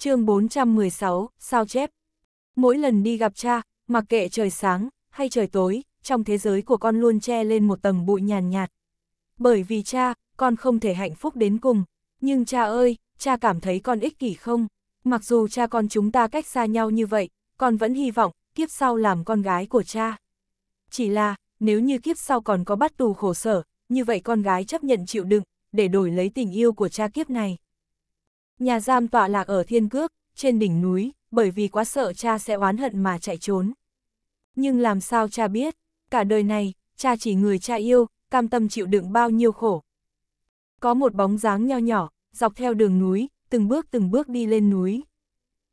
chương 416, sao chép. Mỗi lần đi gặp cha, mặc kệ trời sáng hay trời tối, trong thế giới của con luôn che lên một tầng bụi nhàn nhạt, nhạt. Bởi vì cha, con không thể hạnh phúc đến cùng. Nhưng cha ơi, cha cảm thấy con ích kỷ không? Mặc dù cha con chúng ta cách xa nhau như vậy, con vẫn hy vọng kiếp sau làm con gái của cha. Chỉ là, nếu như kiếp sau còn có bắt tù khổ sở, như vậy con gái chấp nhận chịu đựng, để đổi lấy tình yêu của cha kiếp này. Nhà giam tọa lạc ở thiên cước, trên đỉnh núi, bởi vì quá sợ cha sẽ oán hận mà chạy trốn. Nhưng làm sao cha biết, cả đời này, cha chỉ người cha yêu, cam tâm chịu đựng bao nhiêu khổ. Có một bóng dáng nho nhỏ, dọc theo đường núi, từng bước từng bước đi lên núi.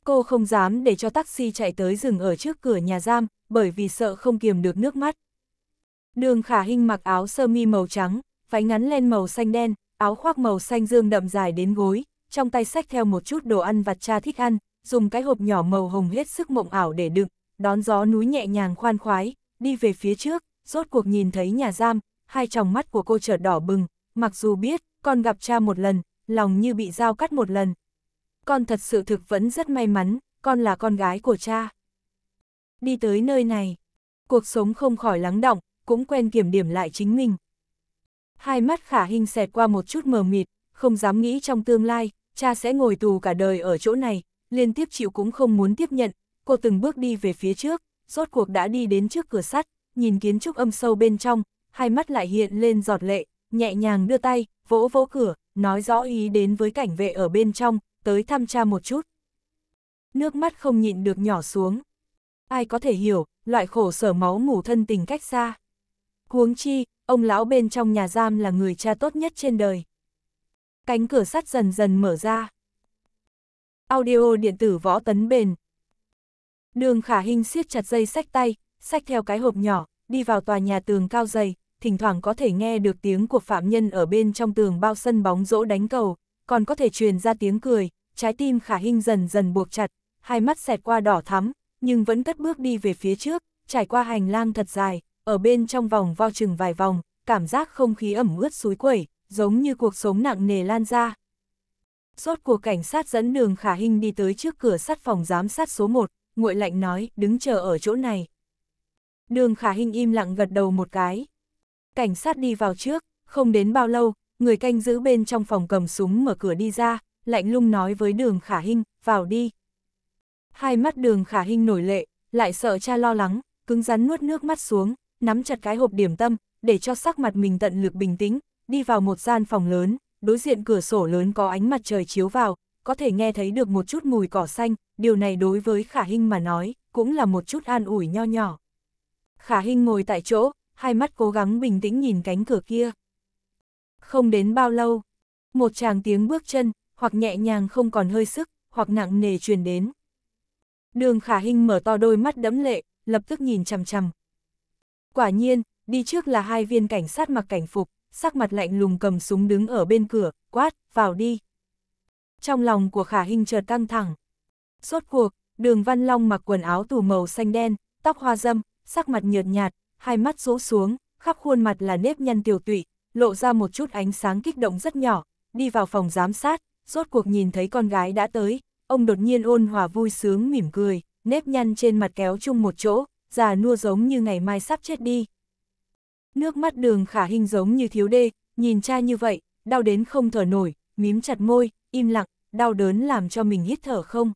Cô không dám để cho taxi chạy tới rừng ở trước cửa nhà giam, bởi vì sợ không kiềm được nước mắt. Đường khả hình mặc áo sơ mi màu trắng, váy ngắn len màu xanh đen, áo khoác màu xanh dương đậm dài đến gối, trong tay sách theo một chút đồ ăn vặt cha thích ăn, dùng cái hộp nhỏ màu hồng hết sức mộng ảo để đựng, đón gió núi nhẹ nhàng khoan khoái, đi về phía trước, rốt cuộc nhìn thấy nhà giam, hai tròng mắt của cô chợt đỏ bừng, mặc dù biết, con gặp cha một lần, lòng như bị dao cắt một lần. Con thật sự thực vẫn rất may mắn, con là con gái của cha. Đi tới nơi này, cuộc sống không khỏi lắng động, cũng quen kiểm điểm lại chính mình. Hai mắt khả hình xẹt qua một chút mờ mịt, không dám nghĩ trong tương lai, cha sẽ ngồi tù cả đời ở chỗ này, liên tiếp chịu cũng không muốn tiếp nhận, cô từng bước đi về phía trước, rốt cuộc đã đi đến trước cửa sắt, nhìn kiến trúc âm sâu bên trong, hai mắt lại hiện lên giọt lệ, nhẹ nhàng đưa tay, vỗ vỗ cửa, nói rõ ý đến với cảnh vệ ở bên trong, tới thăm cha một chút. Nước mắt không nhịn được nhỏ xuống. Ai có thể hiểu, loại khổ sở máu ngủ thân tình cách xa. Huống chi, ông lão bên trong nhà giam là người cha tốt nhất trên đời cánh cửa sắt dần dần mở ra. Audio điện tử võ tấn bền. Đường khả hình siết chặt dây sách tay, sách theo cái hộp nhỏ, đi vào tòa nhà tường cao dày, thỉnh thoảng có thể nghe được tiếng của phạm nhân ở bên trong tường bao sân bóng rỗ đánh cầu, còn có thể truyền ra tiếng cười, trái tim khả hình dần dần buộc chặt, hai mắt xẹt qua đỏ thắm, nhưng vẫn cất bước đi về phía trước, trải qua hành lang thật dài, ở bên trong vòng vo chừng vài vòng, cảm giác không khí ẩm ướt suối quẩy, giống như cuộc sống nặng nề lan ra. Rốt cuộc cảnh sát dẫn đường khả hình đi tới trước cửa sắt phòng giám sát số 1, nguội lạnh nói, đứng chờ ở chỗ này. Đường khả hình im lặng gật đầu một cái. Cảnh sát đi vào trước, không đến bao lâu, người canh giữ bên trong phòng cầm súng mở cửa đi ra, lạnh lung nói với đường khả hình, vào đi. Hai mắt đường khả hình nổi lệ, lại sợ cha lo lắng, cứng rắn nuốt nước mắt xuống, nắm chặt cái hộp điểm tâm, để cho sắc mặt mình tận lực bình tĩnh, đi vào một gian phòng lớn, đối diện cửa sổ lớn có ánh mặt trời chiếu vào, có thể nghe thấy được một chút mùi cỏ xanh, điều này đối với Khả Hinh mà nói, cũng là một chút an ủi nho nhỏ. Khả Hinh ngồi tại chỗ, hai mắt cố gắng bình tĩnh nhìn cánh cửa kia. Không đến bao lâu, một chàng tiếng bước chân, hoặc nhẹ nhàng không còn hơi sức, hoặc nặng nề truyền đến. Đường Khả Hinh mở to đôi mắt đẫm lệ, lập tức nhìn chằm chằm. Quả nhiên, đi trước là hai viên cảnh sát mặc cảnh phục sắc mặt lạnh lùng cầm súng đứng ở bên cửa, quát, vào đi. Trong lòng của khả Hinh chợt căng thẳng. Suốt cuộc, đường Văn Long mặc quần áo tù màu xanh đen, tóc hoa dâm, sắc mặt nhợt nhạt, hai mắt rũ xuống, khắp khuôn mặt là nếp nhăn tiểu tụy, lộ ra một chút ánh sáng kích động rất nhỏ, đi vào phòng giám sát, rốt cuộc nhìn thấy con gái đã tới, ông đột nhiên ôn hòa vui sướng mỉm cười, nếp nhăn trên mặt kéo chung một chỗ, già nua giống như ngày mai sắp chết đi, Nước mắt đường khả hình giống như thiếu đê, nhìn cha như vậy, đau đến không thở nổi, mím chặt môi, im lặng, đau đớn làm cho mình hít thở không.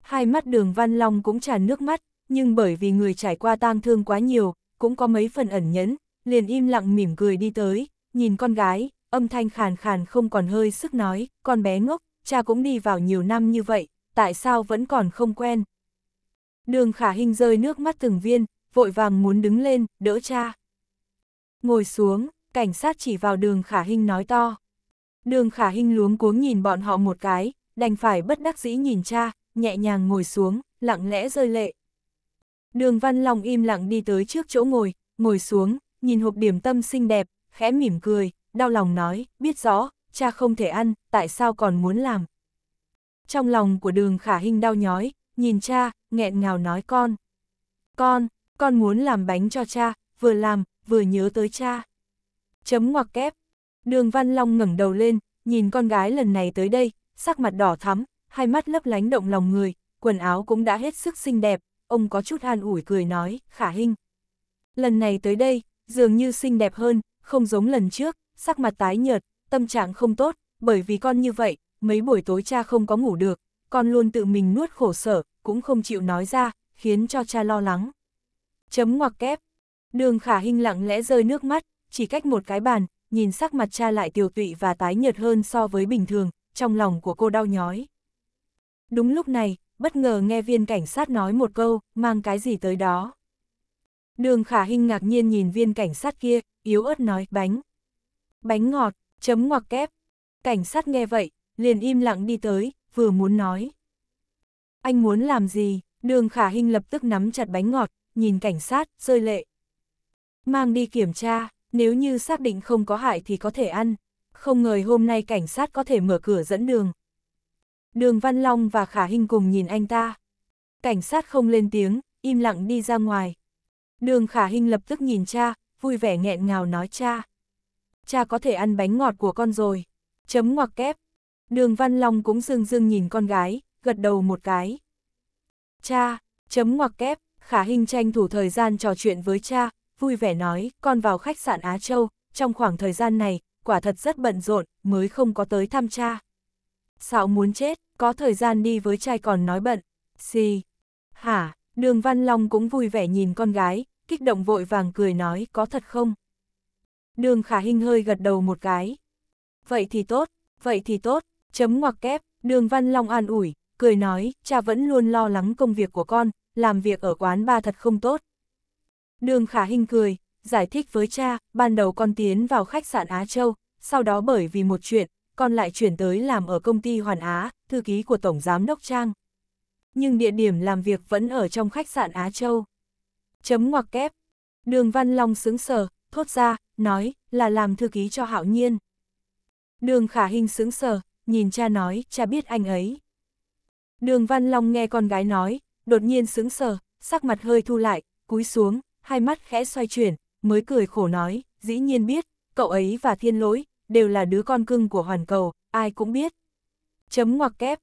Hai mắt đường văn long cũng tràn nước mắt, nhưng bởi vì người trải qua tang thương quá nhiều, cũng có mấy phần ẩn nhẫn, liền im lặng mỉm cười đi tới, nhìn con gái, âm thanh khàn khàn không còn hơi sức nói, con bé ngốc, cha cũng đi vào nhiều năm như vậy, tại sao vẫn còn không quen. Đường khả hình rơi nước mắt từng viên, vội vàng muốn đứng lên, đỡ cha. Ngồi xuống, cảnh sát chỉ vào đường khả hình nói to. Đường khả hình luống cuống nhìn bọn họ một cái, đành phải bất đắc dĩ nhìn cha, nhẹ nhàng ngồi xuống, lặng lẽ rơi lệ. Đường văn lòng im lặng đi tới trước chỗ ngồi, ngồi xuống, nhìn hộp điểm tâm xinh đẹp, khẽ mỉm cười, đau lòng nói, biết rõ, cha không thể ăn, tại sao còn muốn làm. Trong lòng của đường khả hình đau nhói, nhìn cha, nghẹn ngào nói con. Con, con muốn làm bánh cho cha, vừa làm, vừa nhớ tới cha. Chấm ngoặc kép. Đường Văn Long ngẩng đầu lên, nhìn con gái lần này tới đây, sắc mặt đỏ thắm, hai mắt lấp lánh động lòng người, quần áo cũng đã hết sức xinh đẹp, ông có chút an ủi cười nói, khả hình. Lần này tới đây, dường như xinh đẹp hơn, không giống lần trước, sắc mặt tái nhợt, tâm trạng không tốt, bởi vì con như vậy, mấy buổi tối cha không có ngủ được, con luôn tự mình nuốt khổ sở, cũng không chịu nói ra, khiến cho cha lo lắng. Chấm ngoặc kép, Đường khả hình lặng lẽ rơi nước mắt, chỉ cách một cái bàn, nhìn sắc mặt cha lại tiều tụy và tái nhợt hơn so với bình thường, trong lòng của cô đau nhói. Đúng lúc này, bất ngờ nghe viên cảnh sát nói một câu, mang cái gì tới đó. Đường khả hình ngạc nhiên nhìn viên cảnh sát kia, yếu ớt nói, bánh. Bánh ngọt, chấm ngoặc kép. Cảnh sát nghe vậy, liền im lặng đi tới, vừa muốn nói. Anh muốn làm gì? Đường khả hình lập tức nắm chặt bánh ngọt, nhìn cảnh sát, rơi lệ, mang đi kiểm tra, nếu như xác định không có hại thì có thể ăn. Không ngờ hôm nay cảnh sát có thể mở cửa dẫn đường. Đường Văn Long và Khả Hinh cùng nhìn anh ta. Cảnh sát không lên tiếng, im lặng đi ra ngoài. Đường Khả Hinh lập tức nhìn cha, vui vẻ nghẹn ngào nói cha. Cha có thể ăn bánh ngọt của con rồi. Chấm ngoặc kép. Đường Văn Long cũng dương dương nhìn con gái, gật đầu một cái. Cha, chấm ngoặc kép, Khả Hinh tranh thủ thời gian trò chuyện với cha, vui vẻ nói, con vào khách sạn Á Châu, trong khoảng thời gian này, quả thật rất bận rộn, mới không có tới thăm cha. Xạo muốn chết, có thời gian đi với trai còn nói bận. Xì. Hả, đường Văn Long cũng vui vẻ nhìn con gái, kích động vội vàng cười nói có thật không? Đường khả Hinh hơi gật đầu một cái. Vậy thì tốt, vậy thì tốt, chấm ngoặc kép, đường Văn Long an ủi, cười nói, cha vẫn luôn lo lắng công việc của con, làm việc ở quán ba thật không tốt, Đường khả hình cười, giải thích với cha, ban đầu con tiến vào khách sạn Á Châu, sau đó bởi vì một chuyện, con lại chuyển tới làm ở công ty Hoàn Á, thư ký của Tổng Giám Đốc Trang. Nhưng địa điểm làm việc vẫn ở trong khách sạn Á Châu. Chấm ngoặc kép. Đường Văn Long sững sờ, thốt ra, nói, là làm thư ký cho hạo nhiên. Đường khả hình sững sờ, nhìn cha nói, cha biết anh ấy. Đường Văn Long nghe con gái nói, đột nhiên sững sờ, sắc mặt hơi thu lại, cúi xuống, hai mắt khẽ xoay chuyển, mới cười khổ nói, dĩ nhiên biết, cậu ấy và thiên lỗi, đều là đứa con cưng của hoàn cầu, ai cũng biết. Chấm ngoặc kép.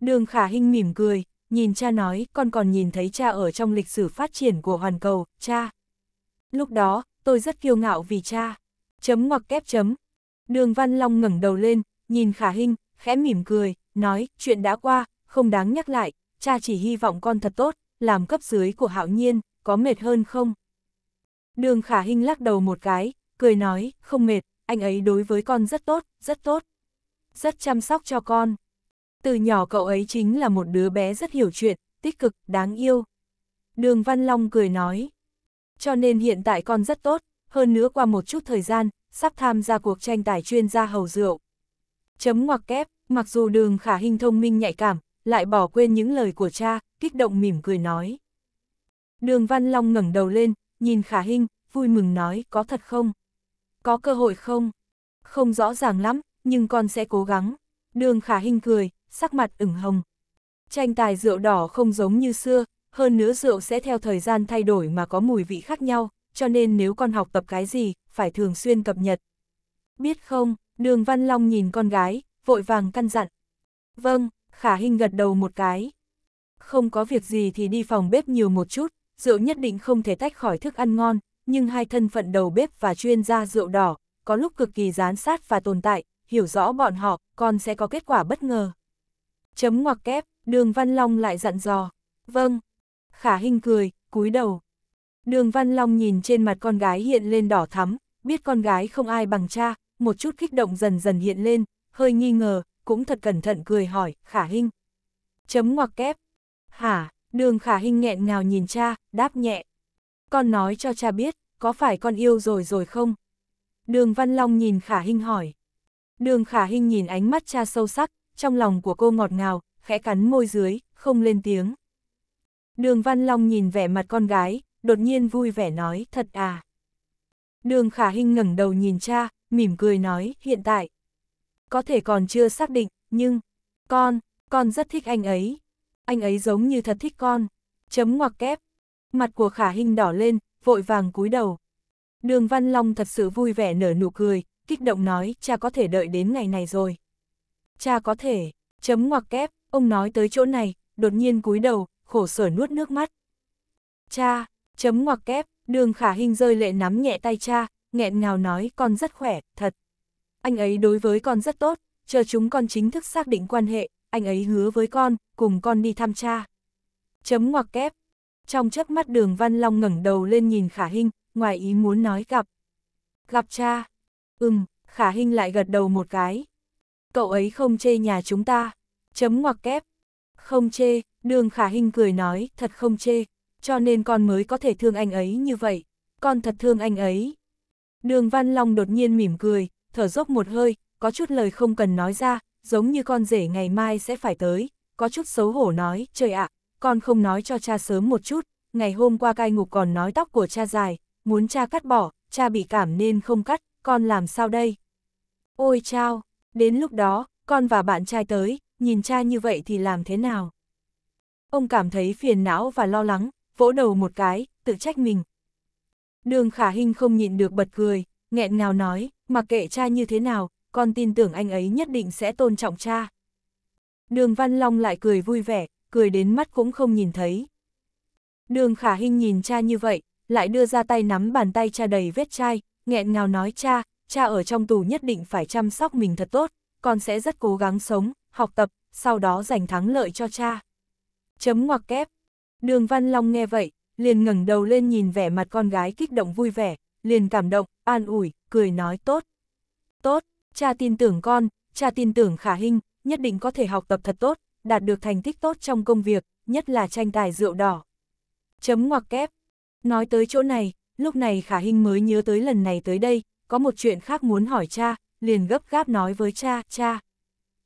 Đường khả hinh mỉm cười, nhìn cha nói, con còn nhìn thấy cha ở trong lịch sử phát triển của hoàn cầu, cha. Lúc đó, tôi rất kiêu ngạo vì cha. Chấm ngoặc kép chấm. Đường Văn Long ngẩng đầu lên, nhìn khả hinh, khẽ mỉm cười, nói, chuyện đã qua, không đáng nhắc lại, cha chỉ hy vọng con thật tốt, làm cấp dưới của hạo nhiên, có mệt hơn không? Đường khả hình lắc đầu một cái, cười nói, không mệt, anh ấy đối với con rất tốt, rất tốt. Rất chăm sóc cho con. Từ nhỏ cậu ấy chính là một đứa bé rất hiểu chuyện, tích cực, đáng yêu. Đường Văn Long cười nói. Cho nên hiện tại con rất tốt, hơn nữa qua một chút thời gian, sắp tham gia cuộc tranh tài chuyên gia hầu rượu. Chấm ngoặc kép, mặc dù đường khả hình thông minh nhạy cảm, lại bỏ quên những lời của cha, kích động mỉm cười nói. Đường Văn Long ngẩng đầu lên, nhìn khả hình, vui mừng nói có thật không? Có cơ hội không? Không rõ ràng lắm, nhưng con sẽ cố gắng. Đường khả hình cười, sắc mặt ửng hồng. Tranh tài rượu đỏ không giống như xưa, hơn nữa rượu sẽ theo thời gian thay đổi mà có mùi vị khác nhau, cho nên nếu con học tập cái gì, phải thường xuyên cập nhật. Biết không, đường Văn Long nhìn con gái, vội vàng căn dặn. Vâng, khả hình gật đầu một cái. Không có việc gì thì đi phòng bếp nhiều một chút, rượu nhất định không thể tách khỏi thức ăn ngon, nhưng hai thân phận đầu bếp và chuyên gia rượu đỏ, có lúc cực kỳ gián sát và tồn tại, hiểu rõ bọn họ, còn sẽ có kết quả bất ngờ. Chấm ngoặc kép, đường Văn Long lại dặn dò. Vâng. Khả Hinh cười, cúi đầu. Đường Văn Long nhìn trên mặt con gái hiện lên đỏ thắm, biết con gái không ai bằng cha, một chút kích động dần dần hiện lên, hơi nghi ngờ, cũng thật cẩn thận cười hỏi, Khả Hinh. Chấm ngoặc kép. Hả? Đường khả hình nghẹn ngào nhìn cha, đáp nhẹ. Con nói cho cha biết, có phải con yêu rồi rồi không? Đường Văn Long nhìn khả hình hỏi. Đường khả hình nhìn ánh mắt cha sâu sắc, trong lòng của cô ngọt ngào, khẽ cắn môi dưới, không lên tiếng. Đường Văn Long nhìn vẻ mặt con gái, đột nhiên vui vẻ nói, thật à. Đường khả hình ngẩng đầu nhìn cha, mỉm cười nói, hiện tại. Có thể còn chưa xác định, nhưng, con, con rất thích anh ấy anh ấy giống như thật thích con. Chấm ngoặc kép. Mặt của khả Hinh đỏ lên, vội vàng cúi đầu. Đường Văn Long thật sự vui vẻ nở nụ cười, kích động nói cha có thể đợi đến ngày này rồi. Cha có thể, chấm ngoặc kép, ông nói tới chỗ này, đột nhiên cúi đầu, khổ sở nuốt nước mắt. Cha, chấm ngoặc kép, đường khả Hinh rơi lệ nắm nhẹ tay cha, nghẹn ngào nói con rất khỏe, thật. Anh ấy đối với con rất tốt, chờ chúng con chính thức xác định quan hệ, anh ấy hứa với con, cùng con đi thăm cha. Chấm ngoặc kép. Trong chớp mắt đường Văn Long ngẩng đầu lên nhìn Khả Hinh, ngoài ý muốn nói gặp. Gặp cha. Ừm, Khả Hinh lại gật đầu một cái. Cậu ấy không chê nhà chúng ta. Chấm ngoặc kép. Không chê, đường Khả Hinh cười nói, thật không chê. Cho nên con mới có thể thương anh ấy như vậy. Con thật thương anh ấy. Đường Văn Long đột nhiên mỉm cười, thở dốc một hơi, có chút lời không cần nói ra, giống như con rể ngày mai sẽ phải tới, có chút xấu hổ nói, trời ạ, con không nói cho cha sớm một chút, ngày hôm qua cai ngục còn nói tóc của cha dài, muốn cha cắt bỏ, cha bị cảm nên không cắt, con làm sao đây? Ôi chao, đến lúc đó, con và bạn trai tới, nhìn cha như vậy thì làm thế nào? Ông cảm thấy phiền não và lo lắng, vỗ đầu một cái, tự trách mình. Đường khả hình không nhịn được bật cười, nghẹn ngào nói, mặc kệ cha như thế nào, con tin tưởng anh ấy nhất định sẽ tôn trọng cha. Đường Văn Long lại cười vui vẻ, cười đến mắt cũng không nhìn thấy. Đường Khả Hinh nhìn cha như vậy, lại đưa ra tay nắm bàn tay cha đầy vết chai, nghẹn ngào nói cha, cha ở trong tù nhất định phải chăm sóc mình thật tốt, con sẽ rất cố gắng sống, học tập, sau đó giành thắng lợi cho cha. Chấm ngoặc kép. Đường Văn Long nghe vậy, liền ngẩng đầu lên nhìn vẻ mặt con gái kích động vui vẻ, liền cảm động, an ủi, cười nói tốt. Tốt cha tin tưởng con, cha tin tưởng khả hình, nhất định có thể học tập thật tốt, đạt được thành tích tốt trong công việc, nhất là tranh tài rượu đỏ. Chấm ngoặc kép. Nói tới chỗ này, lúc này khả hình mới nhớ tới lần này tới đây, có một chuyện khác muốn hỏi cha, liền gấp gáp nói với cha, cha.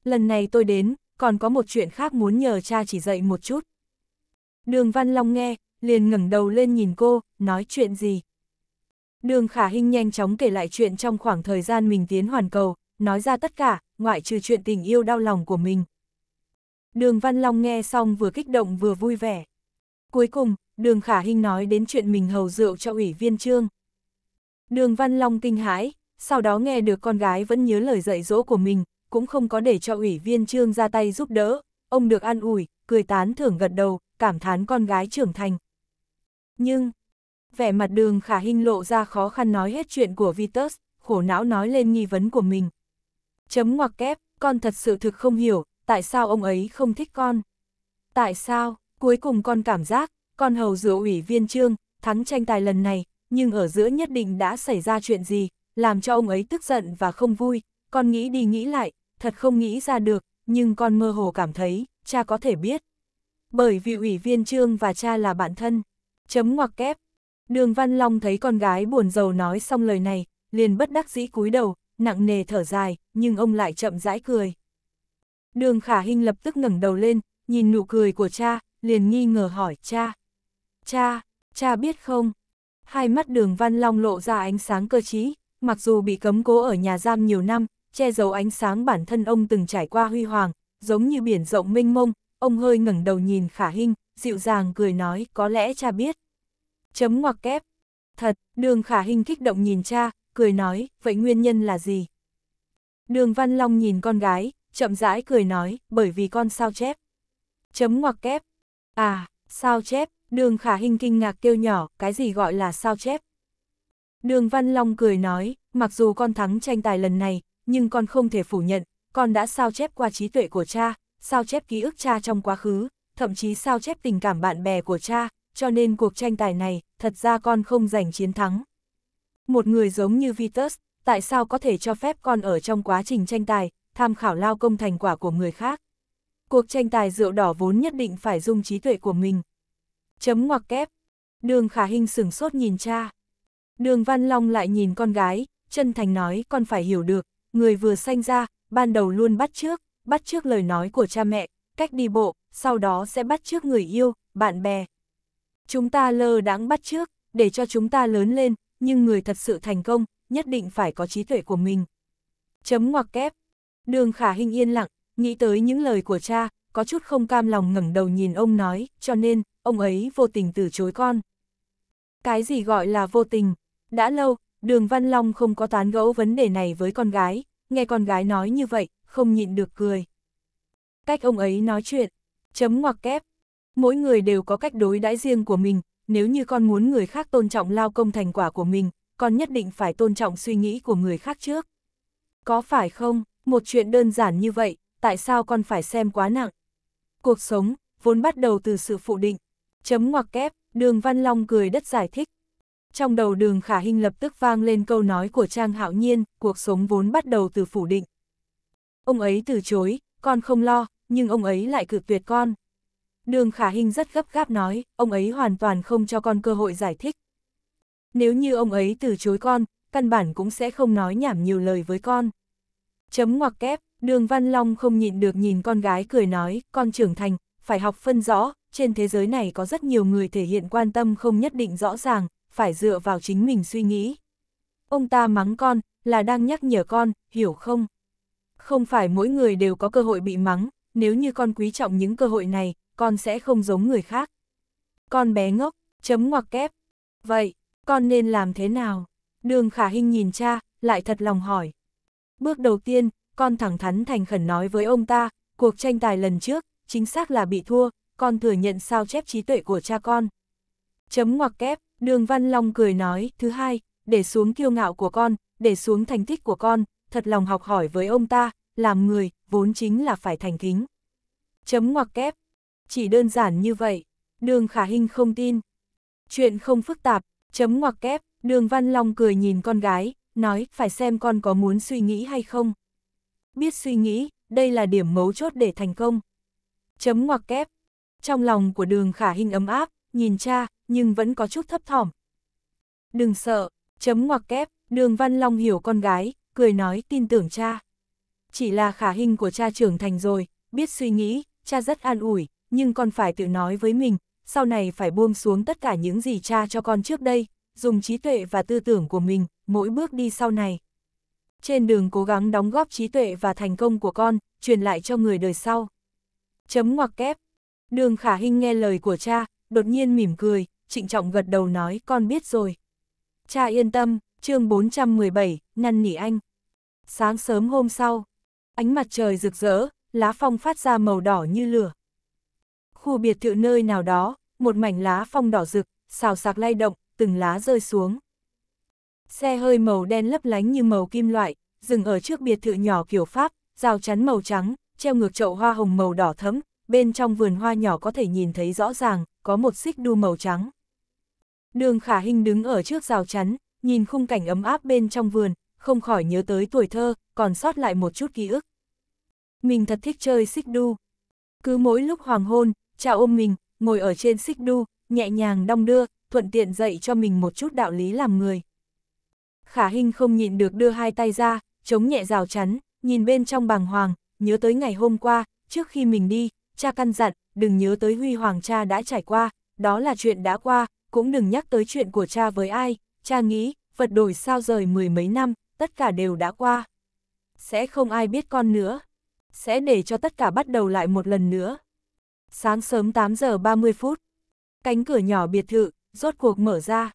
Lần này tôi đến, còn có một chuyện khác muốn nhờ cha chỉ dạy một chút. Đường Văn Long nghe, liền ngẩng đầu lên nhìn cô, nói chuyện gì. Đường khả Hinh nhanh chóng kể lại chuyện trong khoảng thời gian mình tiến hoàn cầu, nói ra tất cả, ngoại trừ chuyện tình yêu đau lòng của mình. Đường Văn Long nghe xong vừa kích động vừa vui vẻ. Cuối cùng, đường khả Hinh nói đến chuyện mình hầu rượu cho ủy viên trương. Đường Văn Long kinh hãi, sau đó nghe được con gái vẫn nhớ lời dạy dỗ của mình, cũng không có để cho ủy viên trương ra tay giúp đỡ, ông được an ủi, cười tán thưởng gật đầu, cảm thán con gái trưởng thành. Nhưng, vẻ mặt đường khả hình lộ ra khó khăn nói hết chuyện của Vitus, khổ não nói lên nghi vấn của mình. Chấm ngoặc kép, con thật sự thực không hiểu, tại sao ông ấy không thích con? Tại sao, cuối cùng con cảm giác, con hầu giữa ủy viên trương, thắng tranh tài lần này, nhưng ở giữa nhất định đã xảy ra chuyện gì, làm cho ông ấy tức giận và không vui, con nghĩ đi nghĩ lại, thật không nghĩ ra được, nhưng con mơ hồ cảm thấy, cha có thể biết. Bởi vì ủy viên trương và cha là bạn thân. Chấm ngoặc kép, Đường Văn Long thấy con gái buồn rầu nói xong lời này, liền bất đắc dĩ cúi đầu, nặng nề thở dài, nhưng ông lại chậm rãi cười. Đường Khả Hinh lập tức ngẩng đầu lên, nhìn nụ cười của cha, liền nghi ngờ hỏi cha. Cha, cha biết không? Hai mắt đường Văn Long lộ ra ánh sáng cơ trí, mặc dù bị cấm cố ở nhà giam nhiều năm, che giấu ánh sáng bản thân ông từng trải qua huy hoàng, giống như biển rộng mênh mông, ông hơi ngẩng đầu nhìn Khả Hinh, dịu dàng cười nói có lẽ cha biết. Chấm ngoặc kép. Thật, đường khả hình kích động nhìn cha, cười nói, vậy nguyên nhân là gì? Đường Văn Long nhìn con gái, chậm rãi cười nói, bởi vì con sao chép. Chấm ngoặc kép. À, sao chép, đường khả hình kinh ngạc kêu nhỏ, cái gì gọi là sao chép? Đường Văn Long cười nói, mặc dù con thắng tranh tài lần này, nhưng con không thể phủ nhận, con đã sao chép qua trí tuệ của cha, sao chép ký ức cha trong quá khứ, thậm chí sao chép tình cảm bạn bè của cha, cho nên cuộc tranh tài này, thật ra con không giành chiến thắng. Một người giống như Vitus, tại sao có thể cho phép con ở trong quá trình tranh tài, tham khảo lao công thành quả của người khác? Cuộc tranh tài rượu đỏ vốn nhất định phải dùng trí tuệ của mình. Chấm ngoặc kép. Đường khả hình sửng sốt nhìn cha. Đường Văn Long lại nhìn con gái, chân thành nói con phải hiểu được, người vừa sanh ra, ban đầu luôn bắt trước, bắt trước lời nói của cha mẹ, cách đi bộ, sau đó sẽ bắt trước người yêu, bạn bè, Chúng ta lơ đãng bắt trước, để cho chúng ta lớn lên, nhưng người thật sự thành công, nhất định phải có trí tuệ của mình. Chấm ngoặc kép. Đường khả hình yên lặng, nghĩ tới những lời của cha, có chút không cam lòng ngẩng đầu nhìn ông nói, cho nên, ông ấy vô tình từ chối con. Cái gì gọi là vô tình? Đã lâu, đường Văn Long không có tán gẫu vấn đề này với con gái, nghe con gái nói như vậy, không nhịn được cười. Cách ông ấy nói chuyện, chấm ngoặc kép, mỗi người đều có cách đối đãi riêng của mình, nếu như con muốn người khác tôn trọng lao công thành quả của mình, con nhất định phải tôn trọng suy nghĩ của người khác trước. Có phải không, một chuyện đơn giản như vậy, tại sao con phải xem quá nặng? Cuộc sống, vốn bắt đầu từ sự phụ định. Chấm ngoặc kép, đường Văn Long cười đất giải thích. Trong đầu đường khả Hinh lập tức vang lên câu nói của Trang Hạo Nhiên, cuộc sống vốn bắt đầu từ phủ định. Ông ấy từ chối, con không lo, nhưng ông ấy lại cự tuyệt con. Đường khả hình rất gấp gáp nói, ông ấy hoàn toàn không cho con cơ hội giải thích. Nếu như ông ấy từ chối con, căn bản cũng sẽ không nói nhảm nhiều lời với con. Chấm ngoặc kép, đường Văn Long không nhịn được nhìn con gái cười nói, con trưởng thành, phải học phân rõ, trên thế giới này có rất nhiều người thể hiện quan tâm không nhất định rõ ràng, phải dựa vào chính mình suy nghĩ. Ông ta mắng con, là đang nhắc nhở con, hiểu không? Không phải mỗi người đều có cơ hội bị mắng, nếu như con quý trọng những cơ hội này, con sẽ không giống người khác. Con bé ngốc, chấm ngoặc kép. Vậy, con nên làm thế nào? Đường khả hình nhìn cha, lại thật lòng hỏi. Bước đầu tiên, con thẳng thắn thành khẩn nói với ông ta, cuộc tranh tài lần trước, chính xác là bị thua, con thừa nhận sao chép trí tuệ của cha con. Chấm ngoặc kép, đường Văn Long cười nói, thứ hai, để xuống kiêu ngạo của con, để xuống thành tích của con, thật lòng học hỏi với ông ta, làm người, vốn chính là phải thành kính. Chấm ngoặc kép, chỉ đơn giản như vậy. Đường khả hình không tin. Chuyện không phức tạp, chấm ngoặc kép, đường văn long cười nhìn con gái, nói phải xem con có muốn suy nghĩ hay không. Biết suy nghĩ, đây là điểm mấu chốt để thành công. Chấm ngoặc kép. Trong lòng của đường khả hình ấm áp, nhìn cha, nhưng vẫn có chút thấp thỏm. Đừng sợ, chấm ngoặc kép, đường văn long hiểu con gái, cười nói tin tưởng cha. Chỉ là khả hình của cha trưởng thành rồi, biết suy nghĩ, cha rất an ủi, nhưng con phải tự nói với mình, sau này phải buông xuống tất cả những gì cha cho con trước đây, dùng trí tuệ và tư tưởng của mình, mỗi bước đi sau này. Trên đường cố gắng đóng góp trí tuệ và thành công của con, truyền lại cho người đời sau. Chấm ngoặc kép. Đường Khả hình nghe lời của cha, đột nhiên mỉm cười, trịnh trọng gật đầu nói con biết rồi. Cha yên tâm, chương 417, năn nỉ anh. Sáng sớm hôm sau, ánh mặt trời rực rỡ, lá phong phát ra màu đỏ như lửa khu biệt thự nơi nào đó, một mảnh lá phong đỏ rực, xào sạc lay động, từng lá rơi xuống. Xe hơi màu đen lấp lánh như màu kim loại, dừng ở trước biệt thự nhỏ kiểu Pháp, rào chắn màu trắng, treo ngược chậu hoa hồng màu đỏ thẫm, bên trong vườn hoa nhỏ có thể nhìn thấy rõ ràng, có một xích đu màu trắng. Đường Khả hình đứng ở trước rào chắn, nhìn khung cảnh ấm áp bên trong vườn, không khỏi nhớ tới tuổi thơ, còn sót lại một chút ký ức. Mình thật thích chơi xích đu. Cứ mỗi lúc hoàng hôn, cha ôm mình, ngồi ở trên xích đu, nhẹ nhàng đong đưa, thuận tiện dạy cho mình một chút đạo lý làm người. Khả Hinh không nhịn được đưa hai tay ra, chống nhẹ rào chắn, nhìn bên trong bàng hoàng, nhớ tới ngày hôm qua, trước khi mình đi, cha căn dặn, đừng nhớ tới huy hoàng cha đã trải qua, đó là chuyện đã qua, cũng đừng nhắc tới chuyện của cha với ai, cha nghĩ, vật đổi sao rời mười mấy năm, tất cả đều đã qua. Sẽ không ai biết con nữa, sẽ để cho tất cả bắt đầu lại một lần nữa. Sáng sớm 8 giờ 30 phút, cánh cửa nhỏ biệt thự, rốt cuộc mở ra.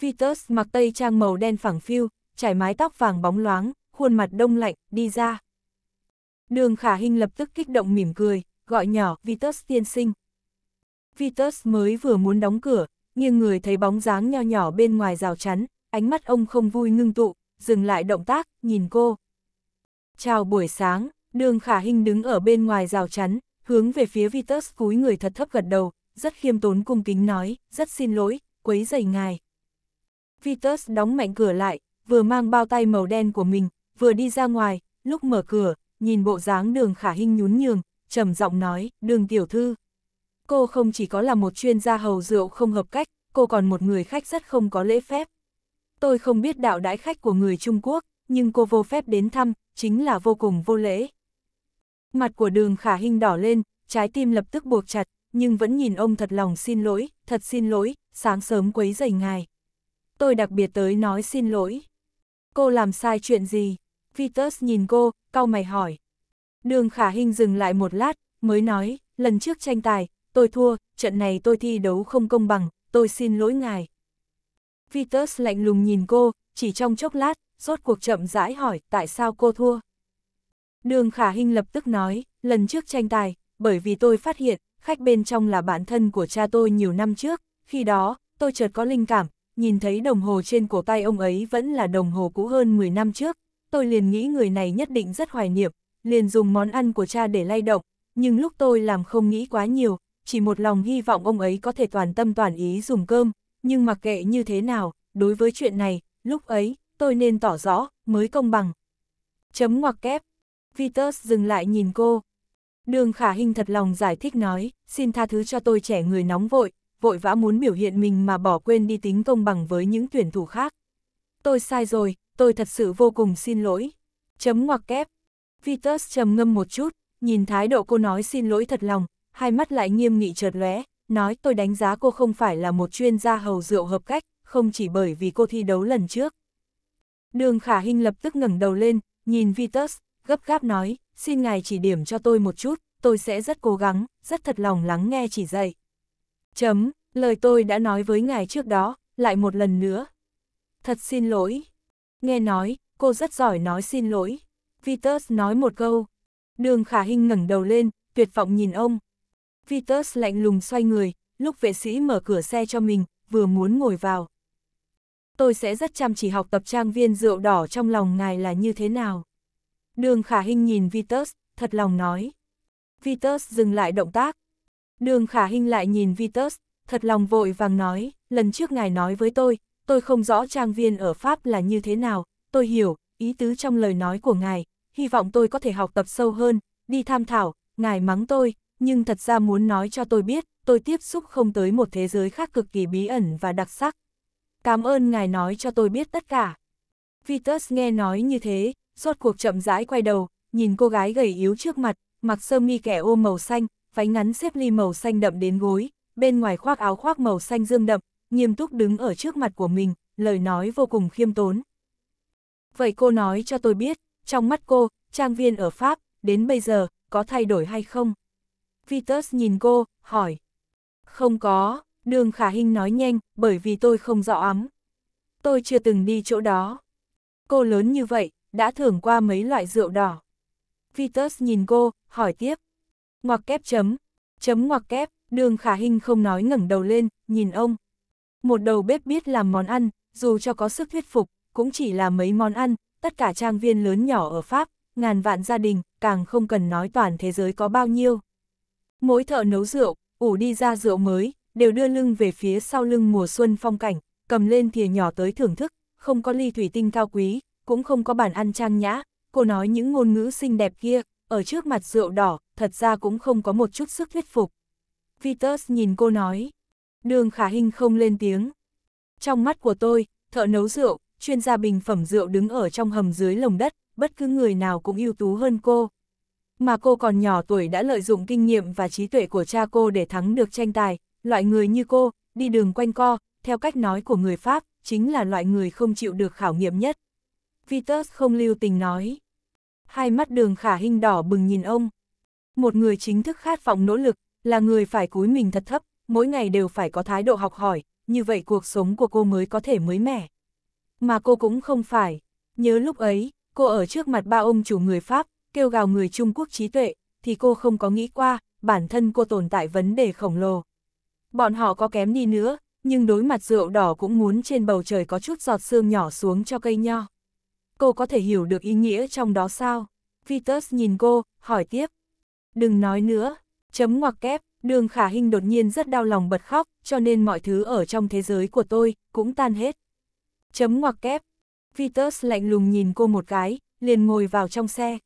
Vitus mặc tây trang màu đen phẳng phiu, trải mái tóc vàng bóng loáng, khuôn mặt đông lạnh, đi ra. Đường khả hình lập tức kích động mỉm cười, gọi nhỏ Vitus tiên sinh. Vitus mới vừa muốn đóng cửa, nghiêng người thấy bóng dáng nho nhỏ bên ngoài rào chắn, ánh mắt ông không vui ngưng tụ, dừng lại động tác, nhìn cô. Chào buổi sáng, đường khả hình đứng ở bên ngoài rào chắn, hướng về phía Vitus cúi người thật thấp gật đầu, rất khiêm tốn cung kính nói, rất xin lỗi, quấy rầy ngài. Vitus đóng mạnh cửa lại, vừa mang bao tay màu đen của mình, vừa đi ra ngoài, lúc mở cửa, nhìn bộ dáng đường khả hình nhún nhường, trầm giọng nói, đường tiểu thư. Cô không chỉ có là một chuyên gia hầu rượu không hợp cách, cô còn một người khách rất không có lễ phép. Tôi không biết đạo đãi khách của người Trung Quốc, nhưng cô vô phép đến thăm, chính là vô cùng vô lễ. Mặt của đường khả hình đỏ lên, trái tim lập tức buộc chặt, nhưng vẫn nhìn ông thật lòng xin lỗi, thật xin lỗi, sáng sớm quấy rầy ngài. Tôi đặc biệt tới nói xin lỗi. Cô làm sai chuyện gì? Vitus nhìn cô, cau mày hỏi. Đường khả hình dừng lại một lát, mới nói, lần trước tranh tài, tôi thua, trận này tôi thi đấu không công bằng, tôi xin lỗi ngài. Vitus lạnh lùng nhìn cô, chỉ trong chốc lát, rốt cuộc chậm rãi hỏi tại sao cô thua. Đường Khả Hinh lập tức nói, lần trước tranh tài, bởi vì tôi phát hiện, khách bên trong là bạn thân của cha tôi nhiều năm trước, khi đó, tôi chợt có linh cảm, nhìn thấy đồng hồ trên cổ tay ông ấy vẫn là đồng hồ cũ hơn 10 năm trước, tôi liền nghĩ người này nhất định rất hoài niệm, liền dùng món ăn của cha để lay động, nhưng lúc tôi làm không nghĩ quá nhiều, chỉ một lòng hy vọng ông ấy có thể toàn tâm toàn ý dùng cơm, nhưng mặc kệ như thế nào, đối với chuyện này, lúc ấy, tôi nên tỏ rõ, mới công bằng. Chấm ngoặc kép Vitus dừng lại nhìn cô. Đường khả hình thật lòng giải thích nói, xin tha thứ cho tôi trẻ người nóng vội, vội vã muốn biểu hiện mình mà bỏ quên đi tính công bằng với những tuyển thủ khác. Tôi sai rồi, tôi thật sự vô cùng xin lỗi. Chấm ngoặc kép. Vitus trầm ngâm một chút, nhìn thái độ cô nói xin lỗi thật lòng, hai mắt lại nghiêm nghị chợt lóe, nói tôi đánh giá cô không phải là một chuyên gia hầu rượu hợp cách, không chỉ bởi vì cô thi đấu lần trước. Đường khả hình lập tức ngẩng đầu lên, nhìn Vitus, gấp gáp nói, xin ngài chỉ điểm cho tôi một chút, tôi sẽ rất cố gắng, rất thật lòng lắng nghe chỉ dạy. Chấm, lời tôi đã nói với ngài trước đó, lại một lần nữa. Thật xin lỗi. Nghe nói, cô rất giỏi nói xin lỗi. Vitus nói một câu. Đường khả hình ngẩng đầu lên, tuyệt vọng nhìn ông. Vitus lạnh lùng xoay người, lúc vệ sĩ mở cửa xe cho mình, vừa muốn ngồi vào. Tôi sẽ rất chăm chỉ học tập trang viên rượu đỏ trong lòng ngài là như thế nào. Đường khả hình nhìn Vitus, thật lòng nói. Vitus dừng lại động tác. Đường khả hình lại nhìn Vitus, thật lòng vội vàng nói, lần trước ngài nói với tôi, tôi không rõ trang viên ở Pháp là như thế nào, tôi hiểu, ý tứ trong lời nói của ngài, hy vọng tôi có thể học tập sâu hơn, đi tham thảo, ngài mắng tôi, nhưng thật ra muốn nói cho tôi biết, tôi tiếp xúc không tới một thế giới khác cực kỳ bí ẩn và đặc sắc. Cảm ơn ngài nói cho tôi biết tất cả. Vitus nghe nói như thế, rốt cuộc chậm rãi quay đầu, nhìn cô gái gầy yếu trước mặt, mặc sơ mi kẻ ô màu xanh, váy ngắn xếp ly màu xanh đậm đến gối, bên ngoài khoác áo khoác màu xanh dương đậm, nghiêm túc đứng ở trước mặt của mình, lời nói vô cùng khiêm tốn. Vậy cô nói cho tôi biết, trong mắt cô, trang viên ở Pháp, đến bây giờ, có thay đổi hay không? Vitus nhìn cô, hỏi. Không có, đường khả hình nói nhanh, bởi vì tôi không rõ ấm. Tôi chưa từng đi chỗ đó. Cô lớn như vậy, đã thưởng qua mấy loại rượu đỏ. Vitus nhìn cô, hỏi tiếp. Ngoặc kép chấm, chấm ngoặc kép, đường khả hình không nói ngẩng đầu lên, nhìn ông. Một đầu bếp biết làm món ăn, dù cho có sức thuyết phục, cũng chỉ là mấy món ăn, tất cả trang viên lớn nhỏ ở Pháp, ngàn vạn gia đình, càng không cần nói toàn thế giới có bao nhiêu. Mỗi thợ nấu rượu, ủ đi ra rượu mới, đều đưa lưng về phía sau lưng mùa xuân phong cảnh, cầm lên thìa nhỏ tới thưởng thức, không có ly thủy tinh cao quý, cũng không có bàn ăn trang nhã, cô nói những ngôn ngữ xinh đẹp kia, ở trước mặt rượu đỏ, thật ra cũng không có một chút sức thuyết phục. Vitus nhìn cô nói, đường khả hình không lên tiếng. Trong mắt của tôi, thợ nấu rượu, chuyên gia bình phẩm rượu đứng ở trong hầm dưới lồng đất, bất cứ người nào cũng ưu tú hơn cô. Mà cô còn nhỏ tuổi đã lợi dụng kinh nghiệm và trí tuệ của cha cô để thắng được tranh tài, loại người như cô, đi đường quanh co, theo cách nói của người Pháp, chính là loại người không chịu được khảo nghiệm nhất. Vitus không lưu tình nói. Hai mắt đường khả hình đỏ bừng nhìn ông. Một người chính thức khát vọng nỗ lực, là người phải cúi mình thật thấp, mỗi ngày đều phải có thái độ học hỏi, như vậy cuộc sống của cô mới có thể mới mẻ. Mà cô cũng không phải. Nhớ lúc ấy, cô ở trước mặt ba ông chủ người Pháp, kêu gào người Trung Quốc trí tuệ, thì cô không có nghĩ qua, bản thân cô tồn tại vấn đề khổng lồ. Bọn họ có kém đi nữa, nhưng đối mặt rượu đỏ cũng muốn trên bầu trời có chút giọt sương nhỏ xuống cho cây nho cô có thể hiểu được ý nghĩa trong đó sao? Vitus nhìn cô, hỏi tiếp. Đừng nói nữa, chấm ngoặc kép, đường khả hình đột nhiên rất đau lòng bật khóc, cho nên mọi thứ ở trong thế giới của tôi cũng tan hết. Chấm ngoặc kép, Vitus lạnh lùng nhìn cô một cái, liền ngồi vào trong xe.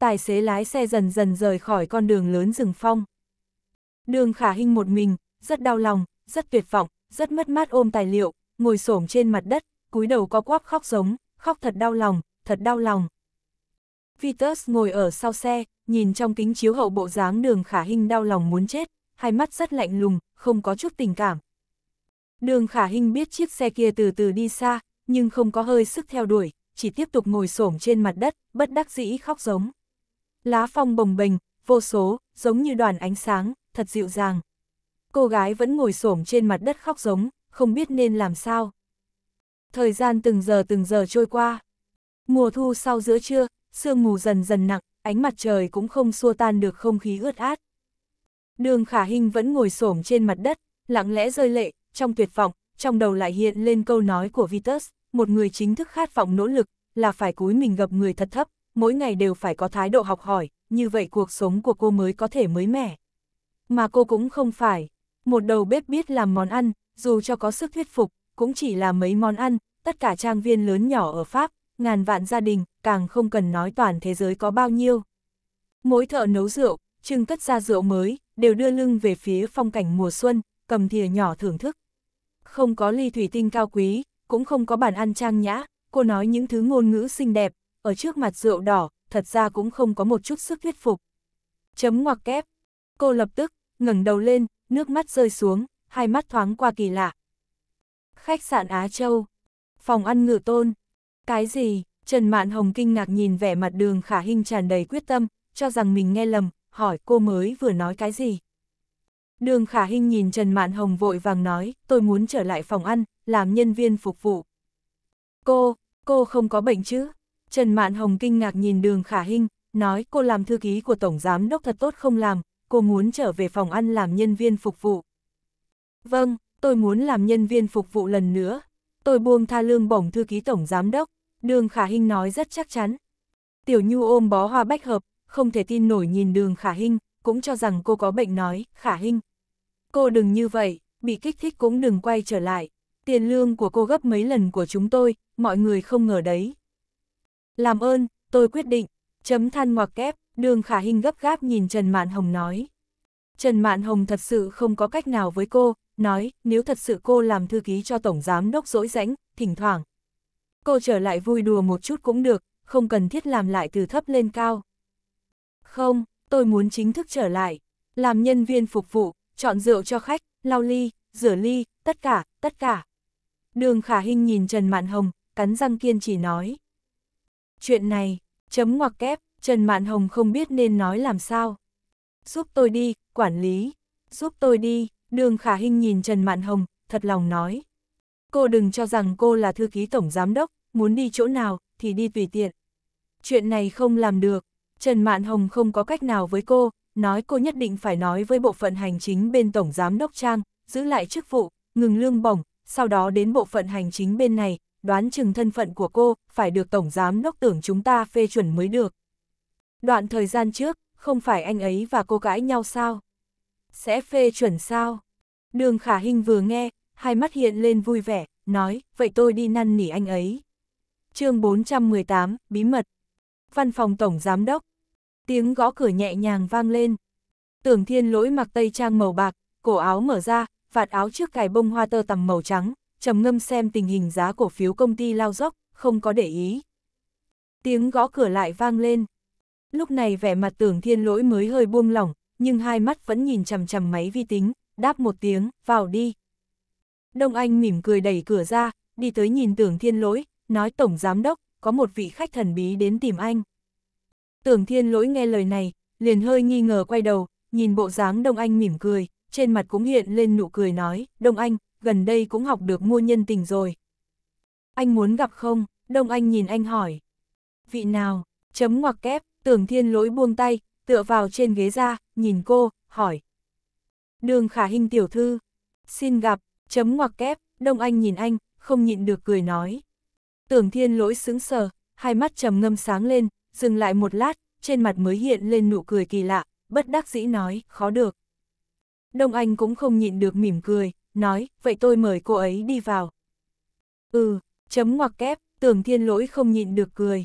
Tài xế lái xe dần dần rời khỏi con đường lớn rừng phong. Đường khả hình một mình, rất đau lòng, rất tuyệt vọng, rất mất mát ôm tài liệu, ngồi xổm trên mặt đất, cúi đầu có quắp khóc giống khóc thật đau lòng, thật đau lòng. Vitus ngồi ở sau xe, nhìn trong kính chiếu hậu bộ dáng đường khả hình đau lòng muốn chết, hai mắt rất lạnh lùng, không có chút tình cảm. Đường khả hình biết chiếc xe kia từ từ đi xa, nhưng không có hơi sức theo đuổi, chỉ tiếp tục ngồi xổm trên mặt đất, bất đắc dĩ khóc giống. Lá phong bồng bềnh, vô số, giống như đoàn ánh sáng, thật dịu dàng. Cô gái vẫn ngồi xổm trên mặt đất khóc giống, không biết nên làm sao thời gian từng giờ từng giờ trôi qua. Mùa thu sau giữa trưa, sương mù dần dần nặng, ánh mặt trời cũng không xua tan được không khí ướt át. Đường khả hình vẫn ngồi xổm trên mặt đất, lặng lẽ rơi lệ, trong tuyệt vọng, trong đầu lại hiện lên câu nói của Vitus, một người chính thức khát vọng nỗ lực, là phải cúi mình gặp người thật thấp, mỗi ngày đều phải có thái độ học hỏi, như vậy cuộc sống của cô mới có thể mới mẻ. Mà cô cũng không phải, một đầu bếp biết làm món ăn, dù cho có sức thuyết phục, cũng chỉ là mấy món ăn, tất cả trang viên lớn nhỏ ở Pháp, ngàn vạn gia đình, càng không cần nói toàn thế giới có bao nhiêu. Mỗi thợ nấu rượu, trưng cất ra rượu mới, đều đưa lưng về phía phong cảnh mùa xuân, cầm thìa nhỏ thưởng thức. Không có ly thủy tinh cao quý, cũng không có bàn ăn trang nhã, cô nói những thứ ngôn ngữ xinh đẹp, ở trước mặt rượu đỏ, thật ra cũng không có một chút sức thuyết phục. Chấm ngoặc kép. Cô lập tức, ngẩng đầu lên, nước mắt rơi xuống, hai mắt thoáng qua kỳ lạ, khách sạn Á Châu, phòng ăn ngự tôn. Cái gì? Trần Mạn Hồng kinh ngạc nhìn vẻ mặt đường khả hình tràn đầy quyết tâm, cho rằng mình nghe lầm, hỏi cô mới vừa nói cái gì. Đường khả hình nhìn Trần Mạn Hồng vội vàng nói, tôi muốn trở lại phòng ăn, làm nhân viên phục vụ. Cô, cô không có bệnh chứ? Trần Mạn Hồng kinh ngạc nhìn đường khả hình, nói cô làm thư ký của Tổng Giám Đốc thật tốt không làm, cô muốn trở về phòng ăn làm nhân viên phục vụ. Vâng, tôi muốn làm nhân viên phục vụ lần nữa. Tôi buông tha lương bổng thư ký tổng giám đốc, đường khả hình nói rất chắc chắn. Tiểu Nhu ôm bó hoa bách hợp, không thể tin nổi nhìn đường khả hình cũng cho rằng cô có bệnh nói, khả hình, Cô đừng như vậy, bị kích thích cũng đừng quay trở lại. Tiền lương của cô gấp mấy lần của chúng tôi, mọi người không ngờ đấy. Làm ơn, tôi quyết định, chấm than ngoặc kép, đường khả hình gấp gáp nhìn Trần Mạn Hồng nói. Trần Mạn Hồng thật sự không có cách nào với cô, nói, nếu thật sự cô làm thư ký cho Tổng Giám Đốc dỗi rãnh, thỉnh thoảng. Cô trở lại vui đùa một chút cũng được, không cần thiết làm lại từ thấp lên cao. Không, tôi muốn chính thức trở lại, làm nhân viên phục vụ, chọn rượu cho khách, lau ly, rửa ly, tất cả, tất cả. Đường Khả Hinh nhìn Trần Mạn Hồng, cắn răng kiên trì nói. Chuyện này, chấm ngoặc kép, Trần Mạn Hồng không biết nên nói làm sao. Giúp tôi đi, quản lý, giúp tôi đi, Đường Khả Hinh nhìn Trần Mạn Hồng, thật lòng nói. Cô đừng cho rằng cô là thư ký tổng giám đốc, muốn đi chỗ nào, thì đi tùy tiện. Chuyện này không làm được, Trần Mạn Hồng không có cách nào với cô, nói cô nhất định phải nói với bộ phận hành chính bên tổng giám đốc Trang, giữ lại chức vụ, ngừng lương bổng, sau đó đến bộ phận hành chính bên này, đoán chừng thân phận của cô, phải được tổng giám đốc tưởng chúng ta phê chuẩn mới được. Đoạn thời gian trước, không phải anh ấy và cô gái nhau sao? Sẽ phê chuẩn sao? Đường khả hình vừa nghe, hai mắt hiện lên vui vẻ, nói, vậy tôi đi năn nỉ anh ấy. chương 418, Bí mật. Văn phòng Tổng Giám Đốc. Tiếng gõ cửa nhẹ nhàng vang lên. Tưởng thiên lỗi mặc tây trang màu bạc, cổ áo mở ra, vạt áo trước cài bông hoa tơ tằm màu trắng, trầm ngâm xem tình hình giá cổ phiếu công ty lao dốc, không có để ý. Tiếng gõ cửa lại vang lên. Lúc này vẻ mặt tưởng thiên lỗi mới hơi buông lỏng, nhưng hai mắt vẫn nhìn chằm chằm máy vi tính, đáp một tiếng, vào đi. Đông Anh mỉm cười đẩy cửa ra, đi tới nhìn tưởng thiên lỗi, nói tổng giám đốc, có một vị khách thần bí đến tìm anh. Tưởng thiên lỗi nghe lời này, liền hơi nghi ngờ quay đầu, nhìn bộ dáng Đông Anh mỉm cười, trên mặt cũng hiện lên nụ cười nói, Đông Anh, gần đây cũng học được mua nhân tình rồi. Anh muốn gặp không? Đông Anh nhìn anh hỏi. Vị nào? Chấm ngoặc kép, tưởng thiên lỗi buông tay, tựa vào trên ghế ra, nhìn cô, hỏi, Đường khả hình tiểu thư, xin gặp, chấm ngoặc kép, Đông Anh nhìn anh, không nhịn được cười nói. Tưởng thiên lỗi sững sờ, hai mắt trầm ngâm sáng lên, dừng lại một lát, trên mặt mới hiện lên nụ cười kỳ lạ, bất đắc dĩ nói, khó được. Đông Anh cũng không nhịn được mỉm cười, nói, vậy tôi mời cô ấy đi vào. Ừ, chấm ngoặc kép, tưởng thiên lỗi không nhịn được cười.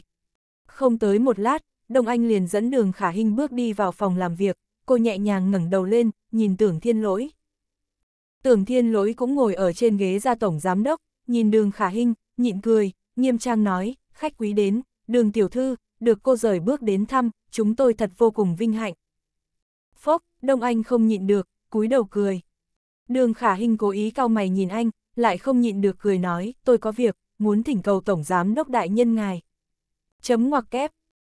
Không tới một lát, Đông Anh liền dẫn đường khả hình bước đi vào phòng làm việc, cô nhẹ nhàng ngẩng đầu lên, nhìn tưởng thiên lỗi. Tưởng thiên lỗi cũng ngồi ở trên ghế ra tổng giám đốc, nhìn đường khả hình nhịn cười, nghiêm trang nói, khách quý đến, đường tiểu thư, được cô rời bước đến thăm, chúng tôi thật vô cùng vinh hạnh. Phốc, Đông Anh không nhịn được, cúi đầu cười. Đường khả hình cố ý cao mày nhìn anh, lại không nhịn được cười nói, tôi có việc, muốn thỉnh cầu tổng giám đốc đại nhân ngài. Chấm ngoặc kép.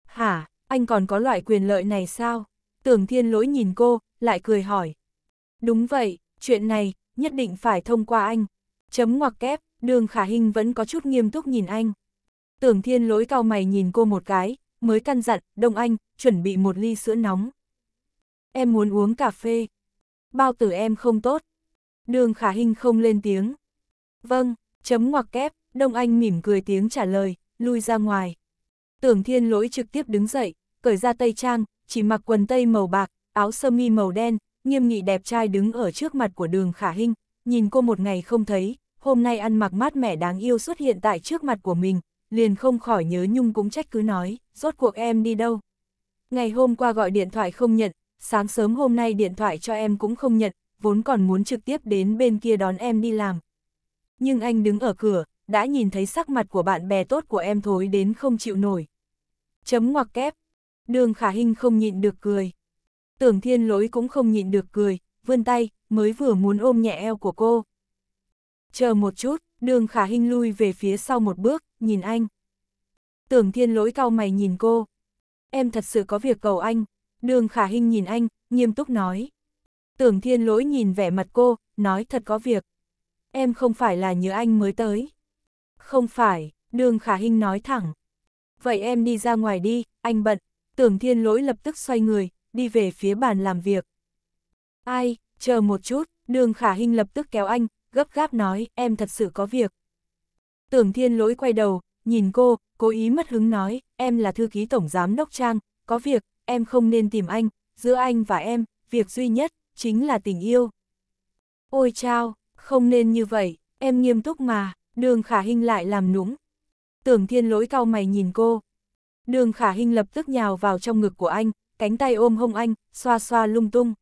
Hả, anh còn có loại quyền lợi này sao? Tưởng thiên lỗi nhìn cô, lại cười hỏi. Đúng vậy, chuyện này, nhất định phải thông qua anh. Chấm ngoặc kép, đường khả hình vẫn có chút nghiêm túc nhìn anh. Tưởng thiên lỗi cao mày nhìn cô một cái, mới căn dặn, Đông Anh, chuẩn bị một ly sữa nóng. Em muốn uống cà phê. Bao tử em không tốt. Đường khả hình không lên tiếng. Vâng, chấm ngoặc kép, Đông Anh mỉm cười tiếng trả lời, lui ra ngoài. Tưởng thiên lỗi trực tiếp đứng dậy, cởi ra tây trang, chỉ mặc quần tây màu bạc, áo sơ mi màu đen, nghiêm nghị đẹp trai đứng ở trước mặt của đường khả hinh, nhìn cô một ngày không thấy, hôm nay ăn mặc mát mẻ đáng yêu xuất hiện tại trước mặt của mình, liền không khỏi nhớ nhung cũng trách cứ nói, rốt cuộc em đi đâu. Ngày hôm qua gọi điện thoại không nhận, sáng sớm hôm nay điện thoại cho em cũng không nhận, vốn còn muốn trực tiếp đến bên kia đón em đi làm. Nhưng anh đứng ở cửa, đã nhìn thấy sắc mặt của bạn bè tốt của em thối đến không chịu nổi. Chấm ngoặc kép, Đường khả hình không nhịn được cười. Tưởng thiên lỗi cũng không nhịn được cười, vươn tay, mới vừa muốn ôm nhẹ eo của cô. Chờ một chút, đường khả hình lui về phía sau một bước, nhìn anh. Tưởng thiên lỗi cau mày nhìn cô. Em thật sự có việc cầu anh. Đường khả hình nhìn anh, nghiêm túc nói. Tưởng thiên lỗi nhìn vẻ mặt cô, nói thật có việc. Em không phải là nhớ anh mới tới. Không phải, đường khả hình nói thẳng. Vậy em đi ra ngoài đi, anh bận tưởng thiên lỗi lập tức xoay người, đi về phía bàn làm việc. Ai, chờ một chút, đường khả hình lập tức kéo anh, gấp gáp nói, em thật sự có việc. Tưởng thiên lỗi quay đầu, nhìn cô, cố ý mất hứng nói, em là thư ký tổng giám đốc Trang, có việc, em không nên tìm anh, giữa anh và em, việc duy nhất, chính là tình yêu. Ôi chao, không nên như vậy, em nghiêm túc mà, đường khả hình lại làm nũng. Tưởng thiên lỗi cao mày nhìn cô, Đường khả hình lập tức nhào vào trong ngực của anh, cánh tay ôm hông anh, xoa xoa lung tung.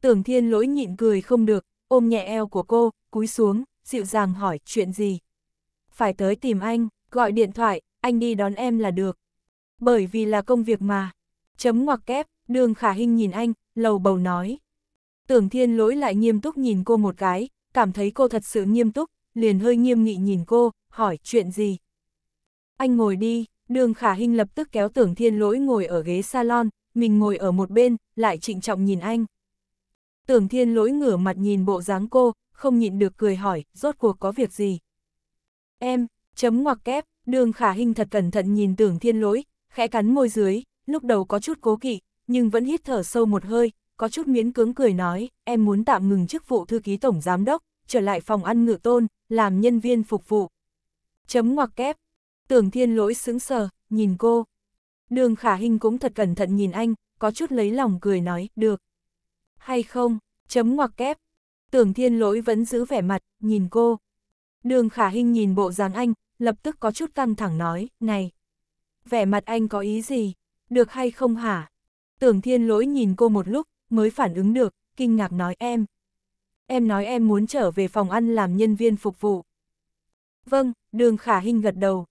Tưởng thiên lỗi nhịn cười không được, ôm nhẹ eo của cô, cúi xuống, dịu dàng hỏi chuyện gì. Phải tới tìm anh, gọi điện thoại, anh đi đón em là được. Bởi vì là công việc mà. Chấm ngoặc kép, đường khả hình nhìn anh, lầu bầu nói. Tưởng thiên lỗi lại nghiêm túc nhìn cô một cái, cảm thấy cô thật sự nghiêm túc, liền hơi nghiêm nghị nhìn cô, hỏi chuyện gì. Anh ngồi đi, Đường khả hình lập tức kéo tưởng thiên lỗi ngồi ở ghế salon, mình ngồi ở một bên, lại trịnh trọng nhìn anh. Tưởng thiên lỗi ngửa mặt nhìn bộ dáng cô, không nhịn được cười hỏi, rốt cuộc có việc gì? Em, chấm ngoặc kép, đường khả hình thật cẩn thận nhìn tưởng thiên lỗi, khẽ cắn môi dưới, lúc đầu có chút cố kỵ, nhưng vẫn hít thở sâu một hơi, có chút miễn cưỡng cười nói, em muốn tạm ngừng chức vụ thư ký tổng giám đốc, trở lại phòng ăn ngự tôn, làm nhân viên phục vụ. Chấm ngoặc kép, Tưởng thiên lỗi sững sờ, nhìn cô. Đường khả hình cũng thật cẩn thận nhìn anh, có chút lấy lòng cười nói, được. Hay không, chấm ngoặc kép. Tưởng thiên lỗi vẫn giữ vẻ mặt, nhìn cô. Đường khả hình nhìn bộ dáng anh, lập tức có chút căng thẳng nói, này. Vẻ mặt anh có ý gì, được hay không hả? Tưởng thiên lỗi nhìn cô một lúc, mới phản ứng được, kinh ngạc nói em. Em nói em muốn trở về phòng ăn làm nhân viên phục vụ. Vâng, đường khả hình gật đầu,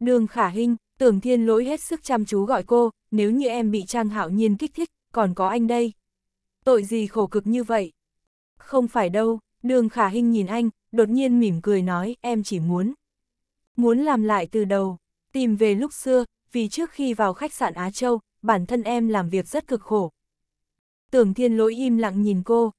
Đường khả hình, tưởng thiên lỗi hết sức chăm chú gọi cô, nếu như em bị Trang Hạo Nhiên kích thích, còn có anh đây. Tội gì khổ cực như vậy? Không phải đâu, đường khả hình nhìn anh, đột nhiên mỉm cười nói, em chỉ muốn. Muốn làm lại từ đầu, tìm về lúc xưa, vì trước khi vào khách sạn Á Châu, bản thân em làm việc rất cực khổ. Tưởng thiên lỗi im lặng nhìn cô.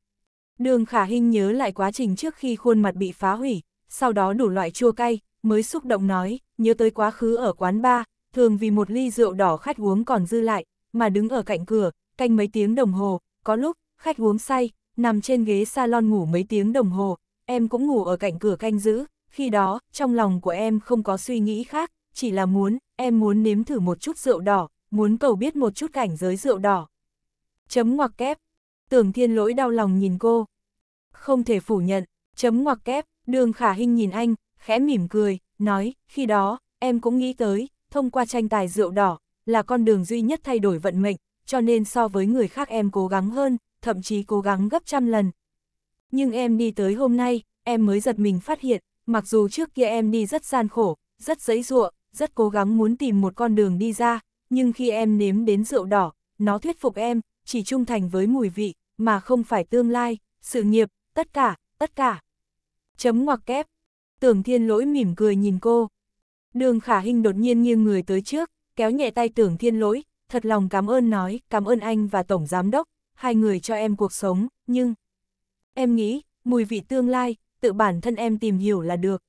Đường khả hình nhớ lại quá trình trước khi khuôn mặt bị phá hủy, sau đó đủ loại chua cay, mới xúc động nói, nhớ tới quá khứ ở quán bar, thường vì một ly rượu đỏ khách uống còn dư lại, mà đứng ở cạnh cửa, canh mấy tiếng đồng hồ, có lúc, khách uống say, nằm trên ghế salon ngủ mấy tiếng đồng hồ, em cũng ngủ ở cạnh cửa canh giữ, khi đó, trong lòng của em không có suy nghĩ khác, chỉ là muốn, em muốn nếm thử một chút rượu đỏ, muốn cầu biết một chút cảnh giới rượu đỏ. Chấm ngoặc kép. Tưởng thiên lỗi đau lòng nhìn cô. Không thể phủ nhận, chấm ngoặc kép, đường khả hình nhìn anh, khẽ mỉm cười, nói, khi đó, em cũng nghĩ tới, thông qua tranh tài rượu đỏ, là con đường duy nhất thay đổi vận mệnh, cho nên so với người khác em cố gắng hơn, thậm chí cố gắng gấp trăm lần. Nhưng em đi tới hôm nay, em mới giật mình phát hiện, mặc dù trước kia em đi rất gian khổ, rất dẫy ruộng rất cố gắng muốn tìm một con đường đi ra, nhưng khi em nếm đến rượu đỏ, nó thuyết phục em, chỉ trung thành với mùi vị, mà không phải tương lai, sự nghiệp, tất cả, tất cả. Chấm ngoặc kép, tưởng thiên lỗi mỉm cười nhìn cô. Đường khả Hinh đột nhiên nghiêng người tới trước, kéo nhẹ tay tưởng thiên lỗi, thật lòng cảm ơn nói, cảm ơn anh và Tổng Giám Đốc, hai người cho em cuộc sống, nhưng... Em nghĩ, mùi vị tương lai, tự bản thân em tìm hiểu là được.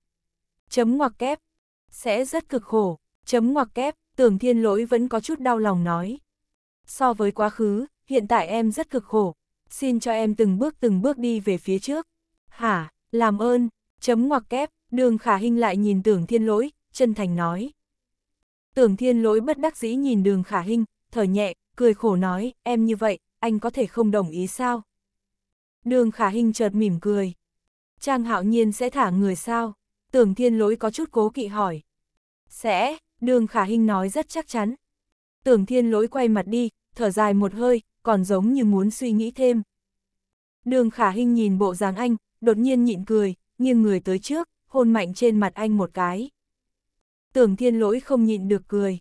Chấm ngoặc kép, sẽ rất cực khổ, chấm ngoặc kép, tưởng thiên lỗi vẫn có chút đau lòng nói. So với quá khứ, hiện tại em rất cực khổ, xin cho em từng bước từng bước đi về phía trước. Hả, làm ơn, chấm ngoặc kép, Đường khả hình lại nhìn tưởng thiên lỗi, chân thành nói. Tưởng thiên lỗi bất đắc dĩ nhìn đường khả hình, thở nhẹ, cười khổ nói, em như vậy, anh có thể không đồng ý sao? Đường khả hình chợt mỉm cười. Trang hạo nhiên sẽ thả người sao? Tưởng thiên lỗi có chút cố kỵ hỏi. Sẽ, đường khả hình nói rất chắc chắn. Tưởng thiên lỗi quay mặt đi, thở dài một hơi, còn giống như muốn suy nghĩ thêm. Đường khả hình nhìn bộ dáng anh, đột nhiên nhịn cười, nghiêng người tới trước, hôn mạnh trên mặt anh một cái. Tưởng thiên lỗi không nhịn được cười.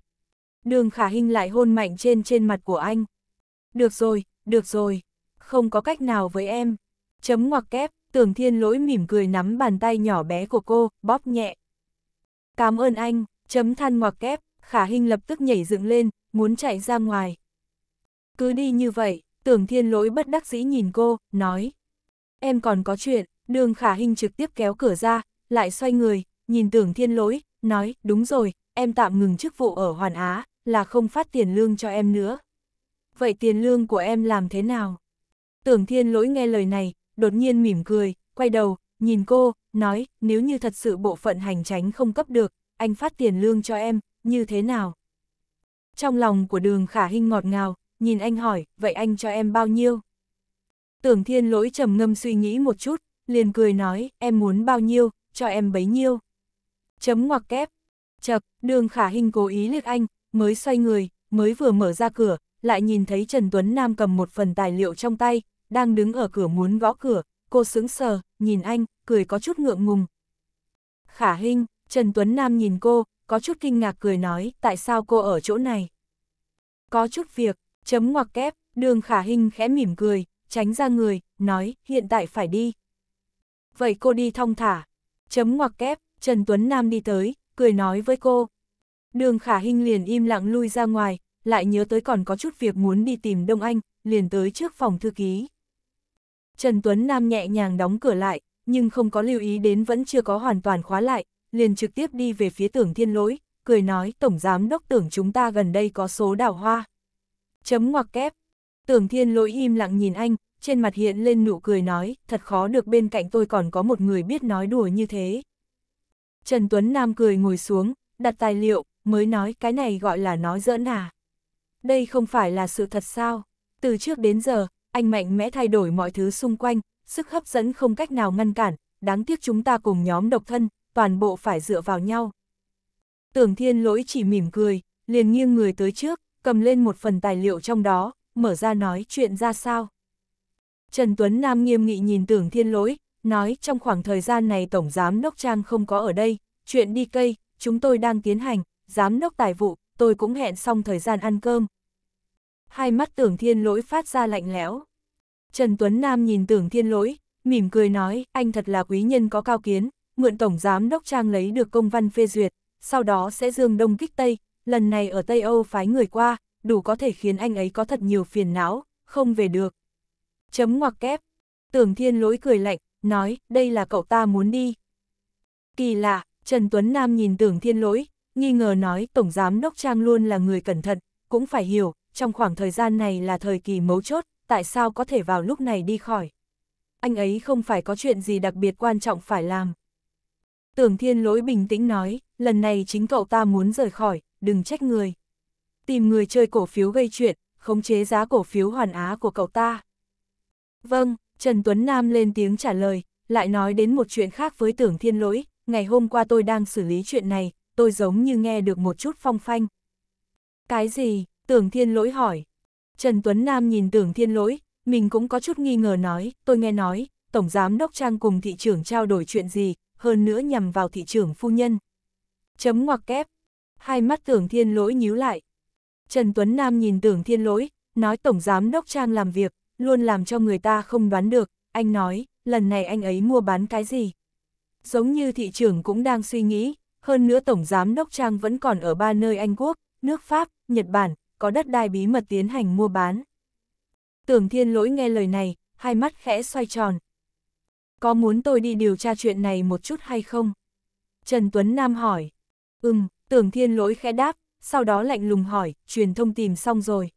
Đường khả hình lại hôn mạnh trên trên mặt của anh. Được rồi, được rồi, không có cách nào với em. Chấm ngoặc kép, tưởng thiên lỗi mỉm cười nắm bàn tay nhỏ bé của cô, bóp nhẹ. Cảm ơn anh, chấm than ngoặc kép, khả hình lập tức nhảy dựng lên, muốn chạy ra ngoài. Cứ đi như vậy, tưởng thiên lỗi bất đắc dĩ nhìn cô, nói. Em còn có chuyện, đường khả hình trực tiếp kéo cửa ra, lại xoay người, nhìn tưởng thiên lỗi, nói, đúng rồi, em tạm ngừng chức vụ ở Hoàn Á, là không phát tiền lương cho em nữa. Vậy tiền lương của em làm thế nào? Tưởng thiên lỗi nghe lời này, đột nhiên mỉm cười, quay đầu, nhìn cô, nói, nếu như thật sự bộ phận hành tránh không cấp được, anh phát tiền lương cho em, như thế nào? Trong lòng của đường khả hinh ngọt ngào, nhìn anh hỏi, vậy anh cho em bao nhiêu? Tưởng thiên lỗi trầm ngâm suy nghĩ một chút, liền cười nói, em muốn bao nhiêu, cho em bấy nhiêu. Chấm ngoặc kép. chập đường khả hình cố ý liếc anh, mới xoay người, mới vừa mở ra cửa, lại nhìn thấy Trần Tuấn Nam cầm một phần tài liệu trong tay, đang đứng ở cửa muốn gõ cửa, cô sững sờ, nhìn anh, cười có chút ngượng ngùng. Khả hình, Trần Tuấn Nam nhìn cô, có chút kinh ngạc cười nói, tại sao cô ở chỗ này? Có chút việc, chấm ngoặc kép, đường khả hình khẽ mỉm cười, tránh ra người, nói, hiện tại phải đi. Vậy cô đi thong thả, chấm ngoặc kép, Trần Tuấn Nam đi tới, cười nói với cô. Đường khả Hinh liền im lặng lui ra ngoài, lại nhớ tới còn có chút việc muốn đi tìm Đông Anh, liền tới trước phòng thư ký. Trần Tuấn Nam nhẹ nhàng đóng cửa lại, nhưng không có lưu ý đến vẫn chưa có hoàn toàn khóa lại, liền trực tiếp đi về phía tưởng thiên lỗi, cười nói Tổng Giám Đốc tưởng chúng ta gần đây có số đào hoa. Chấm ngoặc kép. Tưởng thiên lỗi im lặng nhìn anh, trên mặt hiện lên nụ cười nói, thật khó được bên cạnh tôi còn có một người biết nói đùa như thế. Trần Tuấn Nam cười ngồi xuống, đặt tài liệu, mới nói cái này gọi là nói giỡn à. Đây không phải là sự thật sao, từ trước đến giờ, anh mạnh mẽ thay đổi mọi thứ xung quanh, sức hấp dẫn không cách nào ngăn cản, đáng tiếc chúng ta cùng nhóm độc thân, toàn bộ phải dựa vào nhau. Tưởng thiên lỗi chỉ mỉm cười, liền nghiêng người tới trước, cầm lên một phần tài liệu trong đó, mở ra nói chuyện ra sao. Trần Tuấn Nam nghiêm nghị nhìn tưởng thiên lỗi, nói trong khoảng thời gian này Tổng Giám Đốc Trang không có ở đây, chuyện đi cây, chúng tôi đang tiến hành, Giám Đốc Tài vụ, tôi cũng hẹn xong thời gian ăn cơm. Hai mắt tưởng thiên lỗi phát ra lạnh lẽo. Trần Tuấn Nam nhìn tưởng thiên lỗi, mỉm cười nói, anh thật là quý nhân có cao kiến, mượn Tổng Giám Đốc Trang lấy được công văn phê duyệt, sau đó sẽ dương đông kích Tây, lần này ở Tây Âu phái người qua, đủ có thể khiến anh ấy có thật nhiều phiền não, không về được, Chấm ngoặc kép. Tưởng thiên lỗi cười lạnh, nói, đây là cậu ta muốn đi. Kỳ lạ, Trần Tuấn Nam nhìn tưởng thiên lỗi, nghi ngờ nói Tổng Giám Đốc Trang luôn là người cẩn thận, cũng phải hiểu, trong khoảng thời gian này là thời kỳ mấu chốt, tại sao có thể vào lúc này đi khỏi. Anh ấy không phải có chuyện gì đặc biệt quan trọng phải làm. Tưởng thiên lỗi bình tĩnh nói, lần này chính cậu ta muốn rời khỏi, đừng trách người. Tìm người chơi cổ phiếu gây chuyện, khống chế giá cổ phiếu hoàn á của cậu ta. Vâng, Trần Tuấn Nam lên tiếng trả lời, lại nói đến một chuyện khác với tưởng thiên lỗi, ngày hôm qua tôi đang xử lý chuyện này, tôi giống như nghe được một chút phong phanh. Cái gì? Tưởng thiên lỗi hỏi. Trần Tuấn Nam nhìn tưởng thiên lỗi, mình cũng có chút nghi ngờ nói, tôi nghe nói, Tổng Giám Đốc Trang cùng thị trưởng trao đổi chuyện gì, hơn nữa nhằm vào thị trưởng phu nhân. Chấm ngoặc kép. Hai mắt tưởng thiên lỗi nhíu lại. Trần Tuấn Nam nhìn tưởng thiên lỗi, nói Tổng Giám Đốc Trang làm việc, luôn làm cho người ta không đoán được, anh nói, lần này anh ấy mua bán cái gì. Giống như thị trưởng cũng đang suy nghĩ, hơn nữa Tổng Giám Đốc Trang vẫn còn ở ba nơi Anh Quốc, nước Pháp, Nhật Bản, có đất đai bí mật tiến hành mua bán. Tưởng thiên lỗi nghe lời này, hai mắt khẽ xoay tròn. Có muốn tôi đi điều tra chuyện này một chút hay không? Trần Tuấn Nam hỏi. Ừm, tưởng thiên lỗi khẽ đáp, sau đó lạnh lùng hỏi, truyền thông tìm xong rồi.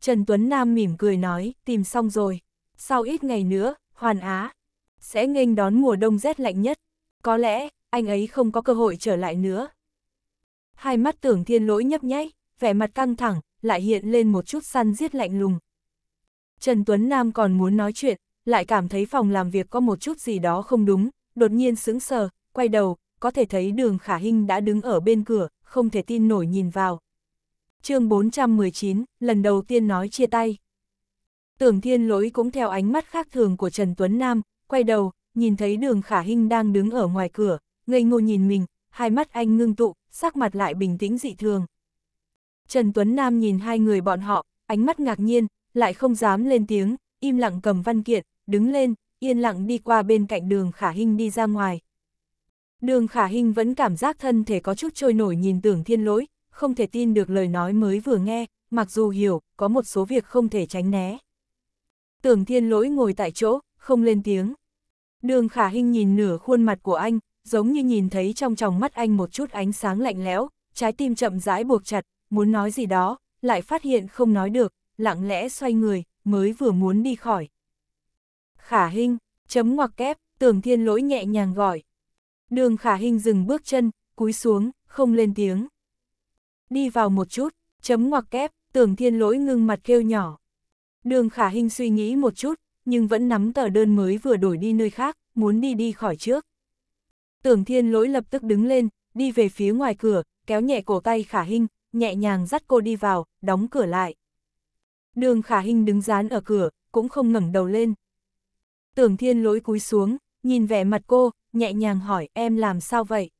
Trần Tuấn Nam mỉm cười nói, tìm xong rồi. Sau ít ngày nữa, Hoàn Á sẽ nghênh đón mùa đông rét lạnh nhất. Có lẽ, anh ấy không có cơ hội trở lại nữa. Hai mắt tưởng thiên lỗi nhấp nháy, vẻ mặt căng thẳng, lại hiện lên một chút săn giết lạnh lùng. Trần Tuấn Nam còn muốn nói chuyện, lại cảm thấy phòng làm việc có một chút gì đó không đúng, đột nhiên sững sờ, quay đầu, có thể thấy đường khả hình đã đứng ở bên cửa, không thể tin nổi nhìn vào, chương 419, lần đầu tiên nói chia tay. Tưởng thiên lỗi cũng theo ánh mắt khác thường của Trần Tuấn Nam, quay đầu, nhìn thấy đường khả hinh đang đứng ở ngoài cửa, ngây ngô nhìn mình, hai mắt anh ngưng tụ, sắc mặt lại bình tĩnh dị thường. Trần Tuấn Nam nhìn hai người bọn họ, ánh mắt ngạc nhiên, lại không dám lên tiếng, im lặng cầm văn kiện, đứng lên, yên lặng đi qua bên cạnh đường khả hinh đi ra ngoài. Đường khả hinh vẫn cảm giác thân thể có chút trôi nổi nhìn tưởng thiên lỗi, không thể tin được lời nói mới vừa nghe, mặc dù hiểu, có một số việc không thể tránh né. Tưởng thiên lỗi ngồi tại chỗ, không lên tiếng. Đường khả hình nhìn nửa khuôn mặt của anh, giống như nhìn thấy trong tròng mắt anh một chút ánh sáng lạnh lẽo, trái tim chậm rãi buộc chặt, muốn nói gì đó, lại phát hiện không nói được, lặng lẽ xoay người, mới vừa muốn đi khỏi. Khả hình, chấm ngoặc kép, tưởng thiên lỗi nhẹ nhàng gọi. Đường khả hình dừng bước chân, cúi xuống, không lên tiếng. Đi vào một chút, chấm ngoặc kép, tưởng thiên lỗi ngưng mặt kêu nhỏ. Đường khả hình suy nghĩ một chút, nhưng vẫn nắm tờ đơn mới vừa đổi đi nơi khác, muốn đi đi khỏi trước. Tưởng thiên lỗi lập tức đứng lên, đi về phía ngoài cửa, kéo nhẹ cổ tay khả hình, nhẹ nhàng dắt cô đi vào, đóng cửa lại. Đường khả hình đứng dán ở cửa, cũng không ngẩng đầu lên. Tưởng thiên lỗi cúi xuống, nhìn vẻ mặt cô, nhẹ nhàng hỏi em làm sao vậy?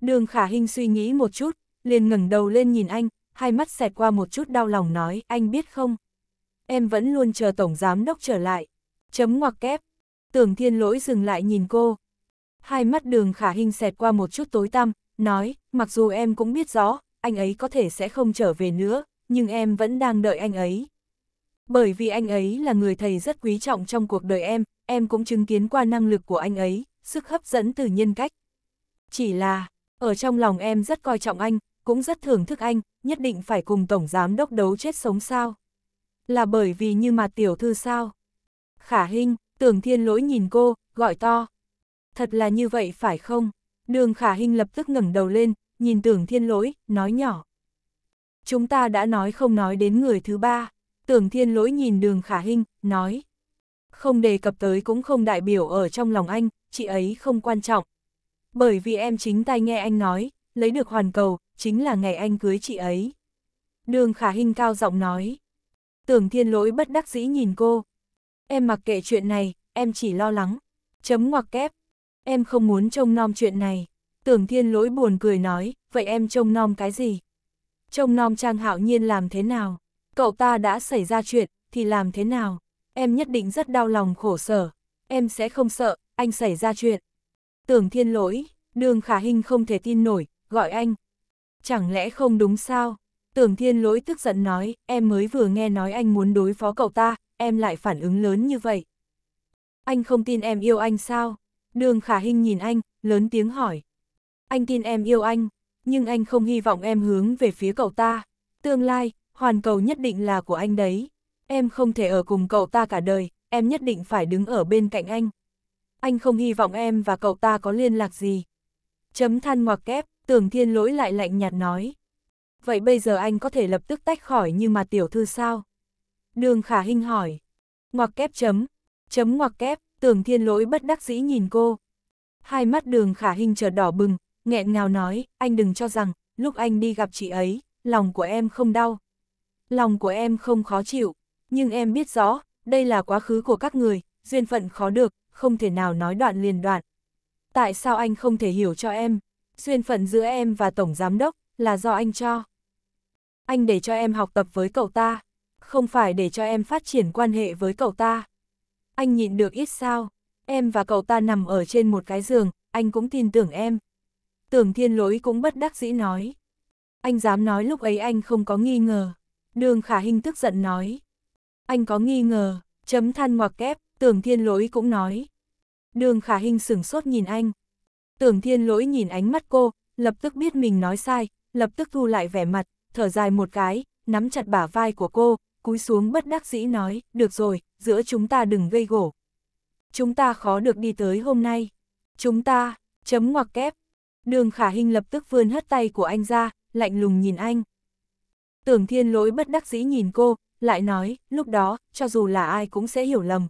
Đường khả hình suy nghĩ một chút, liền ngẩng đầu lên nhìn anh, hai mắt xẹt qua một chút đau lòng nói, anh biết không? Em vẫn luôn chờ Tổng Giám Đốc trở lại. Chấm ngoặc kép. Tưởng thiên lỗi dừng lại nhìn cô. Hai mắt đường khả hình xẹt qua một chút tối tăm, nói, mặc dù em cũng biết rõ, anh ấy có thể sẽ không trở về nữa, nhưng em vẫn đang đợi anh ấy. Bởi vì anh ấy là người thầy rất quý trọng trong cuộc đời em, em cũng chứng kiến qua năng lực của anh ấy, sức hấp dẫn từ nhân cách. Chỉ là, ở trong lòng em rất coi trọng anh, cũng rất thưởng thức anh, nhất định phải cùng Tổng Giám Đốc đấu chết sống sao. Là bởi vì như mà tiểu thư sao. Khả Hinh, tưởng thiên lỗi nhìn cô, gọi to. Thật là như vậy phải không? Đường Khả Hinh lập tức ngẩng đầu lên, nhìn tưởng thiên lỗi, nói nhỏ. Chúng ta đã nói không nói đến người thứ ba. Tưởng thiên lỗi nhìn đường Khả Hinh, nói. Không đề cập tới cũng không đại biểu ở trong lòng anh, chị ấy không quan trọng. Bởi vì em chính tay nghe anh nói, lấy được hoàn cầu, chính là ngày anh cưới chị ấy. Đường khả hình cao giọng nói. Tưởng thiên lỗi bất đắc dĩ nhìn cô. Em mặc kệ chuyện này, em chỉ lo lắng. Chấm ngoặc kép. Em không muốn trông nom chuyện này. Tưởng thiên lỗi buồn cười nói, vậy em trông nom cái gì? Trông nom trang hạo nhiên làm thế nào? Cậu ta đã xảy ra chuyện, thì làm thế nào? Em nhất định rất đau lòng khổ sở. Em sẽ không sợ, anh xảy ra chuyện. Tưởng thiên lỗi, đường khả hình không thể tin nổi, gọi anh, Chẳng lẽ không đúng sao? Tưởng thiên lỗi tức giận nói, em mới vừa nghe nói anh muốn đối phó cậu ta, em lại phản ứng lớn như vậy. Anh không tin em yêu anh sao? Đường khả hình nhìn anh, lớn tiếng hỏi. Anh tin em yêu anh, nhưng anh không hy vọng em hướng về phía cậu ta. Tương lai, hoàn cầu nhất định là của anh đấy. Em không thể ở cùng cậu ta cả đời, em nhất định phải đứng ở bên cạnh anh. Anh không hy vọng em và cậu ta có liên lạc gì. Chấm than ngoặc kép, Tưởng thiên lỗi lại lạnh nhạt nói. Vậy bây giờ anh có thể lập tức tách khỏi như mà tiểu thư sao? Đường khả hình hỏi. Ngoặc kép chấm. Chấm ngoặc kép, tưởng thiên lỗi bất đắc dĩ nhìn cô. Hai mắt đường khả hình chợt đỏ bừng, nghẹn ngào nói, anh đừng cho rằng, lúc anh đi gặp chị ấy, lòng của em không đau. Lòng của em không khó chịu, nhưng em biết rõ, đây là quá khứ của các người, duyên phận khó được, không thể nào nói đoạn liền đoạn. Tại sao anh không thể hiểu cho em? Xuyên phận giữa em và Tổng Giám Đốc là do anh cho. Anh để cho em học tập với cậu ta, không phải để cho em phát triển quan hệ với cậu ta. Anh nhịn được ít sao, em và cậu ta nằm ở trên một cái giường, anh cũng tin tưởng em. Tưởng thiên lỗi cũng bất đắc dĩ nói. Anh dám nói lúc ấy anh không có nghi ngờ. Đường khả hình tức giận nói. Anh có nghi ngờ, chấm than ngoặc kép, tưởng thiên lỗi cũng nói. Đường khả hình sửng sốt nhìn anh, Tưởng thiên lỗi nhìn ánh mắt cô, lập tức biết mình nói sai, lập tức thu lại vẻ mặt, thở dài một cái, nắm chặt bả vai của cô, cúi xuống bất đắc dĩ nói, được rồi, giữa chúng ta đừng gây gổ. Chúng ta khó được đi tới hôm nay. Chúng ta, chấm ngoặc kép. Đường khả hình lập tức vươn hất tay của anh ra, lạnh lùng nhìn anh. Tưởng thiên lỗi bất đắc dĩ nhìn cô, lại nói, lúc đó, cho dù là ai cũng sẽ hiểu lầm.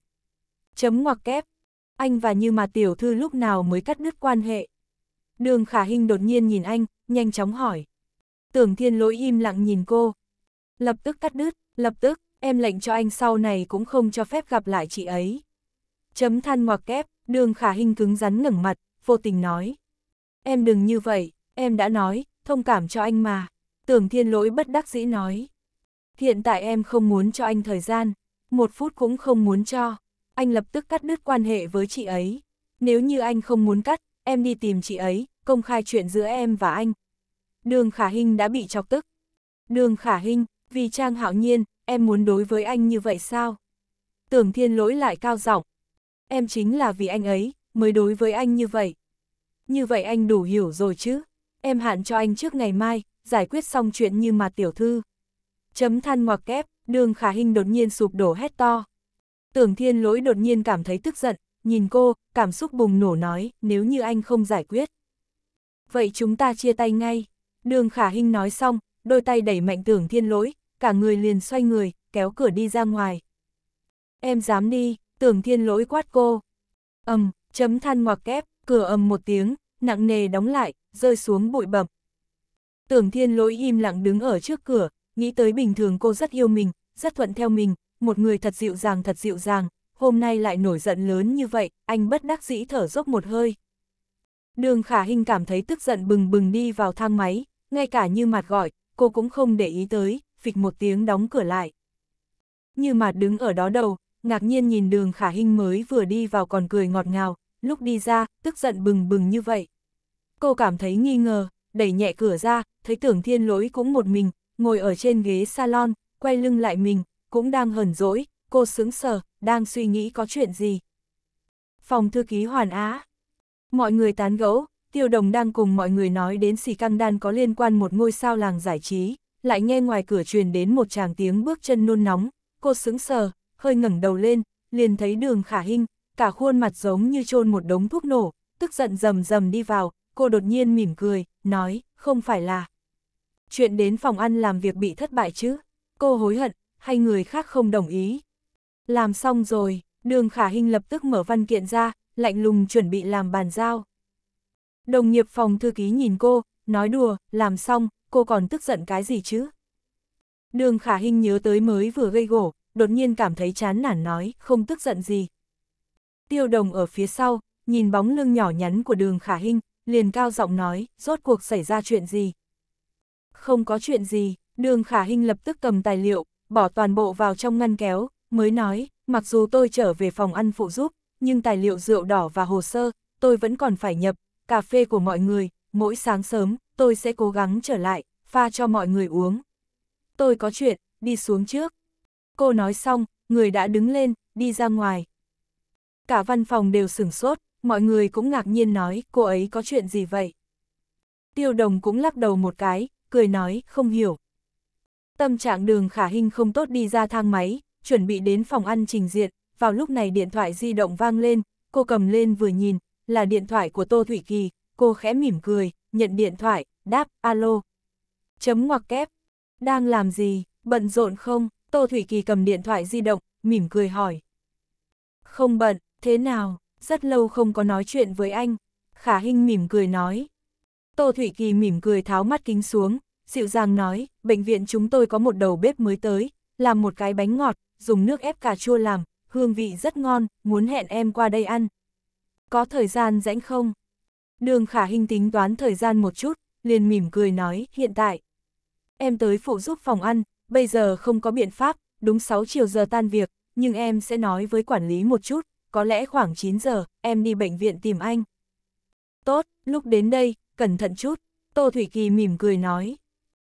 Chấm ngoặc kép, anh và như mà tiểu thư lúc nào mới cắt đứt quan hệ. Đường khả hình đột nhiên nhìn anh, nhanh chóng hỏi. Tưởng thiên lỗi im lặng nhìn cô. Lập tức cắt đứt, lập tức, em lệnh cho anh sau này cũng không cho phép gặp lại chị ấy. Chấm than ngoặc kép, đường khả hình cứng rắn ngẩng mặt, vô tình nói. Em đừng như vậy, em đã nói, thông cảm cho anh mà. Tưởng thiên lỗi bất đắc dĩ nói. Hiện tại em không muốn cho anh thời gian, một phút cũng không muốn cho anh lập tức cắt đứt quan hệ với chị ấy. Nếu như anh không muốn cắt, em đi tìm chị ấy, công khai chuyện giữa em và anh. Đường Khả Hinh đã bị chọc tức. Đường Khả Hinh, vì Trang Hạo Nhiên, em muốn đối với anh như vậy sao? Tưởng Thiên lỗi lại cao giọng. Em chính là vì anh ấy, mới đối với anh như vậy. Như vậy anh đủ hiểu rồi chứ. Em hạn cho anh trước ngày mai, giải quyết xong chuyện như mà tiểu thư. Chấm than ngoặc kép, đường khả hình đột nhiên sụp đổ hét to. Tưởng thiên lỗi đột nhiên cảm thấy tức giận, nhìn cô, cảm xúc bùng nổ nói, nếu như anh không giải quyết. Vậy chúng ta chia tay ngay. Đường khả hình nói xong, đôi tay đẩy mạnh tưởng thiên lỗi, cả người liền xoay người, kéo cửa đi ra ngoài. Em dám đi, tưởng thiên lỗi quát cô. ầm, chấm than ngoặc kép, cửa ầm một tiếng, nặng nề đóng lại, rơi xuống bụi bậm. Tưởng thiên lỗi im lặng đứng ở trước cửa, nghĩ tới bình thường cô rất yêu mình, rất thuận theo mình, một người thật dịu dàng thật dịu dàng, hôm nay lại nổi giận lớn như vậy, anh bất đắc dĩ thở dốc một hơi. Đường khả hình cảm thấy tức giận bừng bừng đi vào thang máy, ngay cả như mặt gọi, cô cũng không để ý tới, phịch một tiếng đóng cửa lại. Như mặt đứng ở đó đầu, ngạc nhiên nhìn đường khả hình mới vừa đi vào còn cười ngọt ngào, lúc đi ra, tức giận bừng bừng như vậy. Cô cảm thấy nghi ngờ, đẩy nhẹ cửa ra, thấy tưởng thiên lỗi cũng một mình, ngồi ở trên ghế salon, quay lưng lại mình, cũng đang hờn dỗi, cô sướng sờ, đang suy nghĩ có chuyện gì. Phòng thư ký Hoàn Á. Mọi người tán gẫu, Tiêu Đồng đang cùng mọi người nói đến xì căng đan có liên quan một ngôi sao làng giải trí, lại nghe ngoài cửa truyền đến một chàng tiếng bước chân nôn nóng, cô sững sờ, hơi ngẩng đầu lên, liền thấy đường khả hinh, cả khuôn mặt giống như chôn một đống thuốc nổ, tức giận rầm rầm đi vào, cô đột nhiên mỉm cười, nói, không phải là. Chuyện đến phòng ăn làm việc bị thất bại chứ, cô hối hận, hay người khác không đồng ý. Làm xong rồi, đường khả hình lập tức mở văn kiện ra, lạnh lùng chuẩn bị làm bàn giao. Đồng nghiệp phòng thư ký nhìn cô, nói đùa, làm xong, cô còn tức giận cái gì chứ? Đường khả hình nhớ tới mới vừa gây gổ, đột nhiên cảm thấy chán nản nói, không tức giận gì. Tiêu đồng ở phía sau, nhìn bóng lưng nhỏ nhắn của đường khả hình, liền cao giọng nói, rốt cuộc xảy ra chuyện gì? Không có chuyện gì, đường khả hình lập tức cầm tài liệu, bỏ toàn bộ vào trong ngăn kéo, mới nói, mặc dù tôi trở về phòng ăn phụ giúp, nhưng tài liệu rượu đỏ và hồ sơ, tôi vẫn còn phải nhập, cà phê của mọi người, mỗi sáng sớm, tôi sẽ cố gắng trở lại, pha cho mọi người uống. Tôi có chuyện, đi xuống trước. Cô nói xong, người đã đứng lên, đi ra ngoài. Cả văn phòng đều sửng sốt, mọi người cũng ngạc nhiên nói, cô ấy có chuyện gì vậy? Tiêu đồng cũng lắc đầu một cái, cười nói, không hiểu. Tâm trạng đường khả hình không tốt đi ra thang máy, chuẩn bị đến phòng ăn trình diện, vào lúc này điện thoại di động vang lên, cô cầm lên vừa nhìn, là điện thoại của Tô Thủy Kỳ, cô khẽ mỉm cười, nhận điện thoại, đáp, alo. Chấm ngoặc kép, đang làm gì, bận rộn không, Tô Thủy Kỳ cầm điện thoại di động, mỉm cười hỏi. Không bận, thế nào, rất lâu không có nói chuyện với anh, Khả hình mỉm cười nói. Tô Thủy Kỳ mỉm cười tháo mắt kính xuống, dịu dàng nói, bệnh viện chúng tôi có một đầu bếp mới tới, làm một cái bánh ngọt, dùng nước ép cà chua làm, hương vị rất ngon, muốn hẹn em qua đây ăn. Có thời gian rãnh không? Đường khả hình tính toán thời gian một chút, liền mỉm cười nói, hiện tại. Em tới phụ giúp phòng ăn, bây giờ không có biện pháp, đúng 6 chiều giờ tan việc, nhưng em sẽ nói với quản lý một chút, có lẽ khoảng 9 giờ, em đi bệnh viện tìm anh. Tốt, lúc đến đây, cẩn thận chút, Tô Thủy Kỳ mỉm cười nói.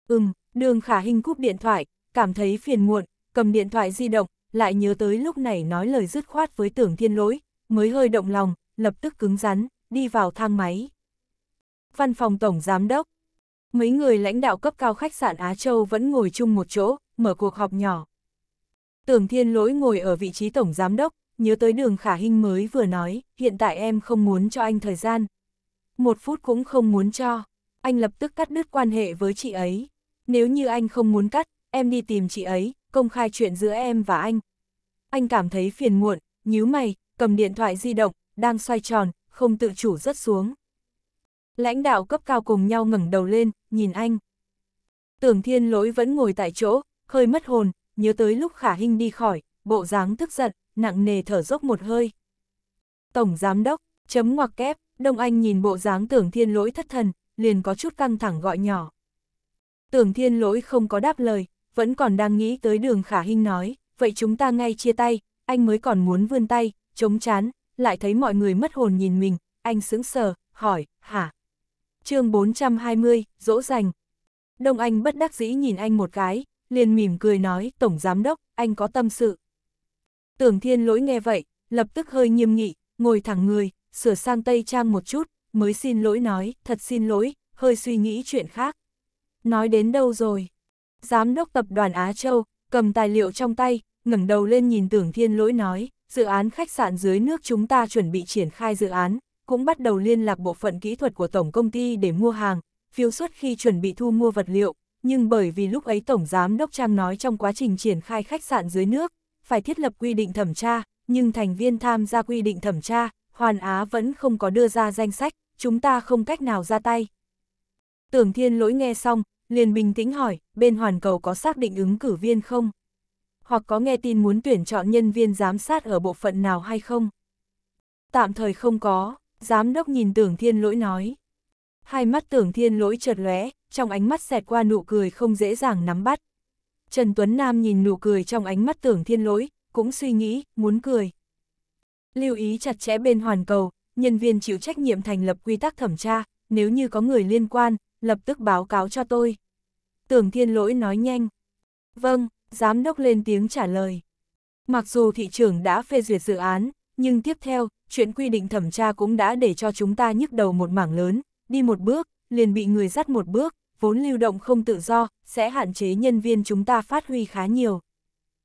Ừm, đường khả hình cúp điện thoại, cảm thấy phiền muộn, cầm điện thoại di động, lại nhớ tới lúc này nói lời dứt khoát với tưởng thiên lỗi, mới hơi động lòng, lập tức cứng rắn, đi vào thang máy. Văn phòng Tổng Giám đốc Mấy người lãnh đạo cấp cao khách sạn Á Châu vẫn ngồi chung một chỗ, mở cuộc họp nhỏ. Tưởng thiên lỗi ngồi ở vị trí Tổng Giám đốc, nhớ tới đường khả hình mới vừa nói, hiện tại em không muốn cho anh thời gian. Một phút cũng không muốn cho, anh lập tức cắt đứt quan hệ với chị ấy nếu như anh không muốn cắt, em đi tìm chị ấy, công khai chuyện giữa em và anh. Anh cảm thấy phiền muộn, nhíu mày, cầm điện thoại di động, đang xoay tròn, không tự chủ rớt xuống. Lãnh đạo cấp cao cùng nhau ngẩng đầu lên, nhìn anh. Tưởng thiên lỗi vẫn ngồi tại chỗ, hơi mất hồn, nhớ tới lúc khả hình đi khỏi, bộ dáng tức giận, nặng nề thở dốc một hơi. Tổng giám đốc, chấm ngoặc kép, Đông Anh nhìn bộ dáng tưởng thiên lỗi thất thần, liền có chút căng thẳng gọi nhỏ. Tưởng thiên lỗi không có đáp lời, vẫn còn đang nghĩ tới đường khả hình nói, vậy chúng ta ngay chia tay, anh mới còn muốn vươn tay, chống chán, lại thấy mọi người mất hồn nhìn mình, anh sững sờ, hỏi, hả? chương 420, dỗ dành. Đông Anh bất đắc dĩ nhìn anh một cái, liền mỉm cười nói, Tổng Giám Đốc, anh có tâm sự. Tưởng thiên lỗi nghe vậy, lập tức hơi nghiêm nghị, ngồi thẳng người, sửa sang tây trang một chút, mới xin lỗi nói, thật xin lỗi, hơi suy nghĩ chuyện khác. Nói đến đâu rồi? Giám đốc tập đoàn Á Châu, cầm tài liệu trong tay, ngẩng đầu lên nhìn tưởng thiên lỗi nói, dự án khách sạn dưới nước chúng ta chuẩn bị triển khai dự án, cũng bắt đầu liên lạc bộ phận kỹ thuật của tổng công ty để mua hàng, phiếu suất khi chuẩn bị thu mua vật liệu, nhưng bởi vì lúc ấy tổng giám đốc Trang nói trong quá trình triển khai khách sạn dưới nước, phải thiết lập quy định thẩm tra, nhưng thành viên tham gia quy định thẩm tra, Hoàn Á vẫn không có đưa ra danh sách, chúng ta không cách nào ra tay. Tưởng thiên lỗi nghe xong, liền bình tĩnh hỏi, bên hoàn cầu có xác định ứng cử viên không? Hoặc có nghe tin muốn tuyển chọn nhân viên giám sát ở bộ phận nào hay không? Tạm thời không có, giám đốc nhìn tưởng thiên lỗi nói. Hai mắt tưởng thiên lỗi chợt lóe, trong ánh mắt xẹt qua nụ cười không dễ dàng nắm bắt. Trần Tuấn Nam nhìn nụ cười trong ánh mắt tưởng thiên lỗi, cũng suy nghĩ, muốn cười. Lưu ý chặt chẽ bên hoàn cầu, nhân viên chịu trách nhiệm thành lập quy tắc thẩm tra, nếu như có người liên quan, lập tức báo cáo cho tôi. Tưởng thiên lỗi nói nhanh. Vâng, giám đốc lên tiếng trả lời. Mặc dù thị trưởng đã phê duyệt dự án, nhưng tiếp theo, chuyện quy định thẩm tra cũng đã để cho chúng ta nhức đầu một mảng lớn, đi một bước, liền bị người dắt một bước, vốn lưu động không tự do, sẽ hạn chế nhân viên chúng ta phát huy khá nhiều.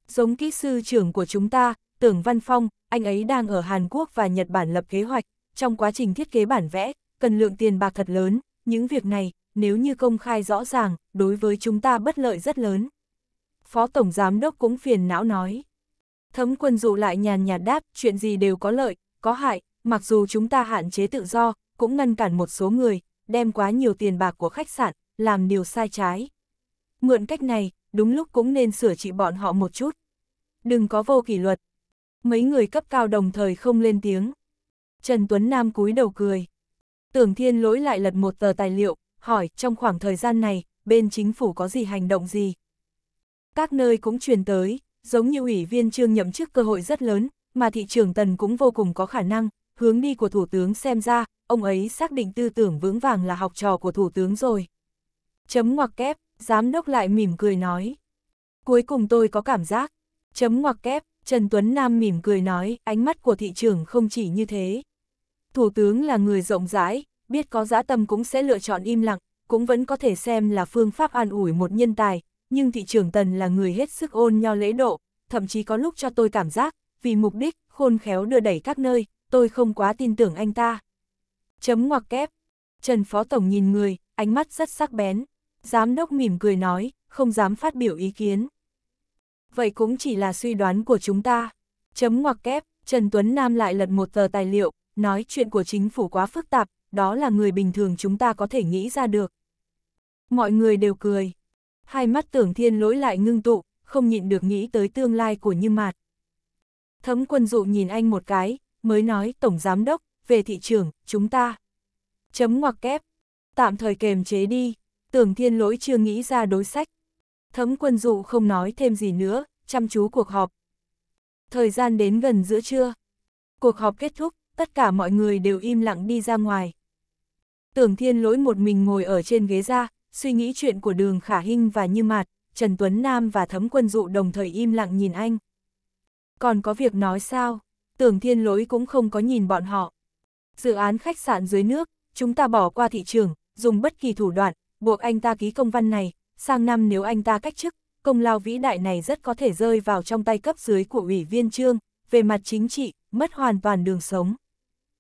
Giống kỹ sư trưởng của chúng ta, tưởng Văn Phong, anh ấy đang ở Hàn Quốc và Nhật Bản lập kế hoạch, trong quá trình thiết kế bản vẽ, cần lượng tiền bạc thật lớn, những việc này, nếu như công khai rõ ràng, đối với chúng ta bất lợi rất lớn. Phó Tổng Giám Đốc cũng phiền não nói. Thấm quân dụ lại nhàn nhạt đáp, chuyện gì đều có lợi, có hại, mặc dù chúng ta hạn chế tự do, cũng ngăn cản một số người, đem quá nhiều tiền bạc của khách sạn, làm điều sai trái. Mượn cách này, đúng lúc cũng nên sửa trị bọn họ một chút. Đừng có vô kỷ luật. Mấy người cấp cao đồng thời không lên tiếng. Trần Tuấn Nam cúi đầu cười. Tưởng Thiên lỗi lại lật một tờ tài liệu, hỏi trong khoảng thời gian này, bên chính phủ có gì hành động gì. Các nơi cũng truyền tới, giống như ủy viên trương nhậm chức cơ hội rất lớn, mà thị trường tần cũng vô cùng có khả năng, hướng đi của thủ tướng xem ra, ông ấy xác định tư tưởng vững vàng là học trò của thủ tướng rồi. Chấm ngoặc kép, giám đốc lại mỉm cười nói. Cuối cùng tôi có cảm giác, chấm ngoặc kép, Trần Tuấn Nam mỉm cười nói, ánh mắt của thị trường không chỉ như thế. Thủ tướng là người rộng rãi, biết có giá tâm cũng sẽ lựa chọn im lặng, cũng vẫn có thể xem là phương pháp an ủi một nhân tài, nhưng thị trường Tần là người hết sức ôn nho lễ độ, thậm chí có lúc cho tôi cảm giác, vì mục đích, khôn khéo đưa đẩy các nơi, tôi không quá tin tưởng anh ta. Chấm ngoặc kép. Trần Phó Tổng nhìn người, ánh mắt rất sắc bén. Giám đốc mỉm cười nói, không dám phát biểu ý kiến. Vậy cũng chỉ là suy đoán của chúng ta. Chấm ngoặc kép, Trần Tuấn Nam lại lật một tờ tài liệu, nói chuyện của chính phủ quá phức tạp, đó là người bình thường chúng ta có thể nghĩ ra được. Mọi người đều cười. Hai mắt tưởng thiên lỗi lại ngưng tụ, không nhịn được nghĩ tới tương lai của Như Mạt. Thấm quân dụ nhìn anh một cái, mới nói Tổng Giám Đốc, về thị trường, chúng ta. Chấm ngoặc kép, tạm thời kềm chế đi, tưởng thiên lỗi chưa nghĩ ra đối sách. Thấm quân dụ không nói thêm gì nữa, chăm chú cuộc họp. Thời gian đến gần giữa trưa. Cuộc họp kết thúc, tất cả mọi người đều im lặng đi ra ngoài. Tưởng thiên lỗi một mình ngồi ở trên ghế ra, suy nghĩ chuyện của đường khả hinh và như mạt, Trần Tuấn Nam và thấm quân dụ đồng thời im lặng nhìn anh. Còn có việc nói sao? Tưởng thiên lỗi cũng không có nhìn bọn họ. Dự án khách sạn dưới nước, chúng ta bỏ qua thị trường, dùng bất kỳ thủ đoạn, buộc anh ta ký công văn này, sang năm nếu anh ta cách chức, công lao vĩ đại này rất có thể rơi vào trong tay cấp dưới của ủy viên trương, về mặt chính trị, mất hoàn toàn đường sống.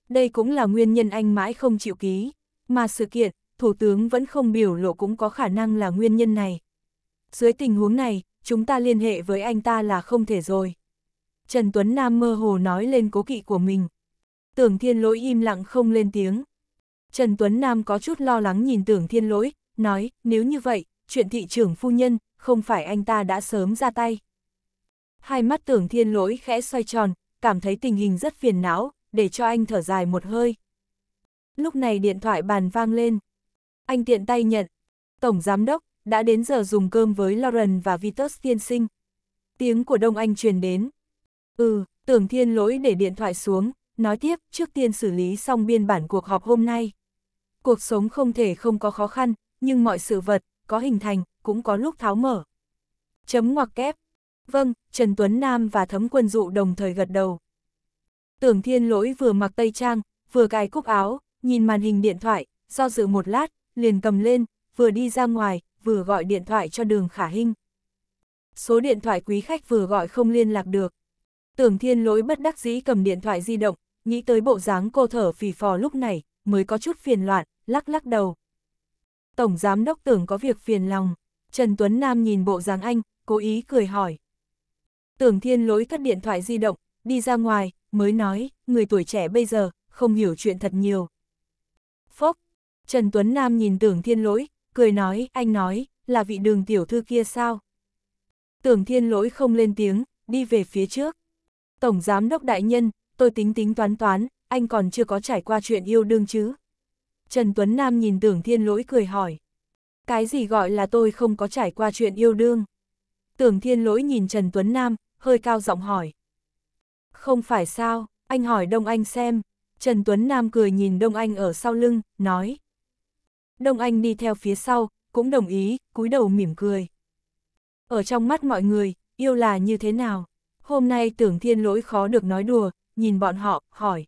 Đây cũng là nguyên nhân anh mãi không chịu ký. Mà sự kiện, Thủ tướng vẫn không biểu lộ cũng có khả năng là nguyên nhân này. Dưới tình huống này, chúng ta liên hệ với anh ta là không thể rồi. Trần Tuấn Nam mơ hồ nói lên cố kỵ của mình. Tưởng Thiên Lỗi im lặng không lên tiếng. Trần Tuấn Nam có chút lo lắng nhìn Tưởng Thiên Lỗi, nói, nếu như vậy, chuyện thị trưởng phu nhân, không phải anh ta đã sớm ra tay. Hai mắt Tưởng Thiên Lỗi khẽ xoay tròn, cảm thấy tình hình rất phiền não, để cho anh thở dài một hơi. Lúc này điện thoại bàn vang lên. Anh tiện tay nhận. Tổng giám đốc, đã đến giờ dùng cơm với Lauren và Vitus tiên sinh. Tiếng của Đông Anh truyền đến. Ừ, tưởng thiên lỗi để điện thoại xuống, nói tiếp trước tiên xử lý xong biên bản cuộc họp hôm nay. Cuộc sống không thể không có khó khăn, nhưng mọi sự vật, có hình thành, cũng có lúc tháo mở. Chấm ngoặc kép. Vâng, Trần Tuấn Nam và Thấm Quân Dụ đồng thời gật đầu. Tưởng thiên lỗi vừa mặc tây trang, vừa cài cúc áo, nhìn màn hình điện thoại, do dự một lát, liền cầm lên, vừa đi ra ngoài, vừa gọi điện thoại cho đường khả hình. Số điện thoại quý khách vừa gọi không liên lạc được. Tưởng thiên lỗi bất đắc dĩ cầm điện thoại di động, nghĩ tới bộ dáng cô thở phì phò lúc này, mới có chút phiền loạn, lắc lắc đầu. Tổng giám đốc tưởng có việc phiền lòng, Trần Tuấn Nam nhìn bộ dáng anh, cố ý cười hỏi. Tưởng thiên lỗi cất điện thoại di động, đi ra ngoài, mới nói, người tuổi trẻ bây giờ, không hiểu chuyện thật nhiều, Phốc, Trần Tuấn Nam nhìn tưởng thiên lỗi, cười nói, anh nói, là vị đường tiểu thư kia sao? Tưởng thiên lỗi không lên tiếng, đi về phía trước. Tổng giám đốc đại nhân, tôi tính tính toán toán, anh còn chưa có trải qua chuyện yêu đương chứ? Trần Tuấn Nam nhìn tưởng thiên lỗi cười hỏi. Cái gì gọi là tôi không có trải qua chuyện yêu đương? Tưởng thiên lỗi nhìn Trần Tuấn Nam, hơi cao giọng hỏi. Không phải sao, anh hỏi Đông Anh xem, Trần Tuấn Nam cười nhìn Đông Anh ở sau lưng, nói. Đông Anh đi theo phía sau, cũng đồng ý, cúi đầu mỉm cười. Ở trong mắt mọi người, yêu là như thế nào? Hôm nay tưởng thiên lỗi khó được nói đùa, nhìn bọn họ, hỏi.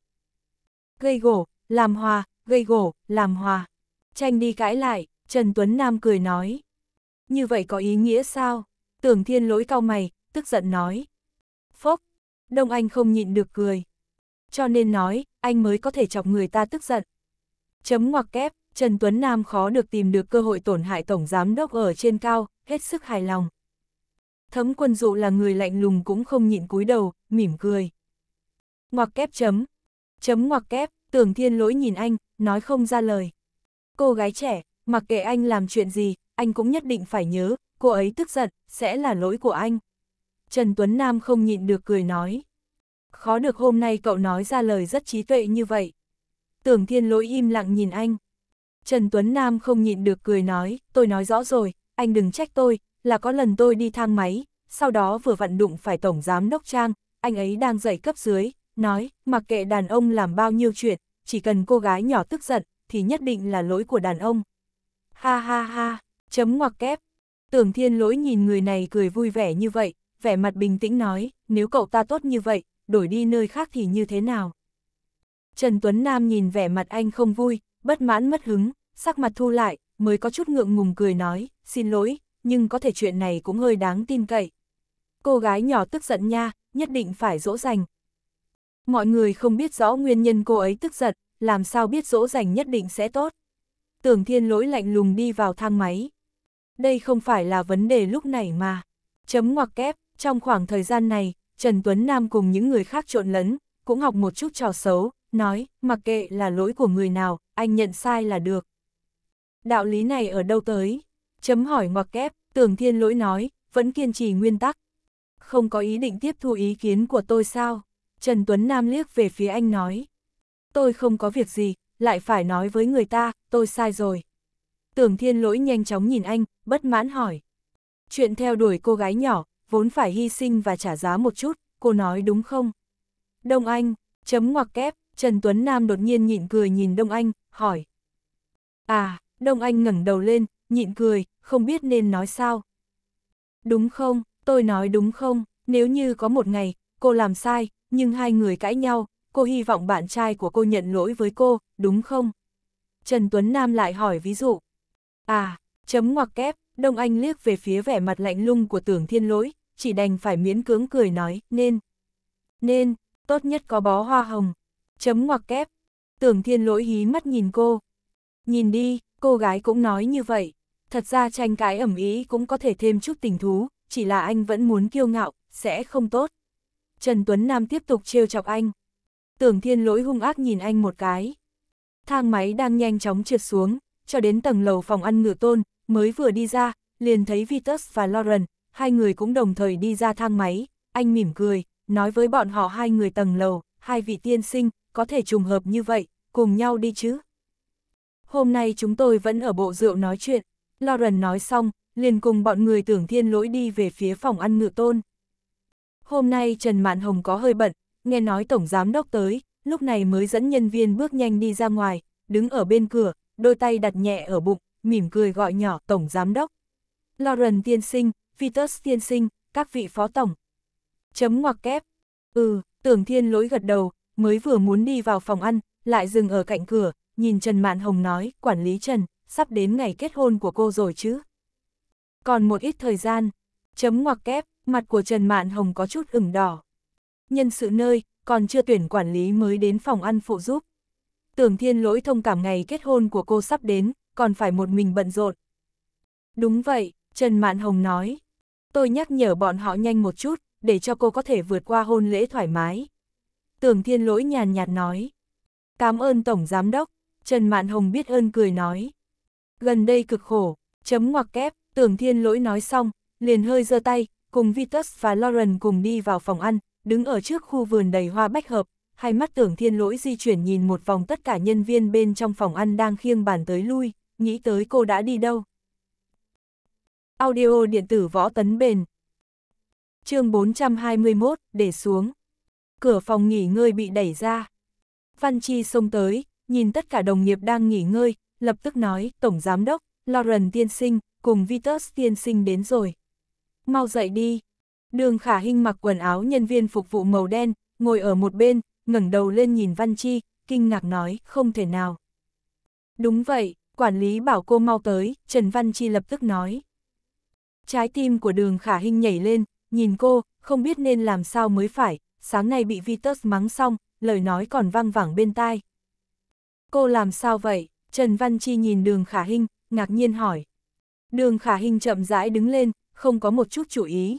Gây gỗ làm hòa, gây gỗ làm hòa. Tranh đi cãi lại, Trần Tuấn Nam cười nói. Như vậy có ý nghĩa sao? Tưởng thiên lỗi cau mày, tức giận nói. Phốc, Đông Anh không nhịn được cười cho nên nói, anh mới có thể chọc người ta tức giận. Chấm ngoặc kép, Trần Tuấn Nam khó được tìm được cơ hội tổn hại Tổng Giám Đốc ở trên cao, hết sức hài lòng. Thấm quân dụ là người lạnh lùng cũng không nhịn cúi đầu, mỉm cười. Ngoặc kép chấm. Chấm ngoặc kép, tưởng thiên lỗi nhìn anh, nói không ra lời. Cô gái trẻ, mặc kệ anh làm chuyện gì, anh cũng nhất định phải nhớ, cô ấy tức giận, sẽ là lỗi của anh. Trần Tuấn Nam không nhịn được cười nói khó được hôm nay cậu nói ra lời rất trí tuệ như vậy. Tưởng thiên lỗi im lặng nhìn anh. Trần Tuấn Nam không nhịn được cười nói, tôi nói rõ rồi, anh đừng trách tôi, là có lần tôi đi thang máy, sau đó vừa vặn đụng phải Tổng Giám Đốc Trang, anh ấy đang dậy cấp dưới, nói, mặc kệ đàn ông làm bao nhiêu chuyện, chỉ cần cô gái nhỏ tức giận, thì nhất định là lỗi của đàn ông. Ha ha ha, chấm ngoặc kép. Tưởng thiên lỗi nhìn người này cười vui vẻ như vậy, vẻ mặt bình tĩnh nói, nếu cậu ta tốt như vậy, đổi đi nơi khác thì như thế nào? Trần Tuấn Nam nhìn vẻ mặt anh không vui, bất mãn mất hứng, sắc mặt thu lại, mới có chút ngượng ngùng cười nói, xin lỗi, nhưng có thể chuyện này cũng hơi đáng tin cậy. Cô gái nhỏ tức giận nha, nhất định phải dỗ dành. Mọi người không biết rõ nguyên nhân cô ấy tức giận, làm sao biết dỗ dành nhất định sẽ tốt. Tưởng thiên lỗi lạnh lùng đi vào thang máy. Đây không phải là vấn đề lúc này mà. Chấm ngoặc kép, trong khoảng thời gian này, Trần Tuấn Nam cùng những người khác trộn lẫn, cũng học một chút trò xấu, nói, mặc kệ là lỗi của người nào, anh nhận sai là được. Đạo lý này ở đâu tới? Chấm hỏi ngoặc kép, tưởng thiên lỗi nói, vẫn kiên trì nguyên tắc. Không có ý định tiếp thu ý kiến của tôi sao? Trần Tuấn Nam liếc về phía anh nói. Tôi không có việc gì, lại phải nói với người ta, tôi sai rồi. Tưởng thiên lỗi nhanh chóng nhìn anh, bất mãn hỏi. Chuyện theo đuổi cô gái nhỏ, vốn phải hy sinh và trả giá một chút, cô nói đúng không? Đông Anh, chấm ngoặc kép, Trần Tuấn Nam đột nhiên nhịn cười nhìn Đông Anh, hỏi. À, Đông Anh ngẩng đầu lên, nhịn cười, không biết nên nói sao. Đúng không, tôi nói đúng không, nếu như có một ngày, cô làm sai, nhưng hai người cãi nhau, cô hy vọng bạn trai của cô nhận lỗi với cô, đúng không? Trần Tuấn Nam lại hỏi ví dụ. À, chấm ngoặc kép, Đông Anh liếc về phía vẻ mặt lạnh lung của tưởng thiên lỗi, chỉ đành phải miễn cưỡng cười nói, nên, nên, tốt nhất có bó hoa hồng, chấm ngoặc kép, tưởng thiên lỗi hí mắt nhìn cô. Nhìn đi, cô gái cũng nói như vậy, thật ra tranh cãi ẩm ý cũng có thể thêm chút tình thú, chỉ là anh vẫn muốn kiêu ngạo, sẽ không tốt. Trần Tuấn Nam tiếp tục trêu chọc anh. Tưởng thiên lỗi hung ác nhìn anh một cái. Thang máy đang nhanh chóng trượt xuống, cho đến tầng lầu phòng ăn ngựa tôn, mới vừa đi ra, liền thấy Vitus và Lauren, hai người cũng đồng thời đi ra thang máy, anh mỉm cười, nói với bọn họ hai người tầng lầu, hai vị tiên sinh, có thể trùng hợp như vậy, cùng nhau đi chứ. Hôm nay chúng tôi vẫn ở bộ rượu nói chuyện, Lauren nói xong, liền cùng bọn người tưởng thiên lỗi đi về phía phòng ăn ngựa tôn. Hôm nay Trần Mạn Hồng có hơi bận, nghe nói Tổng Giám Đốc tới, lúc này mới dẫn nhân viên bước nhanh đi ra ngoài, đứng ở bên cửa, đôi tay đặt nhẹ ở bụng, mỉm cười gọi nhỏ Tổng Giám Đốc. Lauren tiên sinh, Vitus tiên sinh, các vị phó tổng. Chấm ngoặc kép. Ừ, tưởng thiên lỗi gật đầu, mới vừa muốn đi vào phòng ăn, lại dừng ở cạnh cửa, nhìn Trần Mạn Hồng nói, quản lý Trần, sắp đến ngày kết hôn của cô rồi chứ. Còn một ít thời gian, chấm ngoặc kép, mặt của Trần Mạn Hồng có chút ửng đỏ. Nhân sự nơi, còn chưa tuyển quản lý mới đến phòng ăn phụ giúp. Tưởng thiên lỗi thông cảm ngày kết hôn của cô sắp đến, còn phải một mình bận rộn. Đúng vậy, Trần Mạn Hồng nói, Tôi nhắc nhở bọn họ nhanh một chút, để cho cô có thể vượt qua hôn lễ thoải mái. Tưởng thiên lỗi nhàn nhạt nói. Cảm ơn Tổng Giám Đốc, Trần Mạn Hồng biết ơn cười nói. Gần đây cực khổ, chấm ngoặc kép, tưởng thiên lỗi nói xong, liền hơi giơ tay, cùng Vitus và Lauren cùng đi vào phòng ăn, đứng ở trước khu vườn đầy hoa bách hợp, hai mắt tưởng thiên lỗi di chuyển nhìn một vòng tất cả nhân viên bên trong phòng ăn đang khiêng bàn tới lui, nghĩ tới cô đã đi đâu. Audio điện tử võ tấn bền. chương 421, để xuống. Cửa phòng nghỉ ngơi bị đẩy ra. Văn Chi xông tới, nhìn tất cả đồng nghiệp đang nghỉ ngơi, lập tức nói, Tổng Giám đốc, Lauren tiên sinh, cùng Vitus tiên sinh đến rồi. Mau dậy đi. Đường khả hình mặc quần áo nhân viên phục vụ màu đen, ngồi ở một bên, ngẩng đầu lên nhìn Văn Chi, kinh ngạc nói, không thể nào. Đúng vậy, quản lý bảo cô mau tới, Trần Văn Chi lập tức nói. Trái tim của đường khả hình nhảy lên, nhìn cô, không biết nên làm sao mới phải, sáng nay bị Vitus mắng xong, lời nói còn văng vẳng bên tai. Cô làm sao vậy? Trần Văn Chi nhìn đường khả hình, ngạc nhiên hỏi. Đường khả hình chậm rãi đứng lên, không có một chút chủ ý.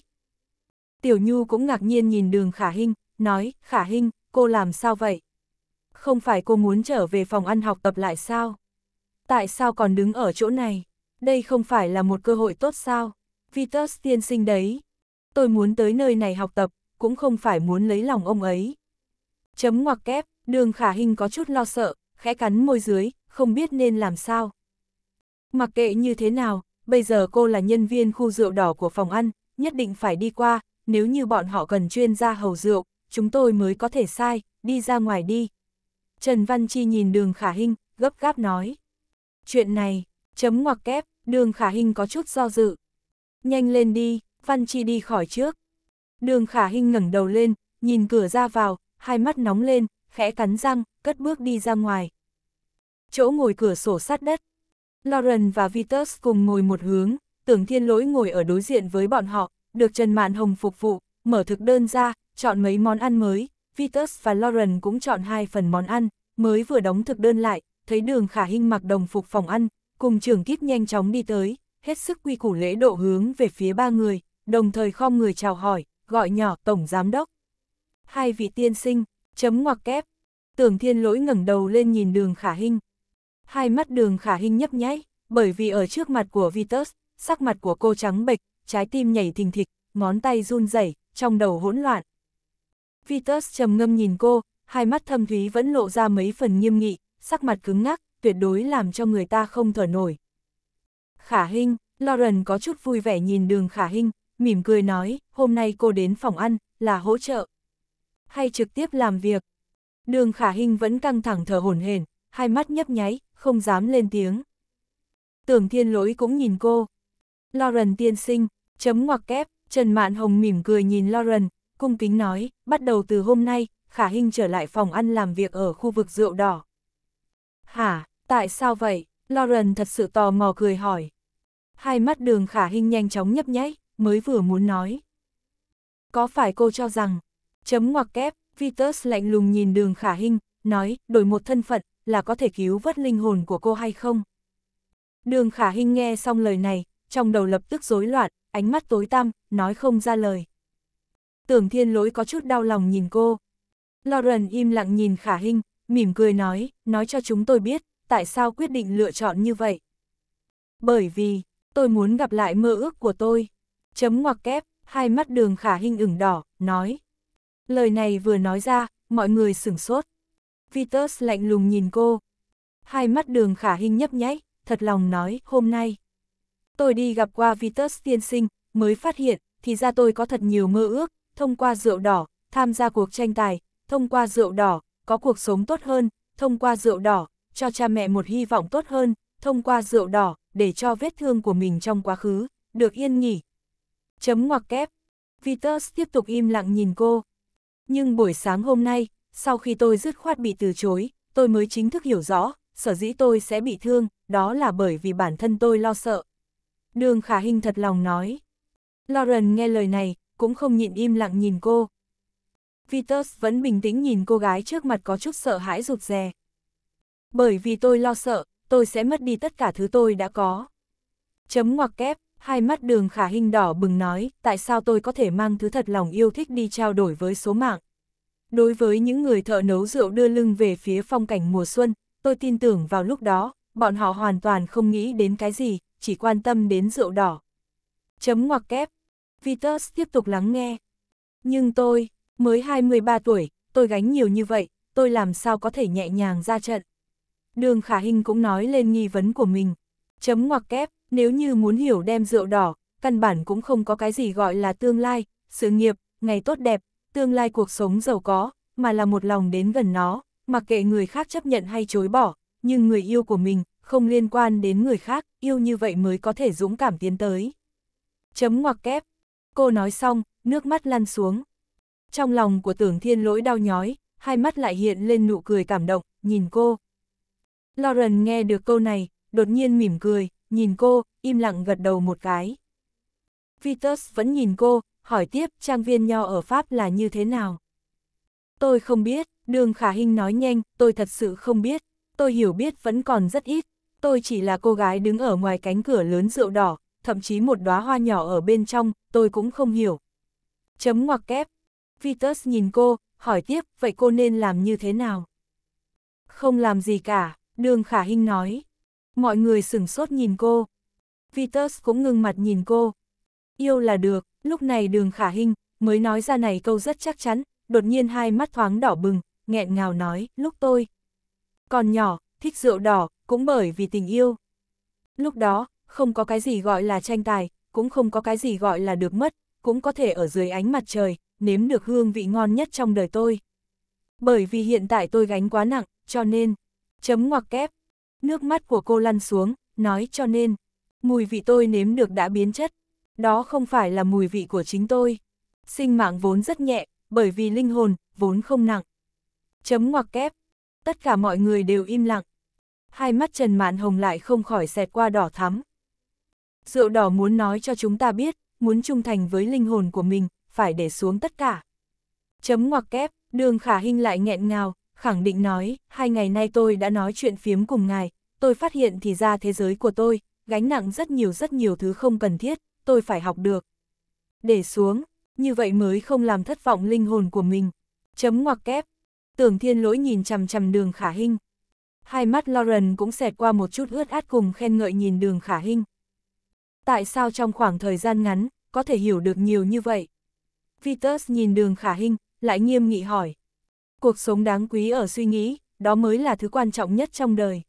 Tiểu Nhu cũng ngạc nhiên nhìn đường khả hình, nói, khả hình, cô làm sao vậy? Không phải cô muốn trở về phòng ăn học tập lại sao? Tại sao còn đứng ở chỗ này? Đây không phải là một cơ hội tốt sao? Vitus tiên sinh đấy. Tôi muốn tới nơi này học tập, cũng không phải muốn lấy lòng ông ấy. Chấm ngoặc kép, đường khả hình có chút lo sợ, khẽ cắn môi dưới, không biết nên làm sao. Mặc kệ như thế nào, bây giờ cô là nhân viên khu rượu đỏ của phòng ăn, nhất định phải đi qua, nếu như bọn họ cần chuyên gia hầu rượu, chúng tôi mới có thể sai, đi ra ngoài đi. Trần Văn Chi nhìn đường khả hình, gấp gáp nói. Chuyện này, chấm ngoặc kép, đường khả hình có chút do dự, Nhanh lên đi, Văn Chi đi khỏi trước. Đường Khả Hinh ngẩng đầu lên, nhìn cửa ra vào, hai mắt nóng lên, khẽ cắn răng, cất bước đi ra ngoài. Chỗ ngồi cửa sổ sát đất. Lauren và Vitus cùng ngồi một hướng, tưởng thiên lỗi ngồi ở đối diện với bọn họ, được Trần Mạn Hồng phục vụ, mở thực đơn ra, chọn mấy món ăn mới. Vitus và Lauren cũng chọn hai phần món ăn, mới vừa đóng thực đơn lại, thấy đường khả hình mặc đồng phục phòng ăn, cùng trưởng kíp nhanh chóng đi tới, hết sức quy củ lễ độ hướng về phía ba người, đồng thời khom người chào hỏi, gọi nhỏ Tổng Giám Đốc. Hai vị tiên sinh, chấm ngoặc kép. Tưởng thiên lỗi ngẩng đầu lên nhìn đường khả hình. Hai mắt đường khả hình nhấp nháy, bởi vì ở trước mặt của Vitus, sắc mặt của cô trắng bệch, trái tim nhảy thình thịch, ngón tay run rẩy, trong đầu hỗn loạn. Vitus trầm ngâm nhìn cô, hai mắt thâm thúy vẫn lộ ra mấy phần nghiêm nghị, sắc mặt cứng ngắc, tuyệt đối làm cho người ta không thở nổi. Khả Hinh, Lauren có chút vui vẻ nhìn đường Khả Hinh, mỉm cười nói, hôm nay cô đến phòng ăn, là hỗ trợ. Hay trực tiếp làm việc. Đường Khả Hinh vẫn căng thẳng thở hổn hển, hai mắt nhấp nháy, không dám lên tiếng. Tưởng thiên lỗi cũng nhìn cô. Lauren tiên sinh, chấm ngoặc kép, Trần Mạn Hồng mỉm cười nhìn Lauren, cung kính nói, bắt đầu từ hôm nay, Khả Hinh trở lại phòng ăn làm việc ở khu vực rượu đỏ. Hả, tại sao vậy? Lauren thật sự tò mò cười hỏi hai mắt đường khả hình nhanh chóng nhấp nháy, mới vừa muốn nói. Có phải cô cho rằng, chấm ngoặc kép, Vitus lạnh lùng nhìn đường khả hình, nói, đổi một thân phận, là có thể cứu vớt linh hồn của cô hay không? Đường khả hình nghe xong lời này, trong đầu lập tức rối loạn, ánh mắt tối tăm, nói không ra lời. Tưởng thiên lỗi có chút đau lòng nhìn cô. Lauren im lặng nhìn khả hình, mỉm cười nói, nói cho chúng tôi biết, tại sao quyết định lựa chọn như vậy. Bởi vì, tôi muốn gặp lại mơ ước của tôi. Chấm ngoặc kép, hai mắt đường khả hình ửng đỏ, nói. Lời này vừa nói ra, mọi người sửng sốt. Vitus lạnh lùng nhìn cô. Hai mắt đường khả hình nhấp nháy, thật lòng nói, hôm nay. Tôi đi gặp qua Vitus tiên sinh, mới phát hiện, thì ra tôi có thật nhiều mơ ước, thông qua rượu đỏ, tham gia cuộc tranh tài, thông qua rượu đỏ, có cuộc sống tốt hơn, thông qua rượu đỏ, cho cha mẹ một hy vọng tốt hơn, thông qua rượu đỏ, để cho vết thương của mình trong quá khứ, được yên nghỉ. Chấm ngoặc kép. Vitus tiếp tục im lặng nhìn cô. Nhưng buổi sáng hôm nay, sau khi tôi dứt khoát bị từ chối, tôi mới chính thức hiểu rõ, sở dĩ tôi sẽ bị thương, đó là bởi vì bản thân tôi lo sợ. Đường khả hình thật lòng nói. Lauren nghe lời này, cũng không nhịn im lặng nhìn cô. Vitus vẫn bình tĩnh nhìn cô gái trước mặt có chút sợ hãi rụt rè. Bởi vì tôi lo sợ, tôi sẽ mất đi tất cả thứ tôi đã có. Chấm ngoặc kép, hai mắt đường khả hình đỏ bừng nói, tại sao tôi có thể mang thứ thật lòng yêu thích đi trao đổi với số mạng. Đối với những người thợ nấu rượu đưa lưng về phía phong cảnh mùa xuân, tôi tin tưởng vào lúc đó, bọn họ hoàn toàn không nghĩ đến cái gì, chỉ quan tâm đến rượu đỏ. Chấm ngoặc kép, Vitus tiếp tục lắng nghe. Nhưng tôi, mới 23 tuổi, tôi gánh nhiều như vậy, tôi làm sao có thể nhẹ nhàng ra trận. Đường Khả Hinh cũng nói lên nghi vấn của mình. Chấm ngoặc kép, nếu như muốn hiểu đem rượu đỏ, căn bản cũng không có cái gì gọi là tương lai, sự nghiệp, ngày tốt đẹp, tương lai cuộc sống giàu có, mà là một lòng đến gần nó, mặc kệ người khác chấp nhận hay chối bỏ, nhưng người yêu của mình không liên quan đến người khác, yêu như vậy mới có thể dũng cảm tiến tới. Chấm ngoặc kép. Cô nói xong, nước mắt lăn xuống. Trong lòng của tưởng thiên lỗi đau nhói, hai mắt lại hiện lên nụ cười cảm động, nhìn cô. Lauren nghe được câu này, đột nhiên mỉm cười, nhìn cô, im lặng gật đầu một cái. Vitus vẫn nhìn cô, hỏi tiếp trang viên nho ở Pháp là như thế nào. Tôi không biết, đường khả hình nói nhanh, tôi thật sự không biết, tôi hiểu biết vẫn còn rất ít, tôi chỉ là cô gái đứng ở ngoài cánh cửa lớn rượu đỏ, thậm chí một đóa hoa nhỏ ở bên trong, tôi cũng không hiểu. Chấm ngoặc kép. Vitus nhìn cô, hỏi tiếp, vậy cô nên làm như thế nào? Không làm gì cả. Đường Khả hình nói. Mọi người sửng sốt nhìn cô. Vitus cũng ngưng mặt nhìn cô. Yêu là được, lúc này đường Khả hình mới nói ra này câu rất chắc chắn, đột nhiên hai mắt thoáng đỏ bừng, nghẹn ngào nói, lúc tôi. Còn nhỏ, thích rượu đỏ, cũng bởi vì tình yêu. Lúc đó, không có cái gì gọi là tranh tài, cũng không có cái gì gọi là được mất, cũng có thể ở dưới ánh mặt trời, nếm được hương vị ngon nhất trong đời tôi. Bởi vì hiện tại tôi gánh quá nặng, cho nên... Chấm ngoặc kép. Nước mắt của cô lăn xuống, nói cho nên. Mùi vị tôi nếm được đã biến chất. Đó không phải là mùi vị của chính tôi. Sinh mạng vốn rất nhẹ, bởi vì linh hồn, vốn không nặng. Chấm ngoặc kép. Tất cả mọi người đều im lặng. Hai mắt Trần Mạn Hồng lại không khỏi xẹt qua đỏ thắm. Rượu đỏ muốn nói cho chúng ta biết, muốn trung thành với linh hồn của mình, phải để xuống tất cả. Chấm ngoặc kép, đường khả hình lại nghẹn ngào, khẳng định nói, hai ngày nay tôi đã nói chuyện phiếm cùng ngài, tôi phát hiện thì ra thế giới của tôi, gánh nặng rất nhiều rất nhiều thứ không cần thiết, tôi phải học được. Để xuống, như vậy mới không làm thất vọng linh hồn của mình. Chấm ngoặc kép. Tưởng thiên lỗi nhìn chằm chằm đường khả hình Hai mắt Lauren cũng xẹt qua một chút ướt át cùng khen ngợi nhìn đường khả hình Tại sao trong khoảng thời gian ngắn, có thể hiểu được nhiều như vậy? Vitus nhìn đường khả hình lại nghiêm nghị hỏi, Cuộc sống đáng quý ở suy nghĩ, đó mới là thứ quan trọng nhất trong đời.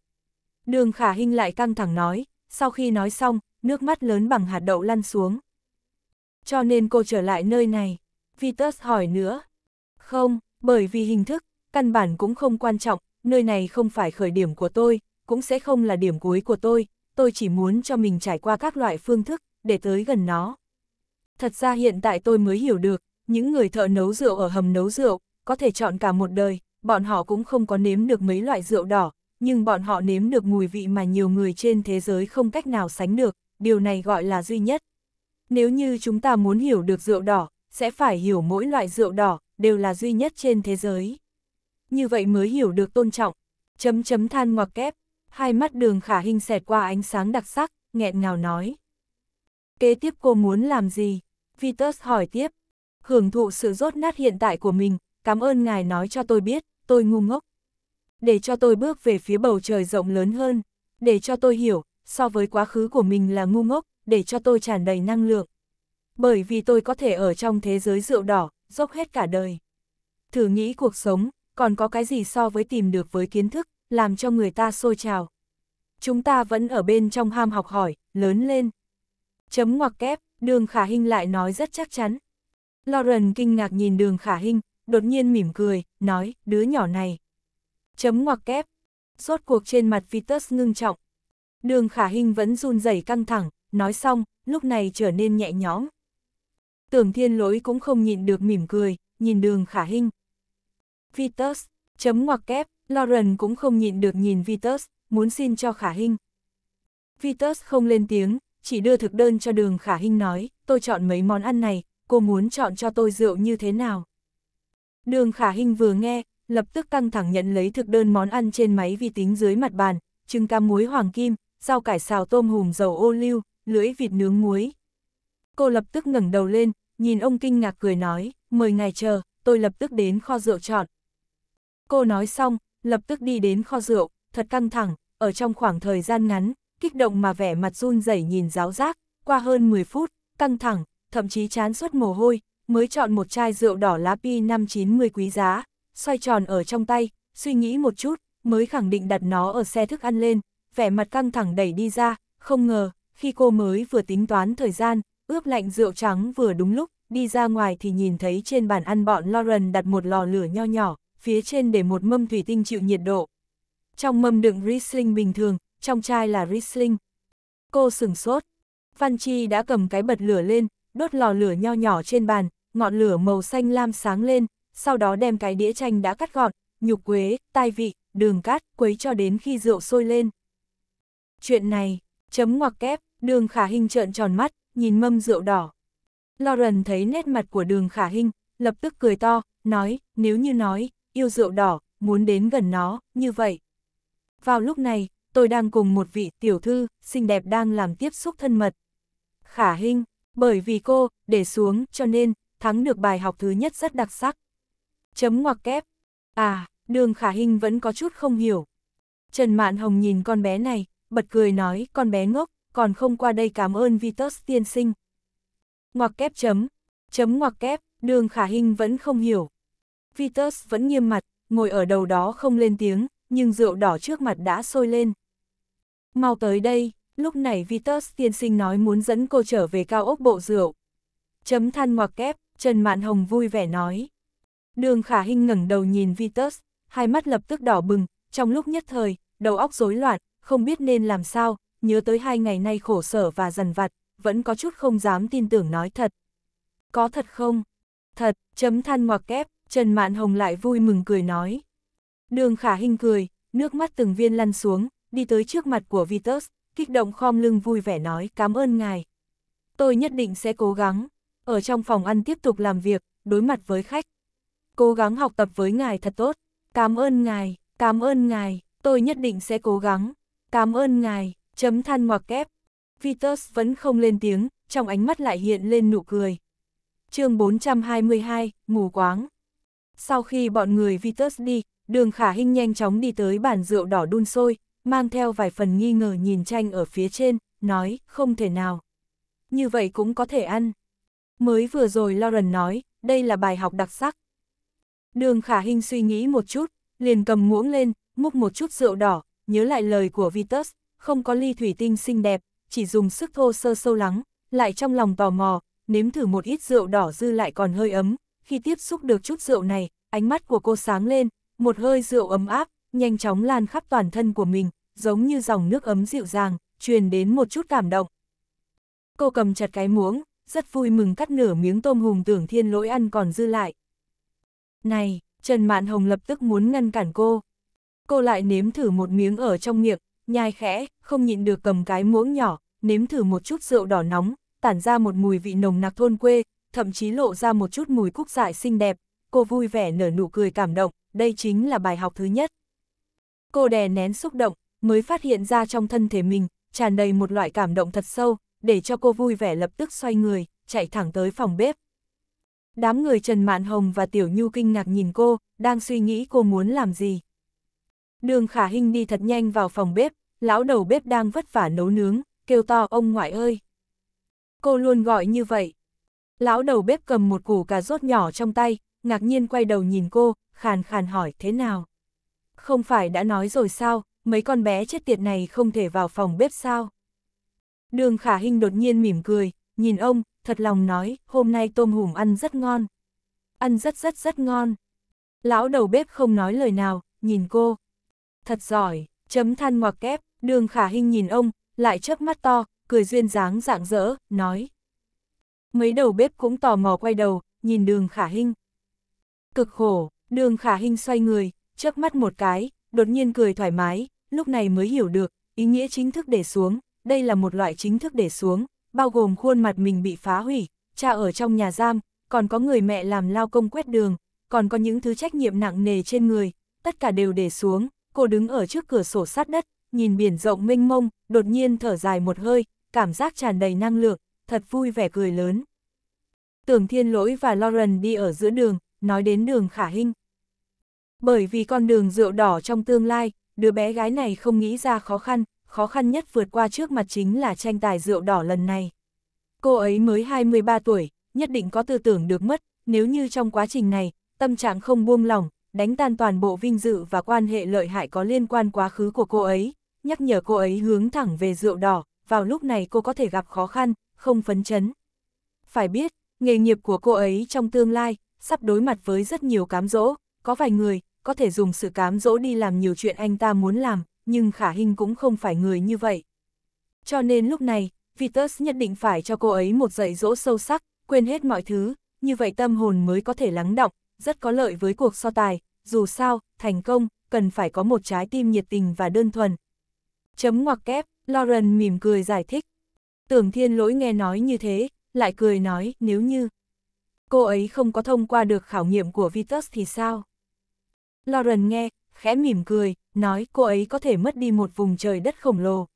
Đường khả hình lại căng thẳng nói, sau khi nói xong, nước mắt lớn bằng hạt đậu lăn xuống. Cho nên cô trở lại nơi này. Vitus hỏi nữa. Không, bởi vì hình thức, căn bản cũng không quan trọng, nơi này không phải khởi điểm của tôi, cũng sẽ không là điểm cuối của tôi, tôi chỉ muốn cho mình trải qua các loại phương thức, để tới gần nó. Thật ra hiện tại tôi mới hiểu được, những người thợ nấu rượu ở hầm nấu rượu, có thể chọn cả một đời, bọn họ cũng không có nếm được mấy loại rượu đỏ, nhưng bọn họ nếm được mùi vị mà nhiều người trên thế giới không cách nào sánh được, điều này gọi là duy nhất. Nếu như chúng ta muốn hiểu được rượu đỏ, sẽ phải hiểu mỗi loại rượu đỏ, đều là duy nhất trên thế giới. Như vậy mới hiểu được tôn trọng. Chấm chấm than ngoặc kép, hai mắt đường khả hình xẹt qua ánh sáng đặc sắc, nghẹn ngào nói. Kế tiếp cô muốn làm gì? Vitus hỏi tiếp. Hưởng thụ sự rốt nát hiện tại của mình, cảm ơn ngài nói cho tôi biết, tôi ngu ngốc. Để cho tôi bước về phía bầu trời rộng lớn hơn, để cho tôi hiểu, so với quá khứ của mình là ngu ngốc, để cho tôi tràn đầy năng lượng. Bởi vì tôi có thể ở trong thế giới rượu đỏ, dốc hết cả đời. Thử nghĩ cuộc sống, còn có cái gì so với tìm được với kiến thức, làm cho người ta sôi trào. Chúng ta vẫn ở bên trong ham học hỏi, lớn lên. Chấm ngoặc kép, đường khả hình lại nói rất chắc chắn. Lauren kinh ngạc nhìn đường khả hình, đột nhiên mỉm cười, nói, đứa nhỏ này. Chấm ngoặc kép. Rốt cuộc trên mặt Vitus ngưng trọng. Đường khả hình vẫn run rẩy căng thẳng, nói xong, lúc này trở nên nhẹ nhõm. Tưởng thiên lỗi cũng không nhịn được mỉm cười, nhìn đường khả hình. Vitus, chấm ngoặc kép, Lauren cũng không nhịn được nhìn Vitus, muốn xin cho khả hình. Vitus không lên tiếng, chỉ đưa thực đơn cho đường khả hình nói, tôi chọn mấy món ăn này, cô muốn chọn cho tôi rượu như thế nào. Đường khả hình vừa nghe, lập tức căng thẳng nhận lấy thực đơn món ăn trên máy vi tính dưới mặt bàn, trứng cam muối hoàng kim, rau cải xào tôm hùm dầu ô liu, lưỡi vịt nướng muối. Cô lập tức ngẩng đầu lên, nhìn ông kinh ngạc cười nói, mời ngài chờ, tôi lập tức đến kho rượu chọn. Cô nói xong, lập tức đi đến kho rượu, thật căng thẳng, ở trong khoảng thời gian ngắn, kích động mà vẻ mặt run rẩy nhìn giáo giác, qua hơn 10 phút, căng thẳng, thậm chí chán suốt mồ hôi, mới chọn một chai rượu đỏ lá pi 590 quý giá, xoay tròn ở trong tay, suy nghĩ một chút, mới khẳng định đặt nó ở xe thức ăn lên, vẻ mặt căng thẳng đẩy đi ra, không ngờ, khi cô mới vừa tính toán thời gian, ướp lạnh rượu trắng vừa đúng lúc, đi ra ngoài thì nhìn thấy trên bàn ăn bọn Lauren đặt một lò lửa nho nhỏ, phía trên để một mâm thủy tinh chịu nhiệt độ. Trong mâm đựng Riesling bình thường, trong chai là Riesling. Cô sửng sốt. Văn Chi đã cầm cái bật lửa lên, đốt lò lửa nho nhỏ trên bàn, ngọn lửa màu xanh lam sáng lên, sau đó đem cái đĩa chanh đã cắt gọn, nhục quế, tai vị, đường cát, quấy cho đến khi rượu sôi lên. Chuyện này, chấm ngoặc kép, đường khả hình trợn tròn mắt, nhìn mâm rượu đỏ. Lauren thấy nét mặt của đường khả hình, lập tức cười to, nói, nếu như nói, yêu rượu đỏ, muốn đến gần nó, như vậy. Vào lúc này, tôi đang cùng một vị tiểu thư, xinh đẹp đang làm tiếp xúc thân mật. Khả hình, bởi vì cô, để xuống, cho nên, thắng được bài học thứ nhất rất đặc sắc. Chấm ngoặc kép. À, đường khả hình vẫn có chút không hiểu. Trần Mạn Hồng nhìn con bé này, bật cười nói, con bé ngốc, còn không qua đây cảm ơn Vitus tiên sinh. Ngoặc kép chấm. Chấm ngoặc kép, đường khả hình vẫn không hiểu. Vitus vẫn nghiêm mặt, ngồi ở đầu đó không lên tiếng, nhưng rượu đỏ trước mặt đã sôi lên. Mau tới đây, lúc này Vitus tiên sinh nói muốn dẫn cô trở về cao ốc bộ rượu. Chấm than ngoặc kép, Trần Mạn Hồng vui vẻ nói. Đường Khả Hinh ngẩng đầu nhìn Vitus, hai mắt lập tức đỏ bừng, trong lúc nhất thời, đầu óc rối loạn, không biết nên làm sao, nhớ tới hai ngày nay khổ sở và dần vặt, vẫn có chút không dám tin tưởng nói thật. Có thật không? Thật, chấm than ngoặc kép, Trần Mạn Hồng lại vui mừng cười nói. Đường Khả Hinh cười, nước mắt từng viên lăn xuống, đi tới trước mặt của Vitus, kích động khom lưng vui vẻ nói cảm ơn ngài. Tôi nhất định sẽ cố gắng ở trong phòng ăn tiếp tục làm việc, đối mặt với khách. Cố gắng học tập với ngài thật tốt, cảm ơn ngài, cảm ơn ngài, tôi nhất định sẽ cố gắng, cảm ơn ngài, chấm than ngoặc kép. Vitus vẫn không lên tiếng, trong ánh mắt lại hiện lên nụ cười. chương 422, mù quáng. Sau khi bọn người Vitus đi, đường khả hinh nhanh chóng đi tới bàn rượu đỏ đun sôi, mang theo vài phần nghi ngờ nhìn tranh ở phía trên, nói, không thể nào. Như vậy cũng có thể ăn, Mới vừa rồi Lauren nói, đây là bài học đặc sắc. Đường khả hình suy nghĩ một chút, liền cầm muỗng lên, múc một chút rượu đỏ, nhớ lại lời của Vitus, không có ly thủy tinh xinh đẹp, chỉ dùng sức thô sơ sâu lắng, lại trong lòng tò mò, nếm thử một ít rượu đỏ dư lại còn hơi ấm, khi tiếp xúc được chút rượu này, ánh mắt của cô sáng lên, một hơi rượu ấm áp, nhanh chóng lan khắp toàn thân của mình, giống như dòng nước ấm dịu dàng, truyền đến một chút cảm động. Cô cầm chặt cái muỗng, rất vui mừng cắt nửa miếng tôm hùm tưởng thiên lỗi ăn còn dư lại. Này, Trần Mạn Hồng lập tức muốn ngăn cản cô. Cô lại nếm thử một miếng ở trong miệng, nhai khẽ, không nhịn được cầm cái muỗng nhỏ, nếm thử một chút rượu đỏ nóng, tản ra một mùi vị nồng nặc thôn quê, thậm chí lộ ra một chút mùi cúc dại xinh đẹp. Cô vui vẻ nở nụ cười cảm động, đây chính là bài học thứ nhất. Cô đè nén xúc động, mới phát hiện ra trong thân thể mình, tràn đầy một loại cảm động thật sâu, để cho cô vui vẻ lập tức xoay người, chạy thẳng tới phòng bếp. Đám người Trần Mạn Hồng và Tiểu Nhu kinh ngạc nhìn cô, đang suy nghĩ cô muốn làm gì. Đường Khả Hinh đi thật nhanh vào phòng bếp, lão đầu bếp đang vất vả nấu nướng, kêu to ông ngoại ơi. Cô luôn gọi như vậy. Lão đầu bếp cầm một củ cà rốt nhỏ trong tay, ngạc nhiên quay đầu nhìn cô, khàn khàn hỏi thế nào. Không phải đã nói rồi sao, mấy con bé chết tiệt này không thể vào phòng bếp sao. Đường khả hình đột nhiên mỉm cười, nhìn ông, thật lòng nói, hôm nay tôm hùm ăn rất ngon. Ăn rất rất rất ngon. Lão đầu bếp không nói lời nào, nhìn cô. Thật giỏi, chấm than ngoặc kép, đường khả hình nhìn ông, lại chớp mắt to, cười duyên dáng rạng rỡ, nói. Mấy đầu bếp cũng tò mò quay đầu, nhìn đường khả hình. Cực khổ, đường khả hình xoay người, chớp mắt một cái, đột nhiên cười thoải mái, lúc này mới hiểu được, ý nghĩa chính thức để xuống, đây là một loại chính thức để xuống, bao gồm khuôn mặt mình bị phá hủy, cha ở trong nhà giam, còn có người mẹ làm lao công quét đường, còn có những thứ trách nhiệm nặng nề trên người, tất cả đều để xuống, cô đứng ở trước cửa sổ sát đất, nhìn biển rộng mênh mông, đột nhiên thở dài một hơi, cảm giác tràn đầy năng lượng, thật vui vẻ cười lớn. Tưởng Thiên Lỗi và Lauren đi ở giữa đường, nói đến đường khả hình. Bởi vì con đường rượu đỏ trong tương lai, đứa bé gái này không nghĩ ra khó khăn, khó khăn nhất vượt qua trước mặt chính là tranh tài rượu đỏ lần này. Cô ấy mới 23 tuổi, nhất định có tư tưởng được mất, nếu như trong quá trình này, tâm trạng không buông lỏng, đánh tan toàn bộ vinh dự và quan hệ lợi hại có liên quan quá khứ của cô ấy, nhắc nhở cô ấy hướng thẳng về rượu đỏ, vào lúc này cô có thể gặp khó khăn, không phấn chấn. Phải biết, nghề nghiệp của cô ấy trong tương lai, sắp đối mặt với rất nhiều cám dỗ, có vài người, có thể dùng sự cám dỗ đi làm nhiều chuyện anh ta muốn làm, nhưng khả hình cũng không phải người như vậy. Cho nên lúc này, Vitus nhất định phải cho cô ấy một dạy dỗ sâu sắc, quên hết mọi thứ, như vậy tâm hồn mới có thể lắng động, rất có lợi với cuộc so tài, dù sao, thành công, cần phải có một trái tim nhiệt tình và đơn thuần. Chấm ngoặc kép, Lauren mỉm cười giải thích. Tưởng thiên lỗi nghe nói như thế, lại cười nói nếu như cô ấy không có thông qua được khảo nghiệm của Vitus thì sao? Lauren nghe, khẽ mỉm cười, nói cô ấy có thể mất đi một vùng trời đất khổng lồ.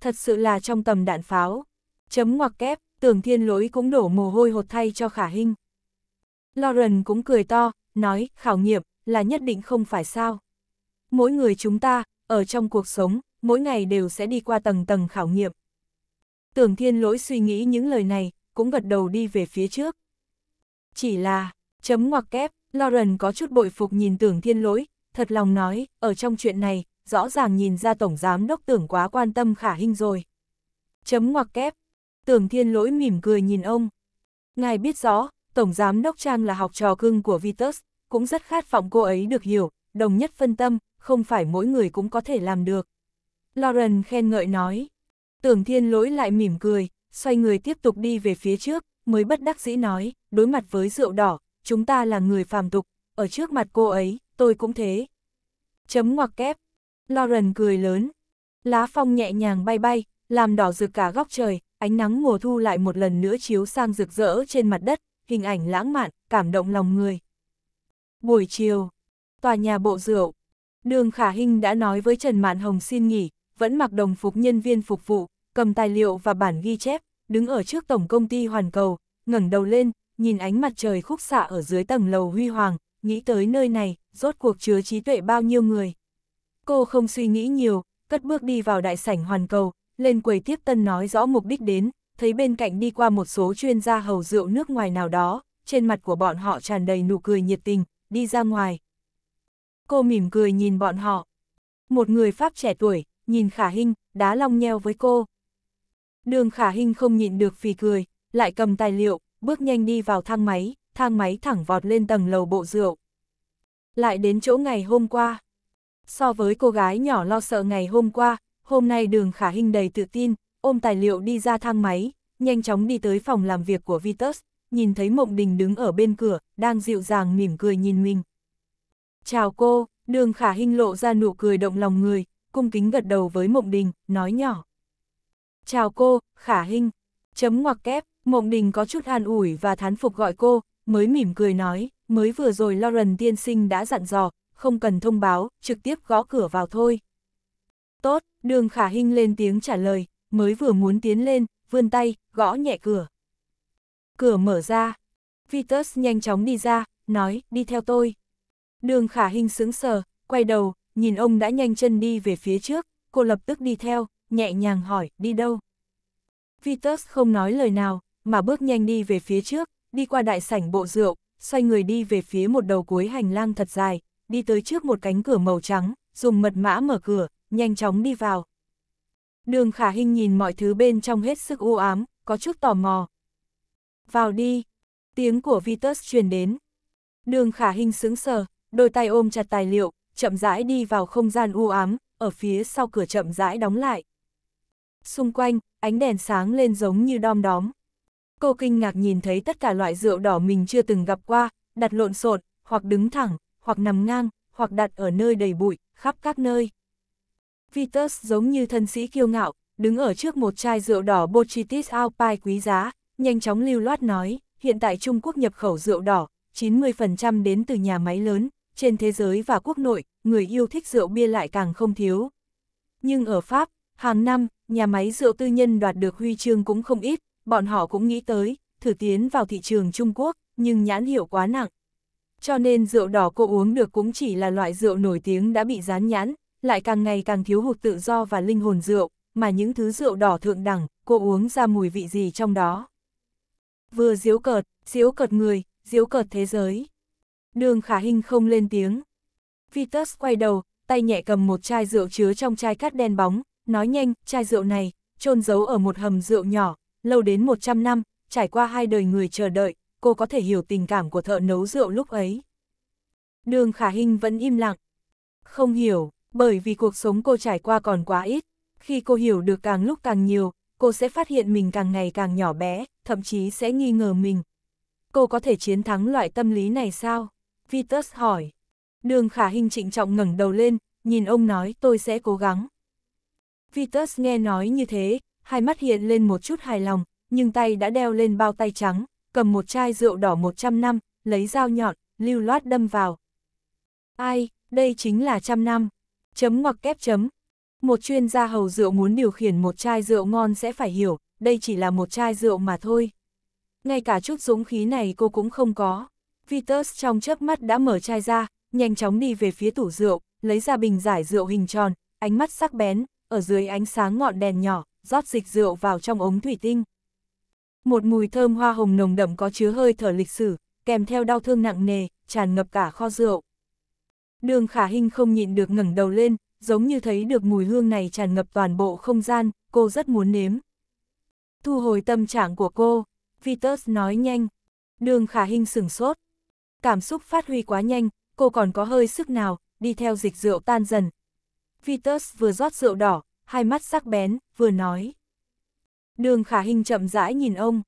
Thật sự là trong tầm đạn pháo, chấm ngoặc kép, tưởng thiên lỗi cũng đổ mồ hôi hột thay cho khả hình. Lauren cũng cười to, nói, khảo nghiệm, là nhất định không phải sao. Mỗi người chúng ta, ở trong cuộc sống, mỗi ngày đều sẽ đi qua tầng tầng khảo nghiệm. Tưởng thiên lỗi suy nghĩ những lời này, cũng gật đầu đi về phía trước. Chỉ là, chấm ngoặc kép, Lauren có chút bội phục nhìn tưởng thiên lỗi, thật lòng nói, ở trong chuyện này, rõ ràng nhìn ra Tổng Giám Đốc tưởng quá quan tâm khả hình rồi. Chấm ngoặc kép, tưởng thiên lỗi mỉm cười nhìn ông. Ngài biết rõ, Tổng Giám Đốc Trang là học trò cưng của Vitus, cũng rất khát vọng cô ấy được hiểu, đồng nhất phân tâm, không phải mỗi người cũng có thể làm được. Lauren khen ngợi nói. Tưởng thiên lỗi lại mỉm cười, xoay người tiếp tục đi về phía trước, mới bất đắc dĩ nói, đối mặt với rượu đỏ, chúng ta là người phàm tục, ở trước mặt cô ấy, tôi cũng thế. Chấm ngoặc kép. Lauren cười lớn. Lá phong nhẹ nhàng bay bay, làm đỏ rực cả góc trời, ánh nắng mùa thu lại một lần nữa chiếu sang rực rỡ trên mặt đất, hình ảnh lãng mạn, cảm động lòng người. Buổi chiều, tòa nhà bộ rượu. Đường Khả Hinh đã nói với Trần Mạn Hồng xin nghỉ, vẫn mặc đồng phục nhân viên phục vụ, cầm tài liệu và bản ghi chép, đứng ở trước tổng công ty Hoàn Cầu, ngẩng đầu lên, nhìn ánh mặt trời khúc xạ ở dưới tầng lầu huy hoàng, nghĩ tới nơi này, rốt cuộc chứa trí tuệ bao nhiêu người. Cô không suy nghĩ nhiều, cất bước đi vào đại sảnh hoàn cầu, lên quầy tiếp tân nói rõ mục đích đến, thấy bên cạnh đi qua một số chuyên gia hầu rượu nước ngoài nào đó, trên mặt của bọn họ tràn đầy nụ cười nhiệt tình, đi ra ngoài. Cô mỉm cười nhìn bọn họ. Một người Pháp trẻ tuổi, nhìn Khả Hinh, đá long nheo với cô. Đường Khả Hinh không nhịn được phì cười, lại cầm tài liệu, bước nhanh đi vào thang máy, thang máy thẳng vọt lên tầng lầu bộ rượu lại đến chỗ ngày hôm qua. So với cô gái nhỏ lo sợ ngày hôm qua, hôm nay đường khả hình đầy tự tin, ôm tài liệu đi ra thang máy, nhanh chóng đi tới phòng làm việc của Vitus, nhìn thấy Mộng Đình đứng ở bên cửa, đang dịu dàng mỉm cười nhìn mình. Chào cô, đường khả hình lộ ra nụ cười động lòng người, cung kính gật đầu với Mộng Đình, nói nhỏ. Chào cô, khả hình. Chấm ngoặc kép, Mộng Đình có chút an ủi và thán phục gọi cô, mới mỉm cười nói, mới vừa rồi Lauren tiên sinh đã dặn dò, không cần thông báo, trực tiếp gõ cửa vào thôi. Tốt, đường khả hinh lên tiếng trả lời, mới vừa muốn tiến lên, vươn tay, gõ nhẹ cửa. Cửa mở ra, Vitus nhanh chóng đi ra, nói, đi theo tôi. Đường khả hinh sững sờ, quay đầu, nhìn ông đã nhanh chân đi về phía trước, cô lập tức đi theo, nhẹ nhàng hỏi, đi đâu? Vitus không nói lời nào, mà bước nhanh đi về phía trước, đi qua đại sảnh bộ rượu, xoay người đi về phía một đầu cuối hành lang thật dài, đi tới trước một cánh cửa màu trắng, dùng mật mã mở cửa, nhanh chóng đi vào. Đường khả hình nhìn mọi thứ bên trong hết sức u ám, có chút tò mò. Vào đi, tiếng của Vitus truyền đến. Đường khả hình sững sờ, đôi tay ôm chặt tài liệu, chậm rãi đi vào không gian u ám, ở phía sau cửa chậm rãi đóng lại. Xung quanh, ánh đèn sáng lên giống như đom đóm, cô kinh ngạc nhìn thấy tất cả loại rượu đỏ mình chưa từng gặp qua, đặt lộn xộn, hoặc đứng thẳng, hoặc nằm ngang, hoặc đặt ở nơi đầy bụi, khắp các nơi. Vitus giống như thân sĩ kiêu ngạo, đứng ở trước một chai rượu đỏ Botrytis Alpine quý giá, nhanh chóng lưu loát nói, hiện tại Trung Quốc nhập khẩu rượu đỏ, 90% đến từ nhà máy lớn, trên thế giới và quốc nội, người yêu thích rượu bia lại càng không thiếu. Nhưng ở Pháp, hàng năm, nhà máy rượu tư nhân đoạt được huy chương cũng không ít, bọn họ cũng nghĩ tới, thử tiến vào thị trường Trung Quốc, nhưng nhãn hiệu quá nặng. Cho nên rượu đỏ cô uống được cũng chỉ là loại rượu nổi tiếng đã bị dán nhãn, lại càng ngày càng thiếu hụt tự do và linh hồn rượu, mà những thứ rượu đỏ thượng đẳng, cô uống ra mùi vị gì trong đó. Vừa diếu cợt, diếu cợt người, diếu cợt thế giới. Đường khả hình không lên tiếng. Vitus quay đầu, tay nhẹ cầm một chai rượu chứa trong chai cát đen bóng, nói nhanh, chai rượu này, trôn giấu ở một hầm rượu nhỏ, lâu đến 100 năm, trải qua hai đời người chờ đợi, cô có thể hiểu tình cảm của thợ nấu rượu lúc ấy. Đường Khả Hinh vẫn im lặng. Không hiểu, bởi vì cuộc sống cô trải qua còn quá ít. Khi cô hiểu được càng lúc càng nhiều, cô sẽ phát hiện mình càng ngày càng nhỏ bé, thậm chí sẽ nghi ngờ mình. Cô có thể chiến thắng loại tâm lý này sao? Vitus hỏi. Đường Khả Hinh trịnh trọng ngẩng đầu lên, nhìn ông nói tôi sẽ cố gắng. Vitus nghe nói như thế, hai mắt hiện lên một chút hài lòng, nhưng tay đã đeo lên bao tay trắng, cầm một chai rượu đỏ 100 năm, lấy dao nhọn, lưu loát đâm vào. Ai, đây chính là trăm năm. Chấm ngoặc kép chấm. Một chuyên gia hầu rượu muốn điều khiển một chai rượu ngon sẽ phải hiểu, đây chỉ là một chai rượu mà thôi. Ngay cả chút dũng khí này cô cũng không có. Vitus trong chớp mắt đã mở chai ra, nhanh chóng đi về phía tủ rượu, lấy ra bình giải rượu hình tròn, ánh mắt sắc bén, ở dưới ánh sáng ngọn đèn nhỏ, rót dịch rượu vào trong ống thủy tinh. Một mùi thơm hoa hồng nồng đậm có chứa hơi thở lịch sử, kèm theo đau thương nặng nề, tràn ngập cả kho rượu. Đường khả hình không nhịn được ngẩng đầu lên, giống như thấy được mùi hương này tràn ngập toàn bộ không gian, cô rất muốn nếm. Thu hồi tâm trạng của cô, Vitus nói nhanh. Đường khả hình sửng sốt. Cảm xúc phát huy quá nhanh, cô còn có hơi sức nào, đi theo dịch rượu tan dần. Vitus vừa rót rượu đỏ, hai mắt sắc bén, vừa nói. Đường khả hình chậm rãi nhìn ông.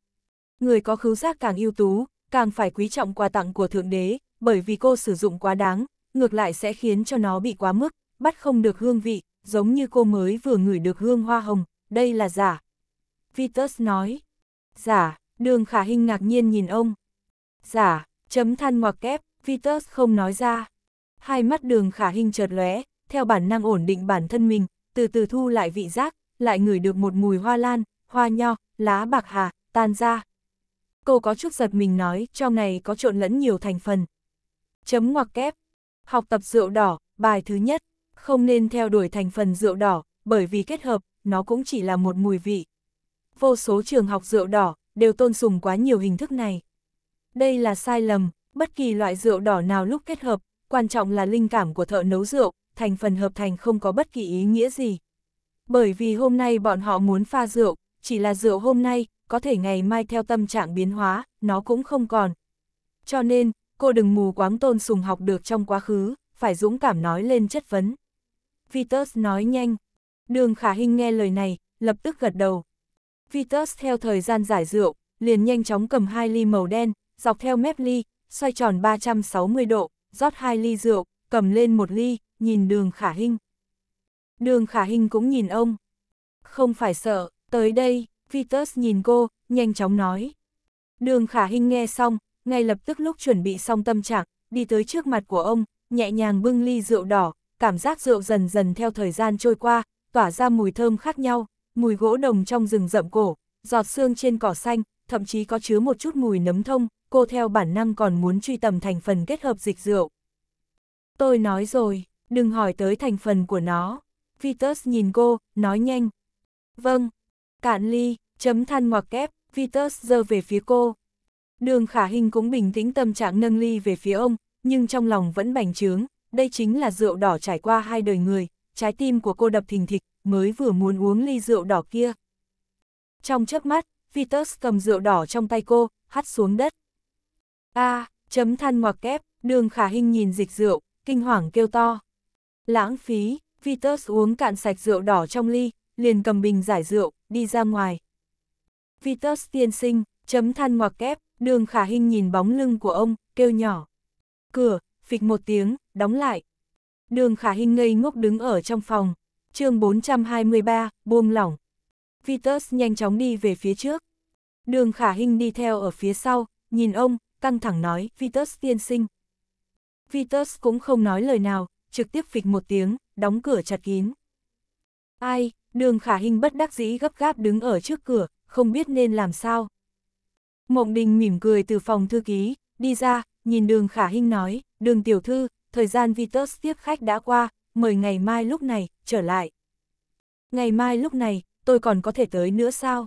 Người có khứu giác càng ưu tú, càng phải quý trọng quà tặng của Thượng Đế, bởi vì cô sử dụng quá đáng, ngược lại sẽ khiến cho nó bị quá mức, bắt không được hương vị, giống như cô mới vừa ngửi được hương hoa hồng, đây là giả. Vitus nói. Giả, đường khả hình ngạc nhiên nhìn ông. Giả, chấm than ngoặc kép, Vitus không nói ra. Hai mắt đường khả hình chợt lóe, theo bản năng ổn định bản thân mình, từ từ thu lại vị giác, lại ngửi được một mùi hoa lan, hoa nho, lá bạc hà, tan ra. Cô có chút giật mình nói, trong này có trộn lẫn nhiều thành phần. Chấm ngoặc kép. Học tập rượu đỏ, bài thứ nhất, không nên theo đuổi thành phần rượu đỏ, bởi vì kết hợp, nó cũng chỉ là một mùi vị. Vô số trường học rượu đỏ đều tôn sùng quá nhiều hình thức này. Đây là sai lầm, bất kỳ loại rượu đỏ nào lúc kết hợp, quan trọng là linh cảm của thợ nấu rượu, thành phần hợp thành không có bất kỳ ý nghĩa gì. Bởi vì hôm nay bọn họ muốn pha rượu, chỉ là rượu hôm nay, có thể ngày mai theo tâm trạng biến hóa, nó cũng không còn. Cho nên, cô đừng mù quáng tôn sùng học được trong quá khứ, phải dũng cảm nói lên chất vấn. Vitus nói nhanh. Đường khả hình nghe lời này, lập tức gật đầu. Vitus theo thời gian giải rượu, liền nhanh chóng cầm hai ly màu đen, dọc theo mép ly, xoay tròn 360 độ, rót hai ly rượu, cầm lên một ly, nhìn đường khả hình. Đường khả hình cũng nhìn ông. Không phải sợ, tới đây, Vitus nhìn cô, nhanh chóng nói. Đường khả hình nghe xong, ngay lập tức lúc chuẩn bị xong tâm trạng, đi tới trước mặt của ông, nhẹ nhàng bưng ly rượu đỏ, cảm giác rượu dần dần theo thời gian trôi qua, tỏa ra mùi thơm khác nhau, mùi gỗ đồng trong rừng rậm cổ, giọt xương trên cỏ xanh, thậm chí có chứa một chút mùi nấm thông, cô theo bản năng còn muốn truy tầm thành phần kết hợp dịch rượu. Tôi nói rồi, đừng hỏi tới thành phần của nó. Vitus nhìn cô, nói nhanh. Vâng, cạn ly, chấm than ngoặc kép, Vitus giơ về phía cô. Đường khả hình cũng bình tĩnh tâm trạng nâng ly về phía ông, nhưng trong lòng vẫn bành trướng, đây chính là rượu đỏ trải qua hai đời người, trái tim của cô đập thình thịch, mới vừa muốn uống ly rượu đỏ kia. Trong chớp mắt, Vitus cầm rượu đỏ trong tay cô, hắt xuống đất. A, à, chấm than ngoặc kép, đường khả hình nhìn dịch rượu, kinh hoàng kêu to. Lãng phí, Vitus uống cạn sạch rượu đỏ trong ly, liền cầm bình giải rượu, đi ra ngoài. Vitus tiên sinh, chấm than ngoặc kép, đường khả hình nhìn bóng lưng của ông, kêu nhỏ. Cửa, phịch một tiếng, đóng lại. Đường khả hình ngây ngốc đứng ở trong phòng. chương 423, buông lỏng. Vitus nhanh chóng đi về phía trước. Đường khả hình đi theo ở phía sau, nhìn ông, căng thẳng nói, Vitus tiên sinh. Vitus cũng không nói lời nào, trực tiếp phịch một tiếng, đóng cửa chặt kín. Ai, đường khả hình bất đắc dĩ gấp gáp đứng ở trước cửa, không biết nên làm sao. Mộng đình mỉm cười từ phòng thư ký, đi ra, nhìn đường khả hình nói, đường tiểu thư, thời gian Vitus tiếp khách đã qua, mời ngày mai lúc này, trở lại. Ngày mai lúc này, tôi còn có thể tới nữa sao?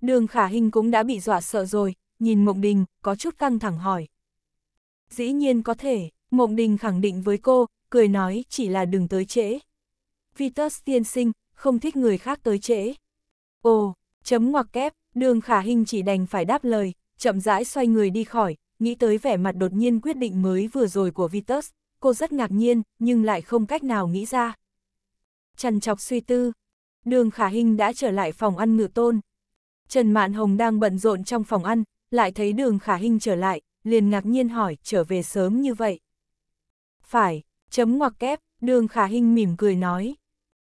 Đường khả hình cũng đã bị dọa sợ rồi, nhìn Mộng Đình, có chút căng thẳng hỏi. Dĩ nhiên có thể, Mộng Đình khẳng định với cô, cười nói chỉ là đừng tới trễ. Vitus tiên sinh, không thích người khác tới trễ. Ồ, chấm ngoặc kép, đường khả hình chỉ đành phải đáp lời, chậm rãi xoay người đi khỏi, nghĩ tới vẻ mặt đột nhiên quyết định mới vừa rồi của Vitus, cô rất ngạc nhiên, nhưng lại không cách nào nghĩ ra. Trần chọc suy tư, đường khả hình đã trở lại phòng ăn ngựa tôn. Trần Mạn Hồng đang bận rộn trong phòng ăn, lại thấy đường khả hình trở lại, liền ngạc nhiên hỏi trở về sớm như vậy. Phải, Chấm ngoặc kép, đường khả hình mỉm cười nói.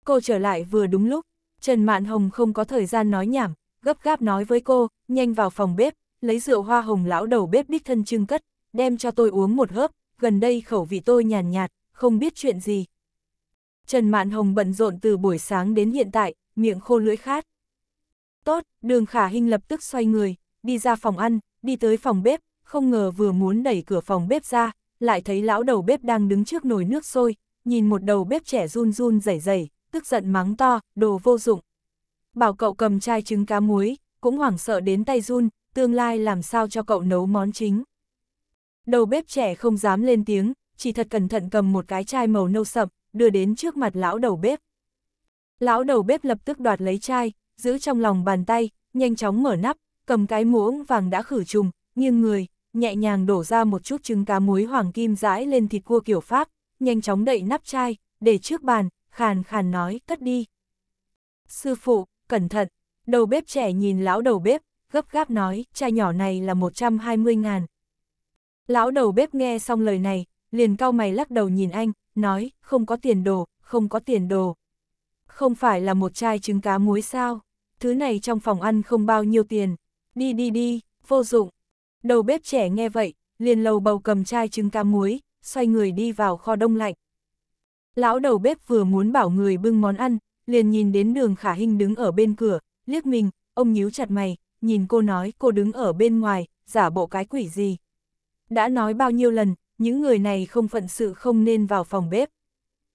Cô trở lại vừa đúng lúc, Trần Mạn Hồng không có thời gian nói nhảm, gấp gáp nói với cô, nhanh vào phòng bếp, lấy rượu hoa hồng lão đầu bếp đích thân trưng cất, đem cho tôi uống một hớp, gần đây khẩu vị tôi nhàn nhạt, nhạt, không biết chuyện gì. Trần Mạn Hồng bận rộn từ buổi sáng đến hiện tại, miệng khô lưỡi khát. Tốt, đường khả hình lập tức xoay người, đi ra phòng ăn, đi tới phòng bếp, không ngờ vừa muốn đẩy cửa phòng bếp ra, lại thấy lão đầu bếp đang đứng trước nồi nước sôi, nhìn một đầu bếp trẻ run run rẩy rẩy, tức giận mắng to, đồ vô dụng. Bảo cậu cầm chai trứng cá muối, cũng hoảng sợ đến tay run, tương lai làm sao cho cậu nấu món chính. Đầu bếp trẻ không dám lên tiếng, chỉ thật cẩn thận cầm một cái chai màu nâu sậm, đưa đến trước mặt lão đầu bếp. Lão đầu bếp lập tức đoạt lấy chai, giữ trong lòng bàn tay, nhanh chóng mở nắp, cầm cái muỗng vàng đã khử trùng, nghiêng người, nhẹ nhàng đổ ra một chút trứng cá muối hoàng kim rãi lên thịt cua kiểu Pháp, nhanh chóng đậy nắp chai, để trước bàn, khàn khàn nói, cất đi. Sư phụ, cẩn thận, đầu bếp trẻ nhìn lão đầu bếp, gấp gáp nói, chai nhỏ này là 120 ngàn. Lão đầu bếp nghe xong lời này, liền cau mày lắc đầu nhìn anh, nói, không có tiền đồ, không có tiền đồ. Không phải là một chai trứng cá muối sao, thứ này trong phòng ăn không bao nhiêu tiền, đi đi đi, vô dụng, Đầu bếp trẻ nghe vậy, liền lầu bầu cầm chai trứng cam muối, xoay người đi vào kho đông lạnh. Lão đầu bếp vừa muốn bảo người bưng món ăn, liền nhìn đến đường khả hình đứng ở bên cửa, liếc mình, ông nhíu chặt mày, nhìn cô nói cô đứng ở bên ngoài, giả bộ cái quỷ gì. Đã nói bao nhiêu lần, những người này không phận sự không nên vào phòng bếp.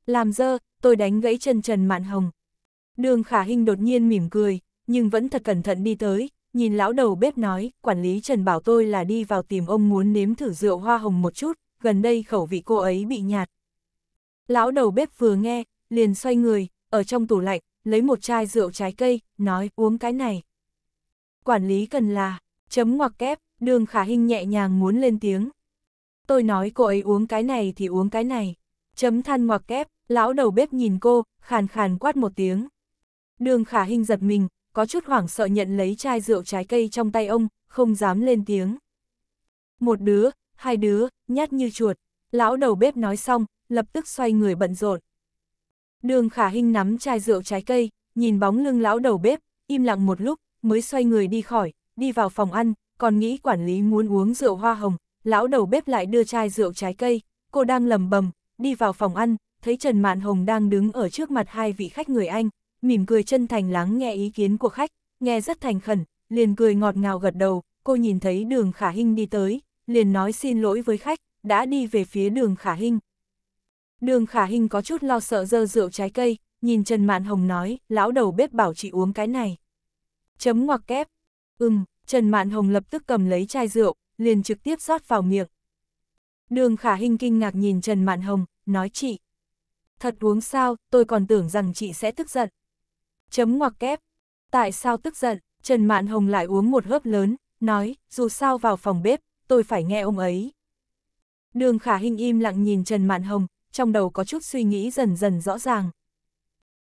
Làm dơ, tôi đánh gãy chân Trần Mạn Hồng. Đường khả hình đột nhiên mỉm cười, nhưng vẫn thật cẩn thận đi tới, nhìn lão đầu bếp nói, quản lý Trần bảo tôi là đi vào tìm ông muốn nếm thử rượu hoa hồng một chút, gần đây khẩu vị cô ấy bị nhạt. Lão đầu bếp vừa nghe, liền xoay người, ở trong tủ lạnh, lấy một chai rượu trái cây, nói uống cái này. Quản lý cần là, chấm ngoặc kép, đường khả hình nhẹ nhàng muốn lên tiếng. Tôi nói cô ấy uống cái này thì uống cái này. Chấm than ngoặc kép, lão đầu bếp nhìn cô, khàn khàn quát một tiếng. Đường khả hình giật mình, có chút hoảng sợ nhận lấy chai rượu trái cây trong tay ông, không dám lên tiếng. Một đứa, hai đứa, nhát như chuột, lão đầu bếp nói xong, lập tức xoay người bận rộn. Đường khả hình nắm chai rượu trái cây, nhìn bóng lưng lão đầu bếp, im lặng một lúc, mới xoay người đi khỏi, đi vào phòng ăn, còn nghĩ quản lý muốn uống rượu hoa hồng, lão đầu bếp lại đưa chai rượu trái cây, cô đang lầm bầm, đi vào phòng ăn, thấy Trần Mạn Hồng đang đứng ở trước mặt hai vị khách người Anh, mỉm cười chân thành lắng nghe ý kiến của khách, nghe rất thành khẩn, liền cười ngọt ngào gật đầu, cô nhìn thấy đường khả hình đi tới, liền nói xin lỗi với khách, đã đi về phía đường khả hình. Đường khả hình có chút lo sợ dơ rượu trái cây, nhìn Trần Mạn Hồng nói, lão đầu bếp bảo chị uống cái này. Chấm ngoặc kép. Ừm, Trần Mạn Hồng lập tức cầm lấy chai rượu, liền trực tiếp rót vào miệng. Đường khả hình kinh ngạc nhìn Trần Mạn Hồng, nói chị. Thật uống sao, tôi còn tưởng rằng chị sẽ tức giận chấm ngoặc kép. Tại sao tức giận, Trần Mạn Hồng lại uống một hớp lớn, nói, dù sao vào phòng bếp, tôi phải nghe ông ấy. Đường khả Hinh im lặng nhìn Trần Mạn Hồng, trong đầu có chút suy nghĩ dần dần rõ ràng.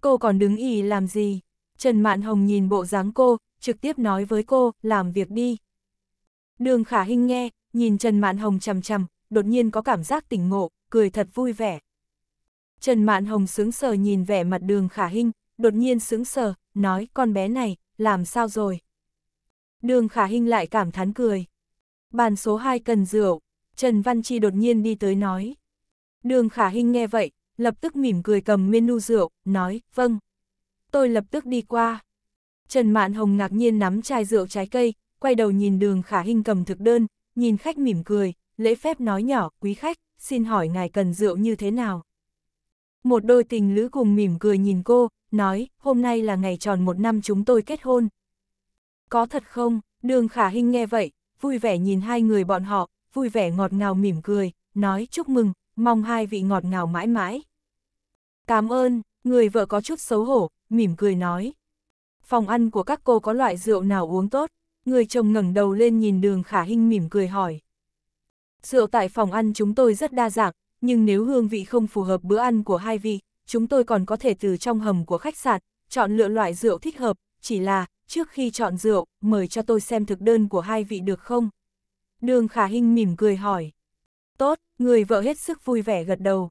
Cô còn đứng ý làm gì? Trần Mạn Hồng nhìn bộ dáng cô, trực tiếp nói với cô, làm việc đi. Đường khả Hinh nghe, nhìn Trần Mạn Hồng chằm chằm, đột nhiên có cảm giác tỉnh ngộ, cười thật vui vẻ. Trần Mạn Hồng sướng sờ nhìn vẻ mặt đường khả Hinh đột nhiên sững sờ, nói con bé này, làm sao rồi? Đường khả hình lại cảm thán cười. Bàn số 2 cần rượu, Trần Văn Chi đột nhiên đi tới nói. Đường khả hình nghe vậy, lập tức mỉm cười cầm menu rượu, nói, vâng. Tôi lập tức đi qua. Trần Mạn Hồng ngạc nhiên nắm chai rượu trái cây, quay đầu nhìn đường khả hình cầm thực đơn, nhìn khách mỉm cười, lễ phép nói nhỏ, quý khách, xin hỏi ngài cần rượu như thế nào? Một đôi tình lữ cùng mỉm cười nhìn cô, nói, hôm nay là ngày tròn một năm chúng tôi kết hôn. Có thật không? Đường Khả Hinh nghe vậy, vui vẻ nhìn hai người bọn họ, vui vẻ ngọt ngào mỉm cười, nói chúc mừng, mong hai vị ngọt ngào mãi mãi. Cảm ơn, người vợ có chút xấu hổ, mỉm cười nói. Phòng ăn của các cô có loại rượu nào uống tốt? Người chồng ngẩng đầu lên nhìn đường Khả Hinh mỉm cười hỏi. Rượu tại phòng ăn chúng tôi rất đa dạng, nhưng nếu hương vị không phù hợp bữa ăn của hai vị, chúng tôi còn có thể từ trong hầm của khách sạn, chọn lựa loại rượu thích hợp, chỉ là, trước khi chọn rượu, mời cho tôi xem thực đơn của hai vị được không? Đường Khả Hinh mỉm cười hỏi. Tốt, người vợ hết sức vui vẻ gật đầu.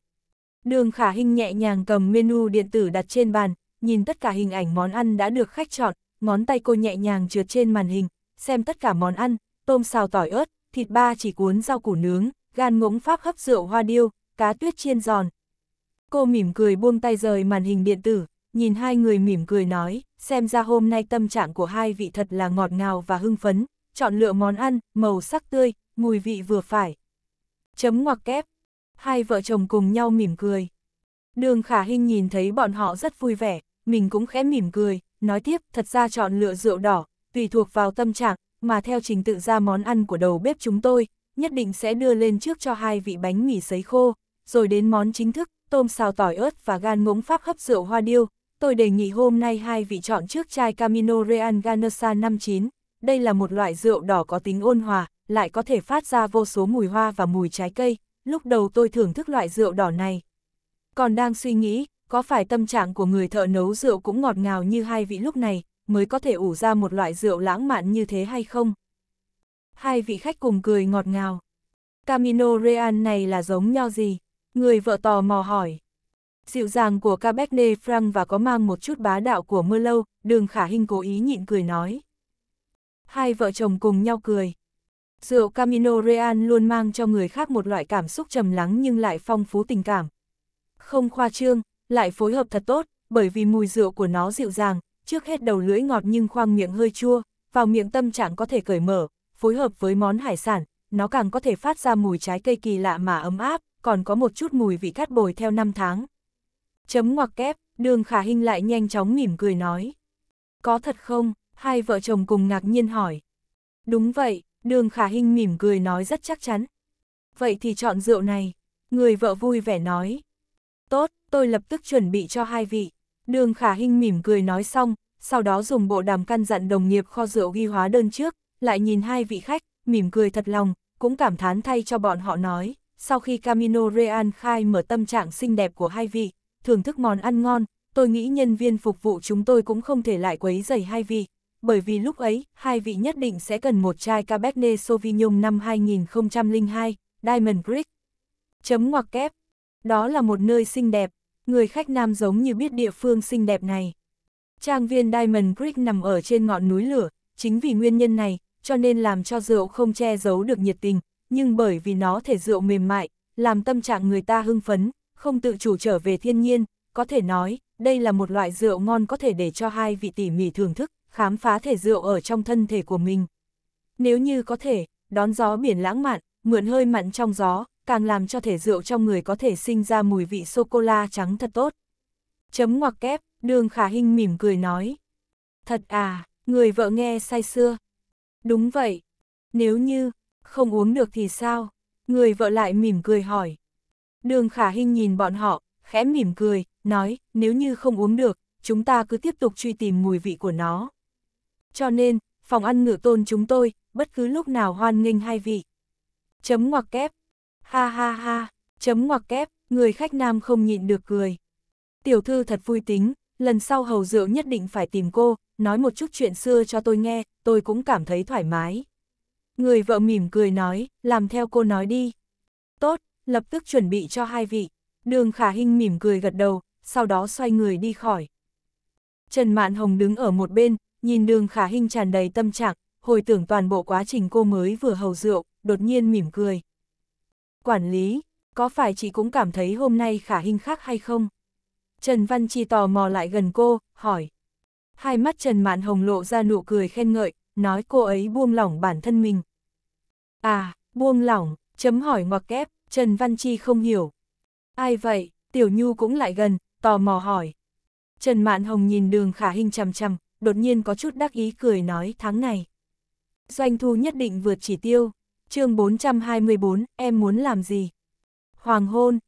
Đường Khả Hinh nhẹ nhàng cầm menu điện tử đặt trên bàn, nhìn tất cả hình ảnh món ăn đã được khách chọn, ngón tay cô nhẹ nhàng trượt trên màn hình, xem tất cả món ăn, tôm xào tỏi ớt, thịt ba chỉ cuốn rau củ nướng, gan ngỗng pháp hấp rượu hoa điêu, cá tuyết chiên giòn, Cô mỉm cười buông tay rời màn hình điện tử, nhìn hai người mỉm cười nói, xem ra hôm nay tâm trạng của hai vị thật là ngọt ngào và hưng phấn, chọn lựa món ăn, màu sắc tươi, mùi vị vừa phải. Chấm ngoặc kép. Hai vợ chồng cùng nhau mỉm cười. Đường Khả Hinh nhìn thấy bọn họ rất vui vẻ, mình cũng khẽ mỉm cười, nói tiếp, thật ra chọn lựa rượu đỏ, tùy thuộc vào tâm trạng, mà theo trình tự ra món ăn của đầu bếp chúng tôi, nhất định sẽ đưa lên trước cho hai vị bánh mì sấy khô, rồi đến món chính thức, tôm xào tỏi ớt và gan ngỗng pháp hấp rượu hoa điêu, tôi đề nghị hôm nay hai vị chọn trước chai Camino Real Ganosa 59. Đây là một loại rượu đỏ có tính ôn hòa, lại có thể phát ra vô số mùi hoa và mùi trái cây, lúc đầu tôi thưởng thức loại rượu đỏ này. Còn đang suy nghĩ, có phải tâm trạng của người thợ nấu rượu cũng ngọt ngào như hai vị lúc này, mới có thể ủ ra một loại rượu lãng mạn như thế hay không? Hai vị khách cùng cười ngọt ngào. Camino Real này là giống nho gì? Người vợ tò mò hỏi. Dịu dàng của Cabernet Franc và có mang một chút bá đạo của mưa lâu, đường khả hình cố ý nhịn cười nói. Hai vợ chồng cùng nhau cười. Rượu Camino Real luôn mang cho người khác một loại cảm xúc trầm lắng nhưng lại phong phú tình cảm. Không khoa trương, lại phối hợp thật tốt, bởi vì mùi rượu của nó dịu dàng, trước hết đầu lưỡi ngọt nhưng khoang miệng hơi chua, vào miệng tâm trạng có thể cởi mở, phối hợp với món hải sản, nó càng có thể phát ra mùi trái cây kỳ lạ mà ấm áp, còn có một chút mùi vị cát bồi theo năm tháng. Chấm ngoặc kép, đường khả hình lại nhanh chóng mỉm cười nói. Có thật không? Hai vợ chồng cùng ngạc nhiên hỏi. Đúng vậy, đường khả hình mỉm cười nói rất chắc chắn. Vậy thì chọn rượu này. Người vợ vui vẻ nói. Tốt, tôi lập tức chuẩn bị cho hai vị. Đường khả hình mỉm cười nói xong, sau đó dùng bộ đàm căn dặn đồng nghiệp kho rượu ghi hóa đơn trước, lại nhìn hai vị khách, mỉm cười thật lòng, cũng cảm thán thay cho bọn họ nói sau khi Camino Real khai mở tâm trạng xinh đẹp của hai vị, thưởng thức món ăn ngon, tôi nghĩ nhân viên phục vụ chúng tôi cũng không thể lại quấy rầy hai vị, bởi vì lúc ấy, hai vị nhất định sẽ cần một chai Cabernet Sauvignon năm 2002, Diamond Brick. Chấm ngoặc kép. Đó là một nơi xinh đẹp, người khách nam giống như biết địa phương xinh đẹp này. Trang viên Diamond Creek nằm ở trên ngọn núi lửa, chính vì nguyên nhân này, cho nên làm cho rượu không che giấu được nhiệt tình, nhưng bởi vì nó thể rượu mềm mại, làm tâm trạng người ta hưng phấn, không tự chủ trở về thiên nhiên, có thể nói, đây là một loại rượu ngon có thể để cho hai vị tỉ mỉ thưởng thức, khám phá thể rượu ở trong thân thể của mình. Nếu như có thể, đón gió biển lãng mạn, mượn hơi mặn trong gió, càng làm cho thể rượu trong người có thể sinh ra mùi vị sô-cô-la trắng thật tốt. Chấm ngoặc kép, đường khả hình mỉm cười nói. Thật à, người vợ nghe say xưa. Đúng vậy, nếu như, không uống được thì sao? Người vợ lại mỉm cười hỏi. Đường khả hình nhìn bọn họ, khẽ mỉm cười, nói, nếu như không uống được, chúng ta cứ tiếp tục truy tìm mùi vị của nó. Cho nên, phòng ăn ngựa tôn chúng tôi, bất cứ lúc nào hoan nghênh hai vị. Chấm ngoặc kép. Ha ha ha, chấm ngoặc kép, người khách nam không nhịn được cười. Tiểu thư thật vui tính, lần sau hầu rượu nhất định phải tìm cô, nói một chút chuyện xưa cho tôi nghe, tôi cũng cảm thấy thoải mái. Người vợ mỉm cười nói, làm theo cô nói đi. Tốt, lập tức chuẩn bị cho hai vị. Đường khả hình mỉm cười gật đầu, sau đó xoay người đi khỏi. Trần Mạn Hồng đứng ở một bên, nhìn đường khả hình tràn đầy tâm trạng, hồi tưởng toàn bộ quá trình cô mới vừa hầu rượu, đột nhiên mỉm cười. Quản lý, có phải chị cũng cảm thấy hôm nay khả hình khác hay không? Trần Văn Chi tò mò lại gần cô, hỏi. Hai mắt Trần Mạn Hồng lộ ra nụ cười khen ngợi, nói cô ấy buông lỏng bản thân mình. À, buông lỏng, chấm hỏi ngoặc kép, Trần Văn Chi không hiểu. Ai vậy, Tiểu Nhu cũng lại gần, tò mò hỏi. Trần Mạn Hồng nhìn đường khả hình chằm chằm, đột nhiên có chút đắc ý cười nói tháng này. Doanh thu nhất định vượt chỉ tiêu, chương 424, em muốn làm gì? Hoàng hôn,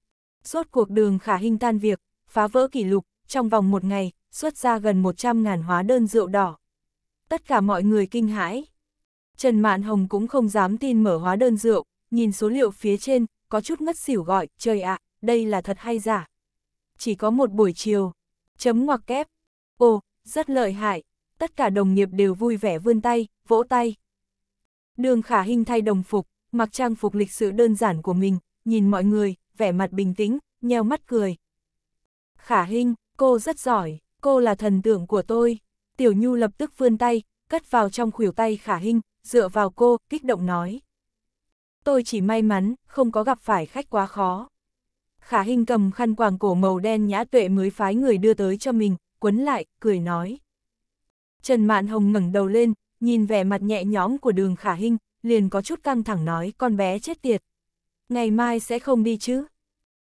suốt cuộc đường khả hình tan việc, phá vỡ kỷ lục, trong vòng một ngày, xuất ra gần 100.000 hóa đơn rượu đỏ. Tất cả mọi người kinh hãi, Trần Mạn Hồng cũng không dám tin mở hóa đơn rượu, nhìn số liệu phía trên, có chút ngất xỉu gọi, trời ạ, đây là thật hay giả. Chỉ có một buổi chiều, chấm ngoặc kép, ồ, rất lợi hại, tất cả đồng nghiệp đều vui vẻ vươn tay, vỗ tay. Đường khả hình thay đồng phục, mặc trang phục lịch sự đơn giản của mình, nhìn mọi người, vẻ mặt bình tĩnh, nheo mắt cười. Khả hình, cô rất giỏi, cô là thần tượng của tôi. Tiểu Nhu lập tức vươn tay, cất vào trong khuỷu tay Khả Hinh, dựa vào cô, kích động nói. Tôi chỉ may mắn, không có gặp phải khách quá khó. Khả hình cầm khăn quàng cổ màu đen nhã tuệ mới phái người đưa tới cho mình, quấn lại, cười nói. Trần Mạn Hồng ngẩng đầu lên, nhìn vẻ mặt nhẹ nhõm của đường khả hình, liền có chút căng thẳng nói con bé chết tiệt. Ngày mai sẽ không đi chứ?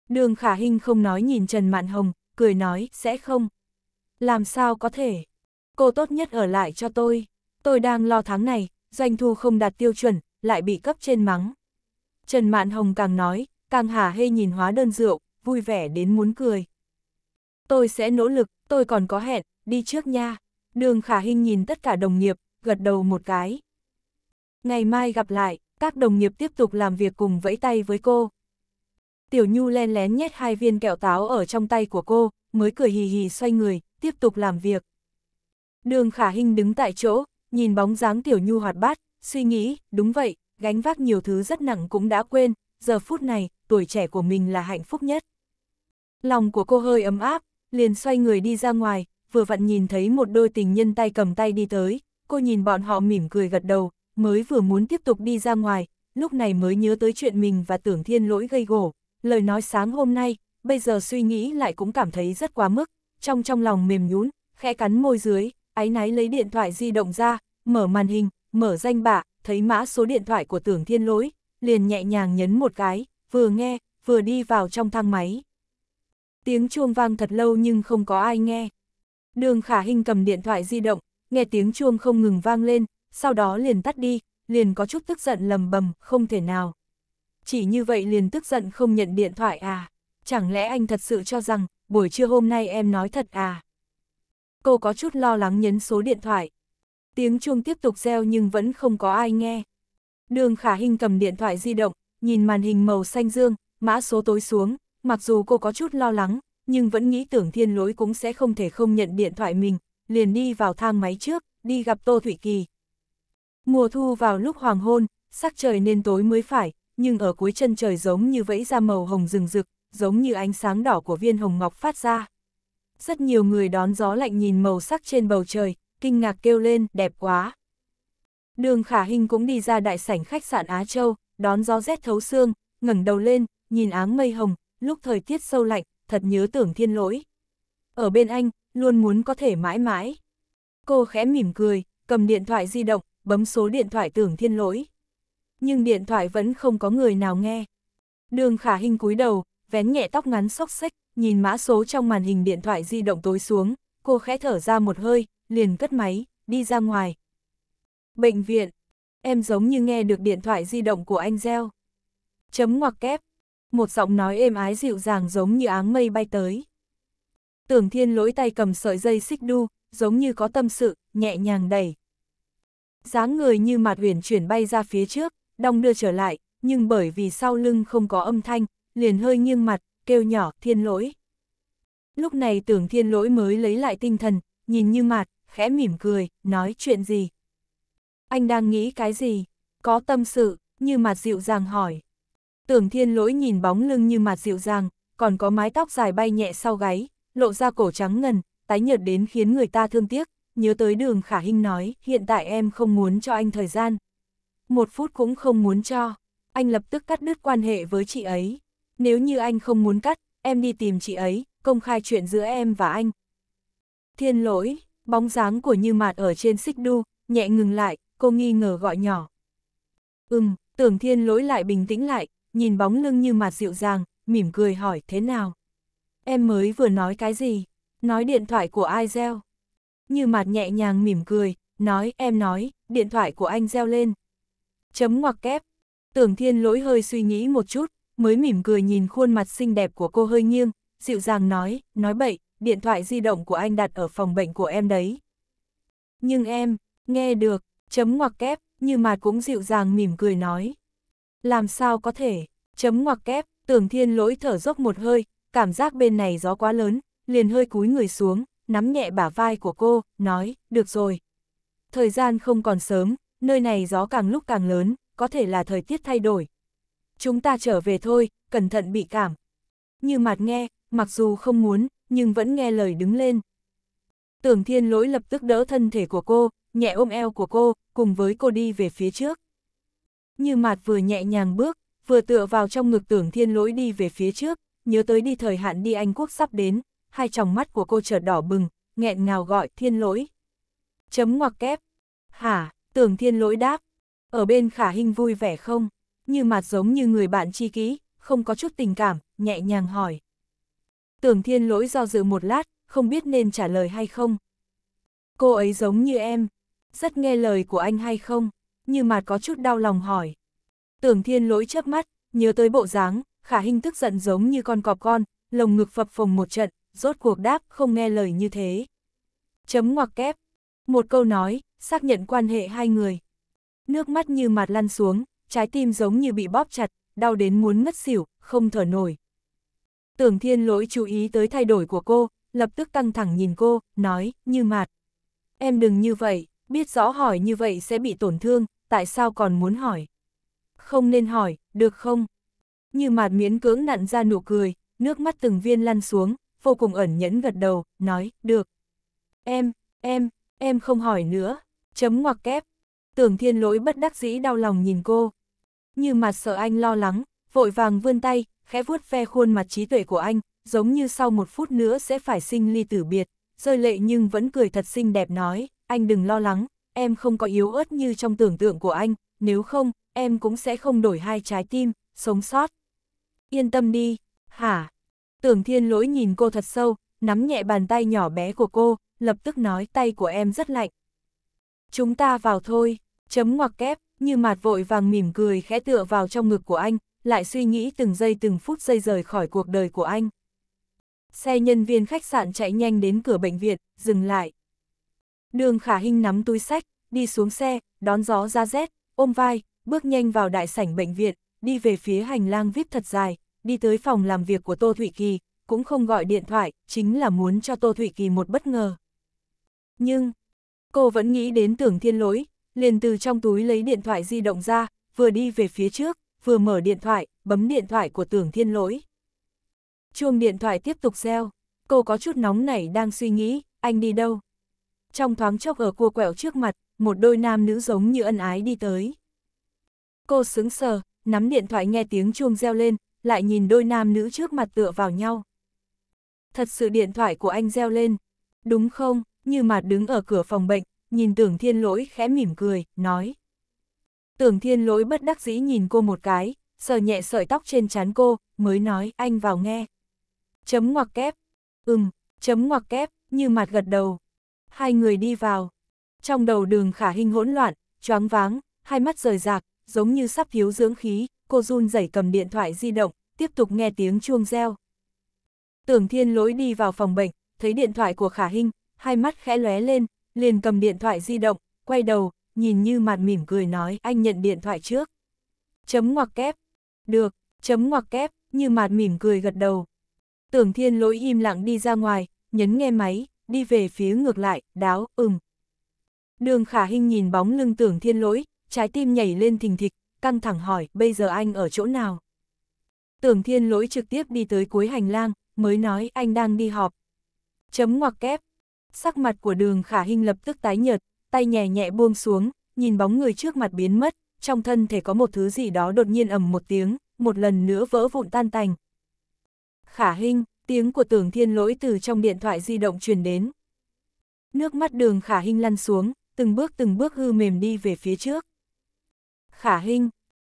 Đường khả hình không nói nhìn Trần Mạn Hồng, cười nói sẽ không. Làm sao có thể? Cô tốt nhất ở lại cho tôi. Tôi đang lo tháng này, doanh thu không đạt tiêu chuẩn, lại bị cấp trên mắng. Trần Mạn Hồng càng nói, càng hả hê nhìn hóa đơn rượu, vui vẻ đến muốn cười. Tôi sẽ nỗ lực, tôi còn có hẹn, đi trước nha. Đường Khả Hinh nhìn tất cả đồng nghiệp, gật đầu một cái. Ngày mai gặp lại, các đồng nghiệp tiếp tục làm việc cùng vẫy tay với cô. Tiểu Nhu len lén nhét hai viên kẹo táo ở trong tay của cô, mới cười hì hì xoay người, tiếp tục làm việc. Đường Khả Hinh đứng tại chỗ, Nhìn bóng dáng tiểu nhu hoạt bát, suy nghĩ, đúng vậy, gánh vác nhiều thứ rất nặng cũng đã quên, giờ phút này, tuổi trẻ của mình là hạnh phúc nhất. Lòng của cô hơi ấm áp, liền xoay người đi ra ngoài, vừa vặn nhìn thấy một đôi tình nhân tay cầm tay đi tới, cô nhìn bọn họ mỉm cười gật đầu, mới vừa muốn tiếp tục đi ra ngoài, lúc này mới nhớ tới chuyện mình và tưởng thiên lỗi gây gổ, lời nói sáng hôm nay, bây giờ suy nghĩ lại cũng cảm thấy rất quá mức, trong trong lòng mềm nhún, khẽ cắn môi dưới, áy náy lấy điện thoại di động ra, mở màn hình, mở danh bạ, thấy mã số điện thoại của tưởng thiên lỗi, liền nhẹ nhàng nhấn một cái, vừa nghe, vừa đi vào trong thang máy. Tiếng chuông vang thật lâu nhưng không có ai nghe. Đường khả hình cầm điện thoại di động, nghe tiếng chuông không ngừng vang lên, sau đó liền tắt đi, liền có chút tức giận lầm bầm, không thể nào. Chỉ như vậy liền tức giận không nhận điện thoại à? Chẳng lẽ anh thật sự cho rằng, buổi trưa hôm nay em nói thật à? cô có chút lo lắng nhấn số điện thoại. Tiếng chuông tiếp tục reo nhưng vẫn không có ai nghe. Đường khả hình cầm điện thoại di động, nhìn màn hình màu xanh dương, mã số tối xuống, mặc dù cô có chút lo lắng, nhưng vẫn nghĩ tưởng thiên lối cũng sẽ không thể không nhận điện thoại mình, liền đi vào thang máy trước, đi gặp Tô thủy Kỳ. Mùa thu vào lúc hoàng hôn, sắc trời nên tối mới phải, nhưng ở cuối chân trời giống như vẫy ra màu hồng rừng rực, giống như ánh sáng đỏ của viên hồng ngọc phát ra. Rất nhiều người đón gió lạnh nhìn màu sắc trên bầu trời, kinh ngạc kêu lên, đẹp quá. Đường Khả Hinh cũng đi ra đại sảnh khách sạn Á Châu, đón gió rét thấu xương, ngẩng đầu lên, nhìn áng mây hồng, lúc thời tiết sâu lạnh, thật nhớ tưởng thiên lỗi. Ở bên anh, luôn muốn có thể mãi mãi. Cô khẽ mỉm cười, cầm điện thoại di động, bấm số điện thoại tưởng thiên lỗi. Nhưng điện thoại vẫn không có người nào nghe. Đường Khả Hinh cúi đầu, vén nhẹ tóc ngắn xốc xếch, nhìn mã số trong màn hình điện thoại di động tối xuống, cô khẽ thở ra một hơi, liền cất máy, đi ra ngoài. Bệnh viện, em giống như nghe được điện thoại di động của anh gieo. Chấm ngoặc kép, một giọng nói êm ái dịu dàng giống như áng mây bay tới. Tưởng thiên lỗi tay cầm sợi dây xích đu, giống như có tâm sự, nhẹ nhàng đẩy. dáng người như mạt huyền chuyển bay ra phía trước, đong đưa trở lại, nhưng bởi vì sau lưng không có âm thanh, liền hơi nghiêng mặt, kêu nhỏ, thiên lỗi. Lúc này tưởng thiên lỗi mới lấy lại tinh thần, nhìn như mạt, khẽ mỉm cười, nói chuyện gì. Anh đang nghĩ cái gì? Có tâm sự, như mạt dịu dàng hỏi. Tưởng thiên lỗi nhìn bóng lưng như mạt dịu dàng, còn có mái tóc dài bay nhẹ sau gáy, lộ ra cổ trắng ngần, tái nhợt đến khiến người ta thương tiếc, nhớ tới đường khả hinh nói, hiện tại em không muốn cho anh thời gian. Một phút cũng không muốn cho, anh lập tức cắt đứt quan hệ với chị ấy nếu như anh không muốn cắt, em đi tìm chị ấy, công khai chuyện giữa em và anh. Thiên lỗi, bóng dáng của Như Mạt ở trên xích đu, nhẹ ngừng lại, cô nghi ngờ gọi nhỏ. Ừm, tưởng thiên lỗi lại bình tĩnh lại, nhìn bóng lưng Như Mạt dịu dàng, mỉm cười hỏi thế nào. Em mới vừa nói cái gì? Nói điện thoại của ai gieo? Như Mạt nhẹ nhàng mỉm cười, nói em nói, điện thoại của anh gieo lên. Chấm ngoặc kép. Tưởng thiên lỗi hơi suy nghĩ một chút, mới mỉm cười nhìn khuôn mặt xinh đẹp của cô hơi nghiêng, dịu dàng nói, nói bậy, điện thoại di động của anh đặt ở phòng bệnh của em đấy. Nhưng em, nghe được, chấm ngoặc kép, như mà cũng dịu dàng mỉm cười nói. Làm sao có thể, chấm ngoặc kép, tưởng thiên lỗi thở dốc một hơi, cảm giác bên này gió quá lớn, liền hơi cúi người xuống, nắm nhẹ bả vai của cô, nói, được rồi. Thời gian không còn sớm, nơi này gió càng lúc càng lớn, có thể là thời tiết thay đổi, chúng ta trở về thôi, cẩn thận bị cảm. Như mặt nghe, mặc dù không muốn, nhưng vẫn nghe lời đứng lên. Tưởng thiên lỗi lập tức đỡ thân thể của cô, nhẹ ôm eo của cô, cùng với cô đi về phía trước. Như mặt vừa nhẹ nhàng bước, vừa tựa vào trong ngực tưởng thiên lỗi đi về phía trước, nhớ tới đi thời hạn đi Anh Quốc sắp đến, hai tròng mắt của cô chợt đỏ bừng, nghẹn ngào gọi thiên lỗi. Chấm ngoặc kép. Hả, tưởng thiên lỗi đáp. Ở bên khả hình vui vẻ không? như mặt giống như người bạn tri ký không có chút tình cảm, nhẹ nhàng hỏi. Tưởng thiên lỗi do dự một lát, không biết nên trả lời hay không. Cô ấy giống như em, rất nghe lời của anh hay không, như mặt có chút đau lòng hỏi. Tưởng thiên lỗi chớp mắt, nhớ tới bộ dáng, khả hình tức giận giống như con cọp con, lồng ngực phập phồng một trận, rốt cuộc đáp không nghe lời như thế. Chấm ngoặc kép, một câu nói, xác nhận quan hệ hai người. Nước mắt như mặt lăn xuống, trái tim giống như bị bóp chặt, đau đến muốn ngất xỉu, không thở nổi. Tưởng thiên lỗi chú ý tới thay đổi của cô, lập tức căng thẳng nhìn cô, nói, như mạt. Em đừng như vậy, biết rõ hỏi như vậy sẽ bị tổn thương, tại sao còn muốn hỏi? Không nên hỏi, được không? Như mạt miễn cưỡng nặn ra nụ cười, nước mắt từng viên lăn xuống, vô cùng ẩn nhẫn gật đầu, nói, được. Em, em, em không hỏi nữa, chấm ngoặc kép tưởng thiên lỗi bất đắc dĩ đau lòng nhìn cô. Như mặt sợ anh lo lắng, vội vàng vươn tay, khẽ vuốt ve khuôn mặt trí tuệ của anh, giống như sau một phút nữa sẽ phải sinh ly tử biệt, rơi lệ nhưng vẫn cười thật xinh đẹp nói, anh đừng lo lắng, em không có yếu ớt như trong tưởng tượng của anh, nếu không, em cũng sẽ không đổi hai trái tim, sống sót. Yên tâm đi, hả? Tưởng thiên lỗi nhìn cô thật sâu, nắm nhẹ bàn tay nhỏ bé của cô, lập tức nói tay của em rất lạnh. Chúng ta vào thôi. Chấm ngoặc kép, như mạt vội vàng mỉm cười khẽ tựa vào trong ngực của anh, lại suy nghĩ từng giây từng phút giây rời khỏi cuộc đời của anh. Xe nhân viên khách sạn chạy nhanh đến cửa bệnh viện, dừng lại. Đường khả hình nắm túi sách, đi xuống xe, đón gió ra rét, ôm vai, bước nhanh vào đại sảnh bệnh viện, đi về phía hành lang vip thật dài, đi tới phòng làm việc của Tô Thụy Kỳ, cũng không gọi điện thoại, chính là muốn cho Tô Thụy Kỳ một bất ngờ. Nhưng, cô vẫn nghĩ đến tưởng thiên lỗi, liền từ trong túi lấy điện thoại di động ra, vừa đi về phía trước, vừa mở điện thoại, bấm điện thoại của tưởng thiên lỗi. Chuông điện thoại tiếp tục reo, cô có chút nóng nảy đang suy nghĩ, anh đi đâu? Trong thoáng chốc ở cua quẹo trước mặt, một đôi nam nữ giống như ân ái đi tới. Cô sững sờ, nắm điện thoại nghe tiếng chuông reo lên, lại nhìn đôi nam nữ trước mặt tựa vào nhau. Thật sự điện thoại của anh reo lên, đúng không, như mà đứng ở cửa phòng bệnh, nhìn tưởng thiên lỗi khẽ mỉm cười, nói. Tưởng thiên lỗi bất đắc dĩ nhìn cô một cái, sờ nhẹ sợi tóc trên trán cô, mới nói, anh vào nghe. Chấm ngoặc kép, ừm, chấm ngoặc kép, như mặt gật đầu. Hai người đi vào. Trong đầu đường khả hình hỗn loạn, choáng váng, hai mắt rời rạc, giống như sắp thiếu dưỡng khí, cô run rẩy cầm điện thoại di động, tiếp tục nghe tiếng chuông reo. Tưởng thiên lỗi đi vào phòng bệnh, thấy điện thoại của khả hình, hai mắt khẽ lóe lên, liền cầm điện thoại di động, quay đầu, nhìn như mặt mỉm cười nói anh nhận điện thoại trước. Chấm ngoặc kép. Được, chấm ngoặc kép, như mặt mỉm cười gật đầu. Tưởng thiên lỗi im lặng đi ra ngoài, nhấn nghe máy, đi về phía ngược lại, đáo, ừm. Đường khả hình nhìn bóng lưng tưởng thiên lỗi, trái tim nhảy lên thình thịch, căng thẳng hỏi bây giờ anh ở chỗ nào. Tưởng thiên lỗi trực tiếp đi tới cuối hành lang, mới nói anh đang đi họp. Chấm ngoặc kép, sắc mặt của đường khả hình lập tức tái nhợt, tay nhẹ nhẹ buông xuống, nhìn bóng người trước mặt biến mất, trong thân thể có một thứ gì đó đột nhiên ầm một tiếng, một lần nữa vỡ vụn tan tành. Khả hình, tiếng của tưởng thiên lỗi từ trong điện thoại di động truyền đến. Nước mắt đường khả hình lăn xuống, từng bước từng bước hư mềm đi về phía trước. Khả hình,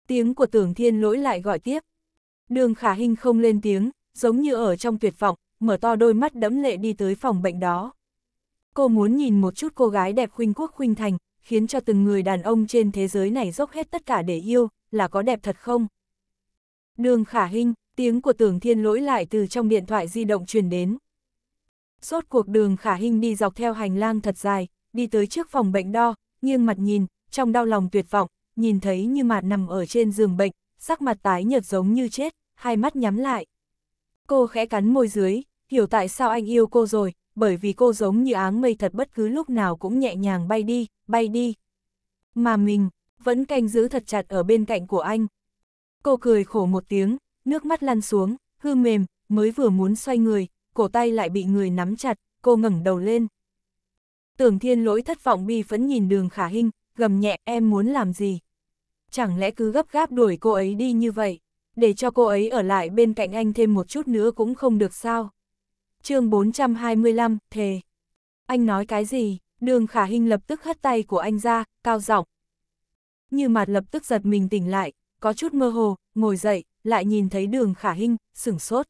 tiếng của tưởng thiên lỗi lại gọi tiếp. Đường khả hình không lên tiếng, giống như ở trong tuyệt vọng, mở to đôi mắt đẫm lệ đi tới phòng bệnh đó. Cô muốn nhìn một chút cô gái đẹp khuynh quốc khuynh thành, khiến cho từng người đàn ông trên thế giới này dốc hết tất cả để yêu, là có đẹp thật không? Đường khả hình, tiếng của tưởng thiên lỗi lại từ trong điện thoại di động truyền đến. Suốt cuộc đường khả hình đi dọc theo hành lang thật dài, đi tới trước phòng bệnh đo, nghiêng mặt nhìn, trong đau lòng tuyệt vọng, nhìn thấy như mạt nằm ở trên giường bệnh, sắc mặt tái nhợt giống như chết, hai mắt nhắm lại. Cô khẽ cắn môi dưới, hiểu tại sao anh yêu cô rồi, bởi vì cô giống như áng mây thật bất cứ lúc nào cũng nhẹ nhàng bay đi, bay đi. Mà mình, vẫn canh giữ thật chặt ở bên cạnh của anh. Cô cười khổ một tiếng, nước mắt lăn xuống, hư mềm, mới vừa muốn xoay người, cổ tay lại bị người nắm chặt, cô ngẩng đầu lên. Tưởng thiên lỗi thất vọng bi phẫn nhìn đường khả hình, gầm nhẹ em muốn làm gì. Chẳng lẽ cứ gấp gáp đuổi cô ấy đi như vậy, để cho cô ấy ở lại bên cạnh anh thêm một chút nữa cũng không được sao chương 425, thề. Anh nói cái gì? Đường khả hình lập tức hất tay của anh ra, cao giọng Như mặt lập tức giật mình tỉnh lại, có chút mơ hồ, ngồi dậy, lại nhìn thấy đường khả hình, sửng sốt.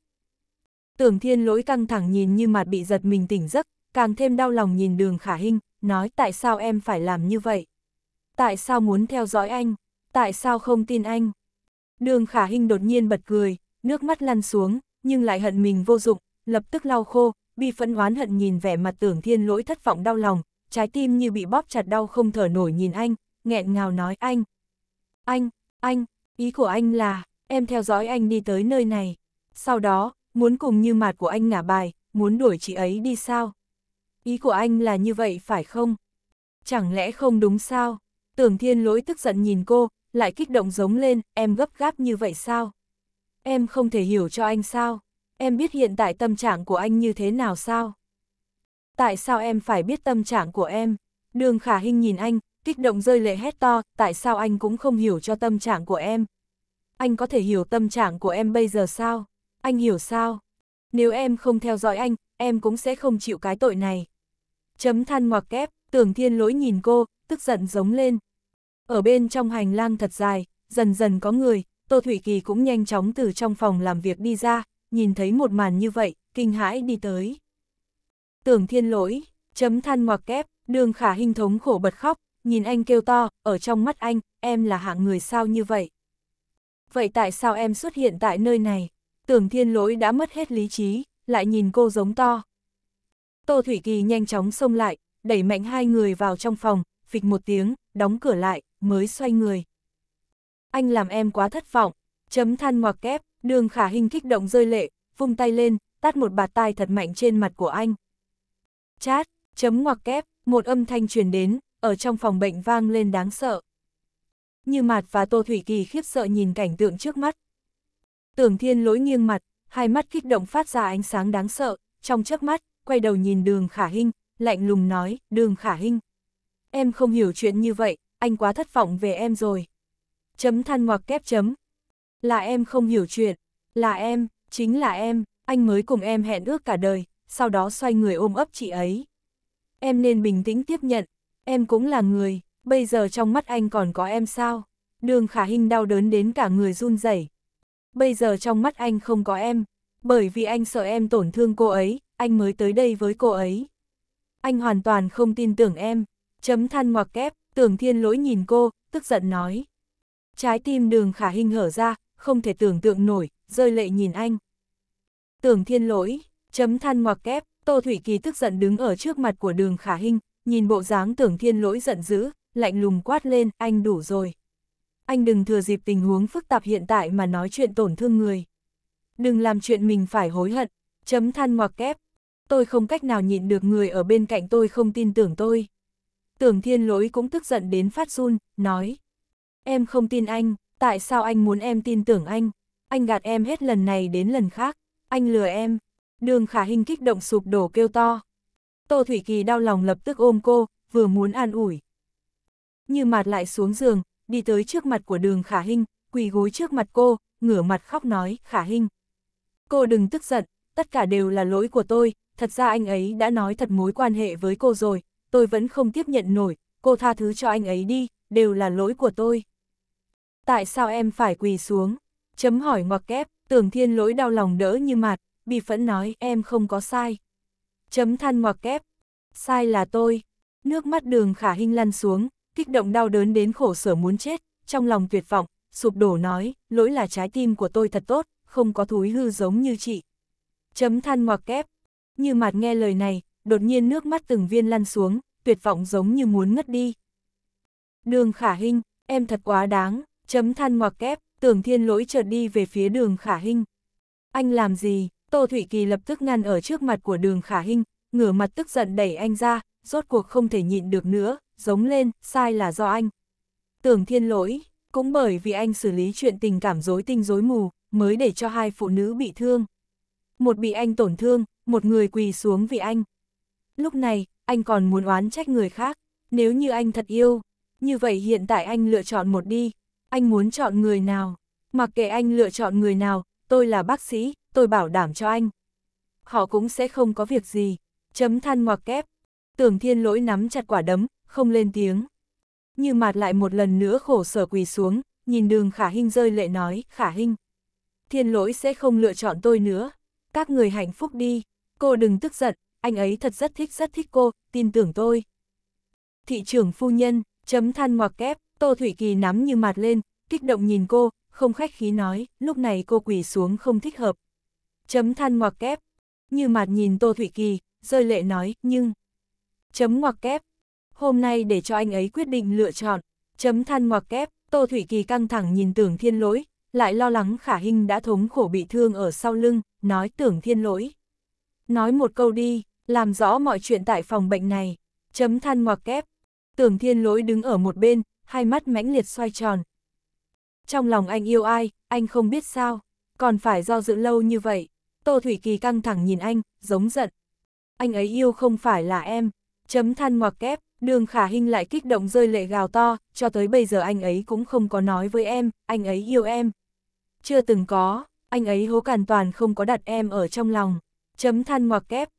Tưởng thiên lỗi căng thẳng nhìn như mặt bị giật mình tỉnh giấc, càng thêm đau lòng nhìn đường khả hình, nói tại sao em phải làm như vậy? Tại sao muốn theo dõi anh? Tại sao không tin anh? Đường khả hình đột nhiên bật cười, nước mắt lăn xuống, nhưng lại hận mình vô dụng, lập tức lau khô, bi phẫn oán hận nhìn vẻ mặt tưởng thiên lỗi thất vọng đau lòng, trái tim như bị bóp chặt đau không thở nổi nhìn anh, nghẹn ngào nói anh. Anh, anh, ý của anh là, em theo dõi anh đi tới nơi này. Sau đó, muốn cùng như mặt của anh ngả bài, muốn đuổi chị ấy đi sao? Ý của anh là như vậy phải không? Chẳng lẽ không đúng sao? Tưởng thiên lỗi tức giận nhìn cô, lại kích động giống lên, em gấp gáp như vậy sao? Em không thể hiểu cho anh sao? em biết hiện tại tâm trạng của anh như thế nào sao? Tại sao em phải biết tâm trạng của em? Đường khả hình nhìn anh, kích động rơi lệ hét to, tại sao anh cũng không hiểu cho tâm trạng của em? Anh có thể hiểu tâm trạng của em bây giờ sao? Anh hiểu sao? Nếu em không theo dõi anh, em cũng sẽ không chịu cái tội này. Chấm than ngoặc kép, tưởng thiên lỗi nhìn cô, tức giận giống lên. Ở bên trong hành lang thật dài, dần dần có người, Tô Thủy Kỳ cũng nhanh chóng từ trong phòng làm việc đi ra, nhìn thấy một màn như vậy, kinh hãi đi tới. Tưởng thiên lỗi, chấm than ngoặc kép, đường khả hình thống khổ bật khóc, nhìn anh kêu to, ở trong mắt anh, em là hạng người sao như vậy? Vậy tại sao em xuất hiện tại nơi này? Tưởng thiên lỗi đã mất hết lý trí, lại nhìn cô giống to. Tô Thủy Kỳ nhanh chóng xông lại, đẩy mạnh hai người vào trong phòng, phịch một tiếng, đóng cửa lại, mới xoay người. Anh làm em quá thất vọng, chấm than ngoặc kép, Đường khả hình kích động rơi lệ, vung tay lên, tát một bạt tai thật mạnh trên mặt của anh. Chát, chấm ngoặc kép, một âm thanh truyền đến, ở trong phòng bệnh vang lên đáng sợ. Như mặt và Tô Thủy Kỳ khiếp sợ nhìn cảnh tượng trước mắt. Tưởng thiên lỗi nghiêng mặt, hai mắt kích động phát ra ánh sáng đáng sợ, trong trước mắt, quay đầu nhìn đường khả hình, lạnh lùng nói, đường khả hình. Em không hiểu chuyện như vậy, anh quá thất vọng về em rồi. Chấm than ngoặc kép chấm, là em không hiểu chuyện, là em, chính là em, anh mới cùng em hẹn ước cả đời, sau đó xoay người ôm ấp chị ấy. Em nên bình tĩnh tiếp nhận, em cũng là người, bây giờ trong mắt anh còn có em sao? Đường khả hình đau đớn đến cả người run rẩy. Bây giờ trong mắt anh không có em, bởi vì anh sợ em tổn thương cô ấy, anh mới tới đây với cô ấy. Anh hoàn toàn không tin tưởng em, chấm than ngoặc kép, tưởng thiên lỗi nhìn cô, tức giận nói. Trái tim đường khả hình hở ra, không thể tưởng tượng nổi, rơi lệ nhìn anh. Tưởng thiên lỗi, chấm than ngoặc kép, Tô Thủy Kỳ tức giận đứng ở trước mặt của đường khả hình, nhìn bộ dáng tưởng thiên lỗi giận dữ, lạnh lùng quát lên, anh đủ rồi. Anh đừng thừa dịp tình huống phức tạp hiện tại mà nói chuyện tổn thương người. Đừng làm chuyện mình phải hối hận, chấm than ngoặc kép. Tôi không cách nào nhịn được người ở bên cạnh tôi không tin tưởng tôi. Tưởng thiên lỗi cũng tức giận đến phát run, nói. Em không tin anh, tại sao anh muốn em tin tưởng anh? Anh gạt em hết lần này đến lần khác, anh lừa em. Đường khả hình kích động sụp đổ kêu to. Tô Thủy Kỳ đau lòng lập tức ôm cô, vừa muốn an ủi. Như mặt lại xuống giường, đi tới trước mặt của đường khả hình, quỳ gối trước mặt cô, ngửa mặt khóc nói, khả hình. Cô đừng tức giận, tất cả đều là lỗi của tôi, thật ra anh ấy đã nói thật mối quan hệ với cô rồi, tôi vẫn không tiếp nhận nổi, cô tha thứ cho anh ấy đi, đều là lỗi của tôi tại sao em phải quỳ xuống? Chấm hỏi ngoặc kép, tưởng thiên lỗi đau lòng đỡ như mặt, bị phẫn nói em không có sai. Chấm than ngoặc kép, sai là tôi. Nước mắt đường khả hình lăn xuống, kích động đau đớn đến khổ sở muốn chết, trong lòng tuyệt vọng, sụp đổ nói, lỗi là trái tim của tôi thật tốt, không có thúi hư giống như chị. Chấm than ngoặc kép, như mặt nghe lời này, đột nhiên nước mắt từng viên lăn xuống, tuyệt vọng giống như muốn ngất đi. Đường khả hình, em thật quá đáng, Chấm than ngoặc kép, tưởng thiên lỗi chợt đi về phía đường khả hinh. Anh làm gì? Tô Thụy Kỳ lập tức ngăn ở trước mặt của đường khả hinh, ngửa mặt tức giận đẩy anh ra, rốt cuộc không thể nhịn được nữa, giống lên, sai là do anh. Tưởng thiên lỗi, cũng bởi vì anh xử lý chuyện tình cảm dối tinh dối mù, mới để cho hai phụ nữ bị thương. Một bị anh tổn thương, một người quỳ xuống vì anh. Lúc này, anh còn muốn oán trách người khác, nếu như anh thật yêu, như vậy hiện tại anh lựa chọn một đi, anh muốn chọn người nào? Mặc kệ anh lựa chọn người nào, tôi là bác sĩ, tôi bảo đảm cho anh. Họ cũng sẽ không có việc gì. Chấm than ngoặc kép. Tưởng thiên lỗi nắm chặt quả đấm, không lên tiếng. Như mặt lại một lần nữa khổ sở quỳ xuống, nhìn đường khả hinh rơi lệ nói, khả hinh Thiên lỗi sẽ không lựa chọn tôi nữa. Các người hạnh phúc đi, cô đừng tức giận, anh ấy thật rất thích rất thích cô, tin tưởng tôi. Thị trưởng phu nhân, chấm than ngoặc kép, Tô Thủy Kỳ nắm như mặt lên, kích động nhìn cô, không khách khí nói, lúc này cô quỳ xuống không thích hợp. Chấm than ngoặc kép, như mặt nhìn Tô Thủy Kỳ, rơi lệ nói, nhưng... Chấm ngoặc kép, hôm nay để cho anh ấy quyết định lựa chọn, chấm than ngoặc kép, Tô Thủy Kỳ căng thẳng nhìn tưởng thiên lỗi, lại lo lắng khả hình đã thống khổ bị thương ở sau lưng, nói tưởng thiên lỗi. Nói một câu đi, làm rõ mọi chuyện tại phòng bệnh này, chấm than ngoặc kép. Tưởng thiên lỗi đứng ở một bên, hai mắt mãnh liệt xoay tròn. Trong lòng anh yêu ai, anh không biết sao, còn phải do dự lâu như vậy. Tô Thủy Kỳ căng thẳng nhìn anh, giống giận. Anh ấy yêu không phải là em, chấm than ngoặc kép, đường khả hình lại kích động rơi lệ gào to, cho tới bây giờ anh ấy cũng không có nói với em, anh ấy yêu em. Chưa từng có, anh ấy hố càn toàn không có đặt em ở trong lòng, chấm than ngoặc kép.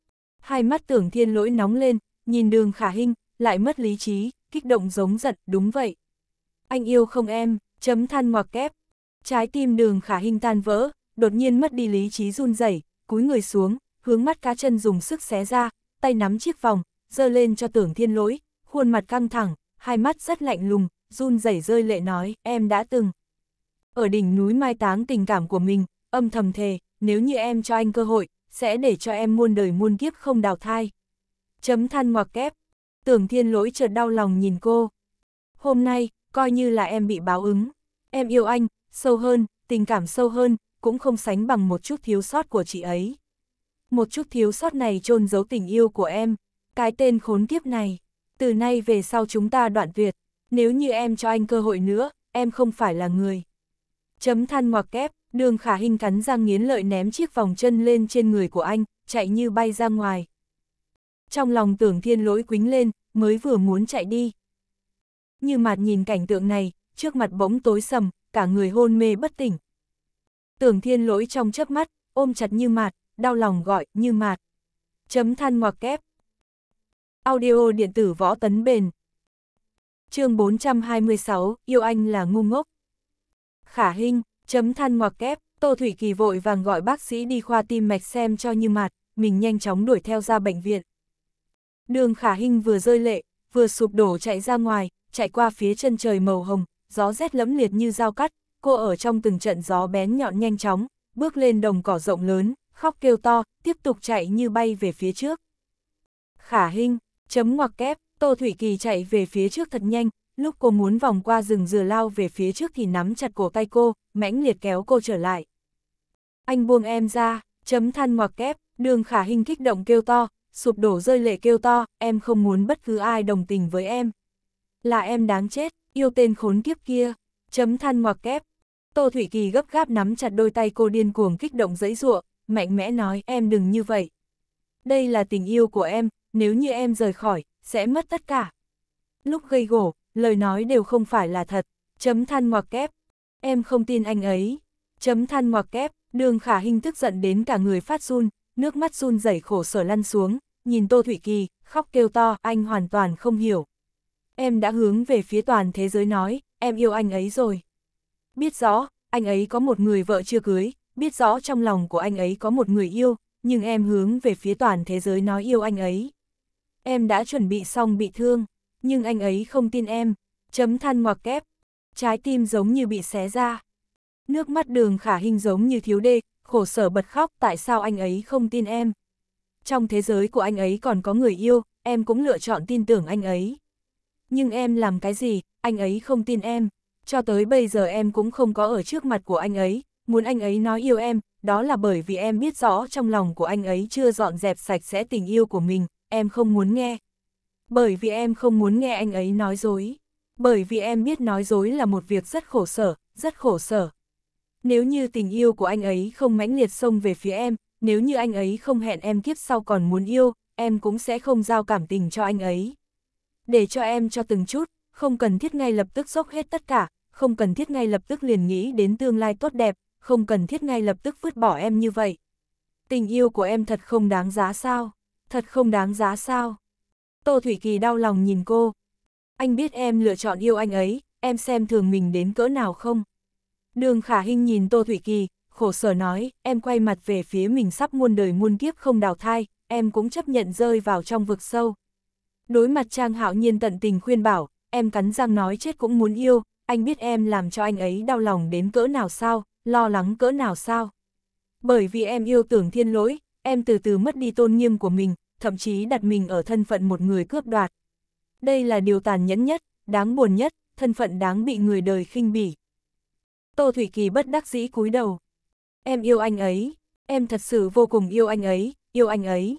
Hai mắt tưởng thiên lỗi nóng lên, nhìn đường khả hình, lại mất lý trí, kích động giống giận đúng vậy, anh yêu không em, chấm than ngoặc kép. Trái tim đường khả hình tan vỡ, đột nhiên mất đi lý trí run rẩy, cúi người xuống, hướng mắt cá chân dùng sức xé ra, tay nắm chiếc vòng, giơ lên cho tưởng thiên lỗi, khuôn mặt căng thẳng, hai mắt rất lạnh lùng, run rẩy rơi lệ nói, em đã từng. Ở đỉnh núi mai táng tình cảm của mình, âm thầm thề, nếu như em cho anh cơ hội, sẽ để cho em muôn đời muôn kiếp không đào thai. Chấm than ngoặc kép, tưởng thiên lỗi chợt đau lòng nhìn cô. Hôm nay, coi như là em bị báo ứng. Em yêu anh, sâu hơn, tình cảm sâu hơn, cũng không sánh bằng một chút thiếu sót của chị ấy. Một chút thiếu sót này chôn giấu tình yêu của em, cái tên khốn kiếp này. Từ nay về sau chúng ta đoạn tuyệt, nếu như em cho anh cơ hội nữa, em không phải là người. Chấm than ngoặc kép, đường khả hình cắn răng nghiến lợi ném chiếc vòng chân lên trên người của anh, chạy như bay ra ngoài. Trong lòng tưởng thiên lỗi quính lên, mới vừa muốn chạy đi như mạt nhìn cảnh tượng này, trước mặt bỗng tối sầm, cả người hôn mê bất tỉnh. Tưởng thiên lỗi trong chớp mắt, ôm chặt như mạt, đau lòng gọi như mạt. Chấm than ngoặc kép. Audio điện tử võ tấn bền. chương 426, yêu anh là ngu ngốc. Khả hình, chấm than ngoặc kép, Tô Thủy Kỳ vội vàng gọi bác sĩ đi khoa tim mạch xem cho như mạt, mình nhanh chóng đuổi theo ra bệnh viện. Đường Khả hình vừa rơi lệ, vừa sụp đổ chạy ra ngoài, chạy qua phía chân trời màu hồng, gió rét lẫm liệt như dao cắt, cô ở trong từng trận gió bén nhọn nhanh chóng, bước lên đồng cỏ rộng lớn, khóc kêu to, tiếp tục chạy như bay về phía trước. Khả hình, chấm ngoặc kép, Tô Thủy Kỳ chạy về phía trước thật nhanh, lúc cô muốn vòng qua rừng dừa lao về phía trước thì nắm chặt cổ tay cô, mãnh liệt kéo cô trở lại. Anh buông em ra, chấm than ngoặc kép, đường khả hình kích động kêu to, sụp đổ rơi lệ kêu to, em không muốn bất cứ ai đồng tình với em. Là em đáng chết, yêu tên khốn kiếp kia, chấm than ngoặc kép. Tô Thủy Kỳ gấp gáp nắm chặt đôi tay cô điên cuồng kích động dẫy giụa, mạnh mẽ nói em đừng như vậy. Đây là tình yêu của em, nếu như em rời khỏi, sẽ mất tất cả. Lúc gây gổ, lời nói đều không phải là thật, chấm than ngoặc kép. Em không tin anh ấy, chấm than ngoặc kép, đường khả hình tức giận đến cả người phát run, nước mắt run rẩy khổ sở lăn xuống, nhìn Tô Thủy Kỳ, khóc kêu to, anh hoàn toàn không hiểu. Em đã hướng về phía toàn thế giới nói, em yêu anh ấy rồi. Biết rõ, anh ấy có một người vợ chưa cưới, biết rõ trong lòng của anh ấy có một người yêu, nhưng em hướng về phía toàn thế giới nói yêu anh ấy. Em đã chuẩn bị xong bị thương, nhưng anh ấy không tin em, chấm than ngoặc kép, trái tim giống như bị xé ra. Nước mắt đường khả hình giống như thiếu đê, khổ sở bật khóc tại sao anh ấy không tin em. Trong thế giới của anh ấy còn có người yêu, em cũng lựa chọn tin tưởng anh ấy. Nhưng em làm cái gì, anh ấy không tin em. Cho tới bây giờ em cũng không có ở trước mặt của anh ấy, muốn anh ấy nói yêu em, đó là bởi vì em biết rõ trong lòng của anh ấy chưa dọn dẹp sạch sẽ tình yêu của mình, em không muốn nghe. Bởi vì em không muốn nghe anh ấy nói dối. Bởi vì em biết nói dối là một việc rất khổ sở, rất khổ sở. Nếu như tình yêu của anh ấy không mãnh liệt xông về phía em, nếu như anh ấy không hẹn em kiếp sau còn muốn yêu, em cũng sẽ không giao cảm tình cho anh ấy. Để cho em cho từng chút, không cần thiết ngay lập tức dốc hết tất cả, không cần thiết ngay lập tức liền nghĩ đến tương lai tốt đẹp, không cần thiết ngay lập tức vứt bỏ em như vậy. Tình yêu của em thật không đáng giá sao? Thật không đáng giá sao? Tô Thủy Kỳ đau lòng nhìn cô. Anh biết em lựa chọn yêu anh ấy, em xem thường mình đến cỡ nào không? Đường khả hình nhìn Tô Thủy Kỳ, khổ sở nói, em quay mặt về phía mình sắp muôn đời muôn kiếp không đào thai, em cũng chấp nhận rơi vào trong vực sâu. Đối mặt Trang Hạo Nhiên tận tình khuyên bảo, em cắn răng nói chết cũng muốn yêu, anh biết em làm cho anh ấy đau lòng đến cỡ nào sao, lo lắng cỡ nào sao. Bởi vì em yêu tưởng thiên lỗi, em từ từ mất đi tôn nghiêm của mình, thậm chí đặt mình ở thân phận một người cướp đoạt. Đây là điều tàn nhẫn nhất, đáng buồn nhất, thân phận đáng bị người đời khinh bỉ. Tô Thủy Kỳ bất đắc dĩ cúi đầu. Em yêu anh ấy, em thật sự vô cùng yêu anh ấy, yêu anh ấy.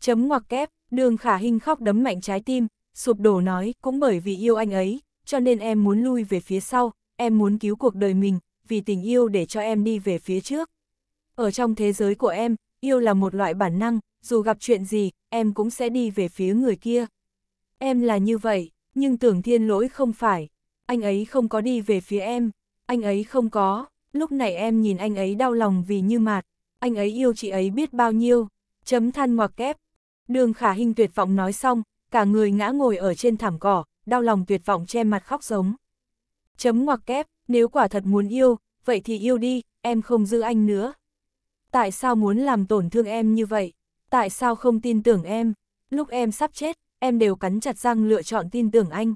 Chấm ngoặc kép, đường khả hình khóc đấm mạnh trái tim, sụp đổ nói cũng bởi vì yêu anh ấy, cho nên em muốn lui về phía sau, em muốn cứu cuộc đời mình, vì tình yêu để cho em đi về phía trước. Ở trong thế giới của em, yêu là một loại bản năng, dù gặp chuyện gì, em cũng sẽ đi về phía người kia. Em là như vậy, nhưng tưởng thiên lỗi không phải, anh ấy không có đi về phía em anh ấy không có, lúc này em nhìn anh ấy đau lòng vì như mạt, anh ấy yêu chị ấy biết bao nhiêu, chấm than ngoặc kép. Đường khả hình tuyệt vọng nói xong, cả người ngã ngồi ở trên thảm cỏ, đau lòng tuyệt vọng che mặt khóc giống. Chấm ngoặc kép, nếu quả thật muốn yêu, vậy thì yêu đi, em không giữ anh nữa. Tại sao muốn làm tổn thương em như vậy? Tại sao không tin tưởng em? Lúc em sắp chết, em đều cắn chặt răng lựa chọn tin tưởng anh.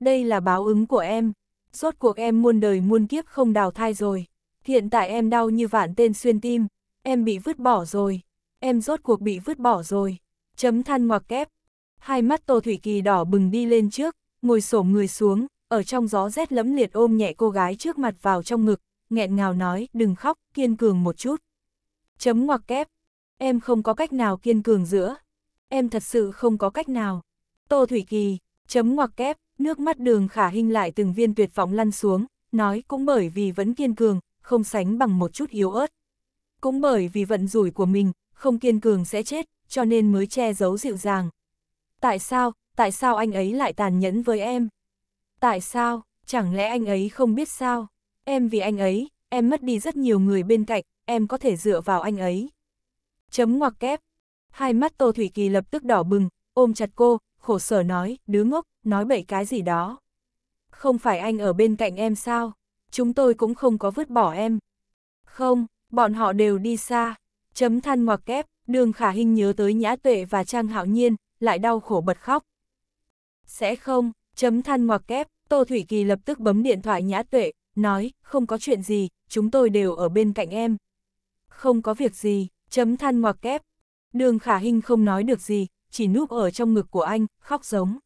Đây là báo ứng của em, rốt cuộc em muôn đời muôn kiếp không đào thai rồi, hiện tại em đau như vạn tên xuyên tim, em bị vứt bỏ rồi, em rốt cuộc bị vứt bỏ rồi, chấm than ngoặc kép. Hai mắt Tô Thủy Kỳ đỏ bừng đi lên trước, ngồi xổm người xuống, ở trong gió rét lẫm liệt ôm nhẹ cô gái trước mặt vào trong ngực, nghẹn ngào nói, đừng khóc, kiên cường một chút. Chấm ngoặc kép, em không có cách nào kiên cường giữa, em thật sự không có cách nào. Tô Thủy Kỳ, chấm ngoặc kép, Nước mắt đường khả hình lại từng viên tuyệt vọng lăn xuống, nói cũng bởi vì vẫn kiên cường, không sánh bằng một chút yếu ớt. Cũng bởi vì vận rủi của mình, không kiên cường sẽ chết, cho nên mới che giấu dịu dàng. Tại sao, tại sao anh ấy lại tàn nhẫn với em? Tại sao, chẳng lẽ anh ấy không biết sao? Em vì anh ấy, em mất đi rất nhiều người bên cạnh, em có thể dựa vào anh ấy. Chấm ngoặc kép. Hai mắt Tô Thủy Kỳ lập tức đỏ bừng, ôm chặt cô, khổ sở nói, đứa ngốc, nói bậy cái gì đó. Không phải anh ở bên cạnh em sao? Chúng tôi cũng không có vứt bỏ em. Không, bọn họ đều đi xa. Chấm than ngoặc kép, đường khả hình nhớ tới nhã tuệ và trang hạo nhiên, lại đau khổ bật khóc. Sẽ không, chấm than ngoặc kép, Tô Thủy Kỳ lập tức bấm điện thoại nhã tuệ, nói, không có chuyện gì, chúng tôi đều ở bên cạnh em. Không có việc gì, chấm than ngoặc kép. Đường khả hình không nói được gì, chỉ núp ở trong ngực của anh, khóc giống.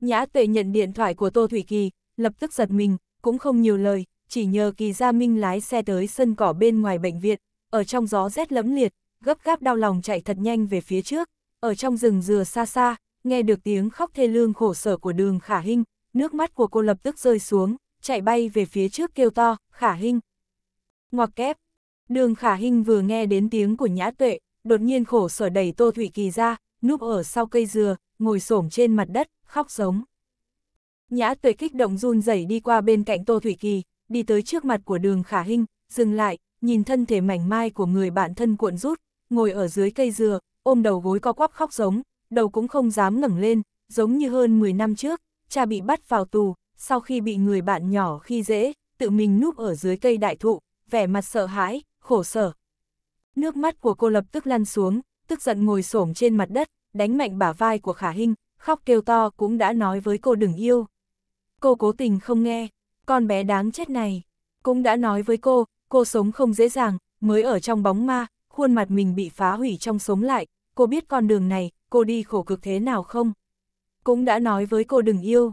Nhã tệ nhận điện thoại của Tô Thủy Kỳ, lập tức giật mình, cũng không nhiều lời, chỉ nhờ Kỳ Gia Minh lái xe tới sân cỏ bên ngoài bệnh viện, ở trong gió rét lẫm liệt, gấp gáp đau lòng chạy thật nhanh về phía trước, ở trong rừng dừa xa xa, nghe được tiếng khóc thê lương khổ sở của đường Khả Hinh, nước mắt của cô lập tức rơi xuống, chạy bay về phía trước kêu to, Khả Hinh. Ngoặc kép, đường Khả Hinh vừa nghe đến tiếng của Nhã Tuệ, đột nhiên khổ sở đẩy Tô Thủy Kỳ ra, núp ở sau cây dừa, ngồi xổm trên mặt đất, khóc giống. Nhã tuệ kích động run rẩy đi qua bên cạnh Tô Thủy Kỳ, đi tới trước mặt của đường khả hinh, dừng lại, nhìn thân thể mảnh mai của người bạn thân cuộn rút, ngồi ở dưới cây dừa, ôm đầu gối co quắp khóc giống, đầu cũng không dám ngẩng lên, giống như hơn 10 năm trước, cha bị bắt vào tù, sau khi bị người bạn nhỏ khi dễ, tự mình núp ở dưới cây đại thụ, vẻ mặt sợ hãi, khổ sở. Nước mắt của cô lập tức lăn xuống, tức giận ngồi xổm trên mặt đất, đánh mạnh bả vai của Khả Hinh, khóc kêu to cũng đã nói với cô đừng yêu. Cô cố tình không nghe, con bé đáng chết này, cũng đã nói với cô, cô sống không dễ dàng, mới ở trong bóng ma, khuôn mặt mình bị phá hủy trong sống lại, cô biết con đường này, cô đi khổ cực thế nào không? Cũng đã nói với cô đừng yêu.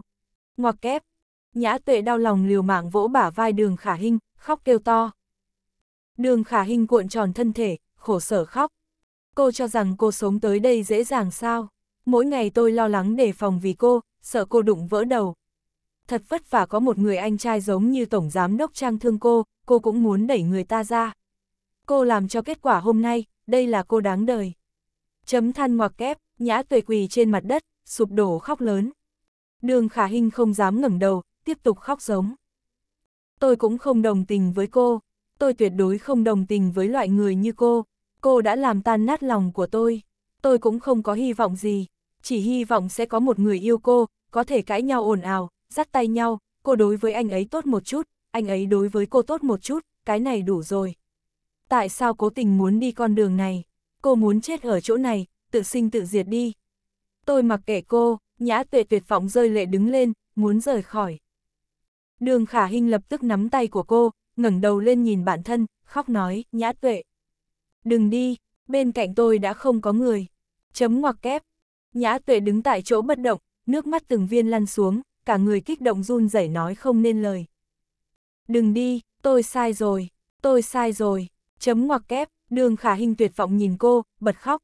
Ngoặc kép, nhã tuệ đau lòng liều mạng vỗ bả vai đường khả hinh, khóc kêu to. Đường khả hinh cuộn tròn thân thể, khổ sở khóc. Cô cho rằng cô sống tới đây dễ dàng sao? Mỗi ngày tôi lo lắng đề phòng vì cô, sợ cô đụng vỡ đầu. Thật vất vả có một người anh trai giống như tổng giám đốc trang thương cô, cô cũng muốn đẩy người ta ra. Cô làm cho kết quả hôm nay, đây là cô đáng đời. Chấm than ngoặc kép, nhã tuệ quỳ trên mặt đất, sụp đổ khóc lớn. Đường khả hình không dám ngẩng đầu, tiếp tục khóc giống. Tôi cũng không đồng tình với cô, tôi tuyệt đối không đồng tình với loại người như cô. Cô đã làm tan nát lòng của tôi. Tôi cũng không có hy vọng gì. Chỉ hy vọng sẽ có một người yêu cô, có thể cãi nhau ồn ào, dắt tay nhau. Cô đối với anh ấy tốt một chút, anh ấy đối với cô tốt một chút, cái này đủ rồi. Tại sao cố tình muốn đi con đường này? Cô muốn chết ở chỗ này, tự sinh tự diệt đi. Tôi mặc kệ cô, nhã tuệ tuyệt vọng rơi lệ đứng lên, muốn rời khỏi. Đường khả hình lập tức nắm tay của cô, ngẩng đầu lên nhìn bản thân, khóc nói, nhã tuệ. Đừng đi, bên cạnh tôi đã không có người. Chấm ngoặc kép. Nhã tuệ đứng tại chỗ bất động, nước mắt từng viên lăn xuống, cả người kích động run rẩy nói không nên lời. Đừng đi, tôi sai rồi, tôi sai rồi, chấm ngoặc kép, đường khả hình tuyệt vọng nhìn cô, bật khóc.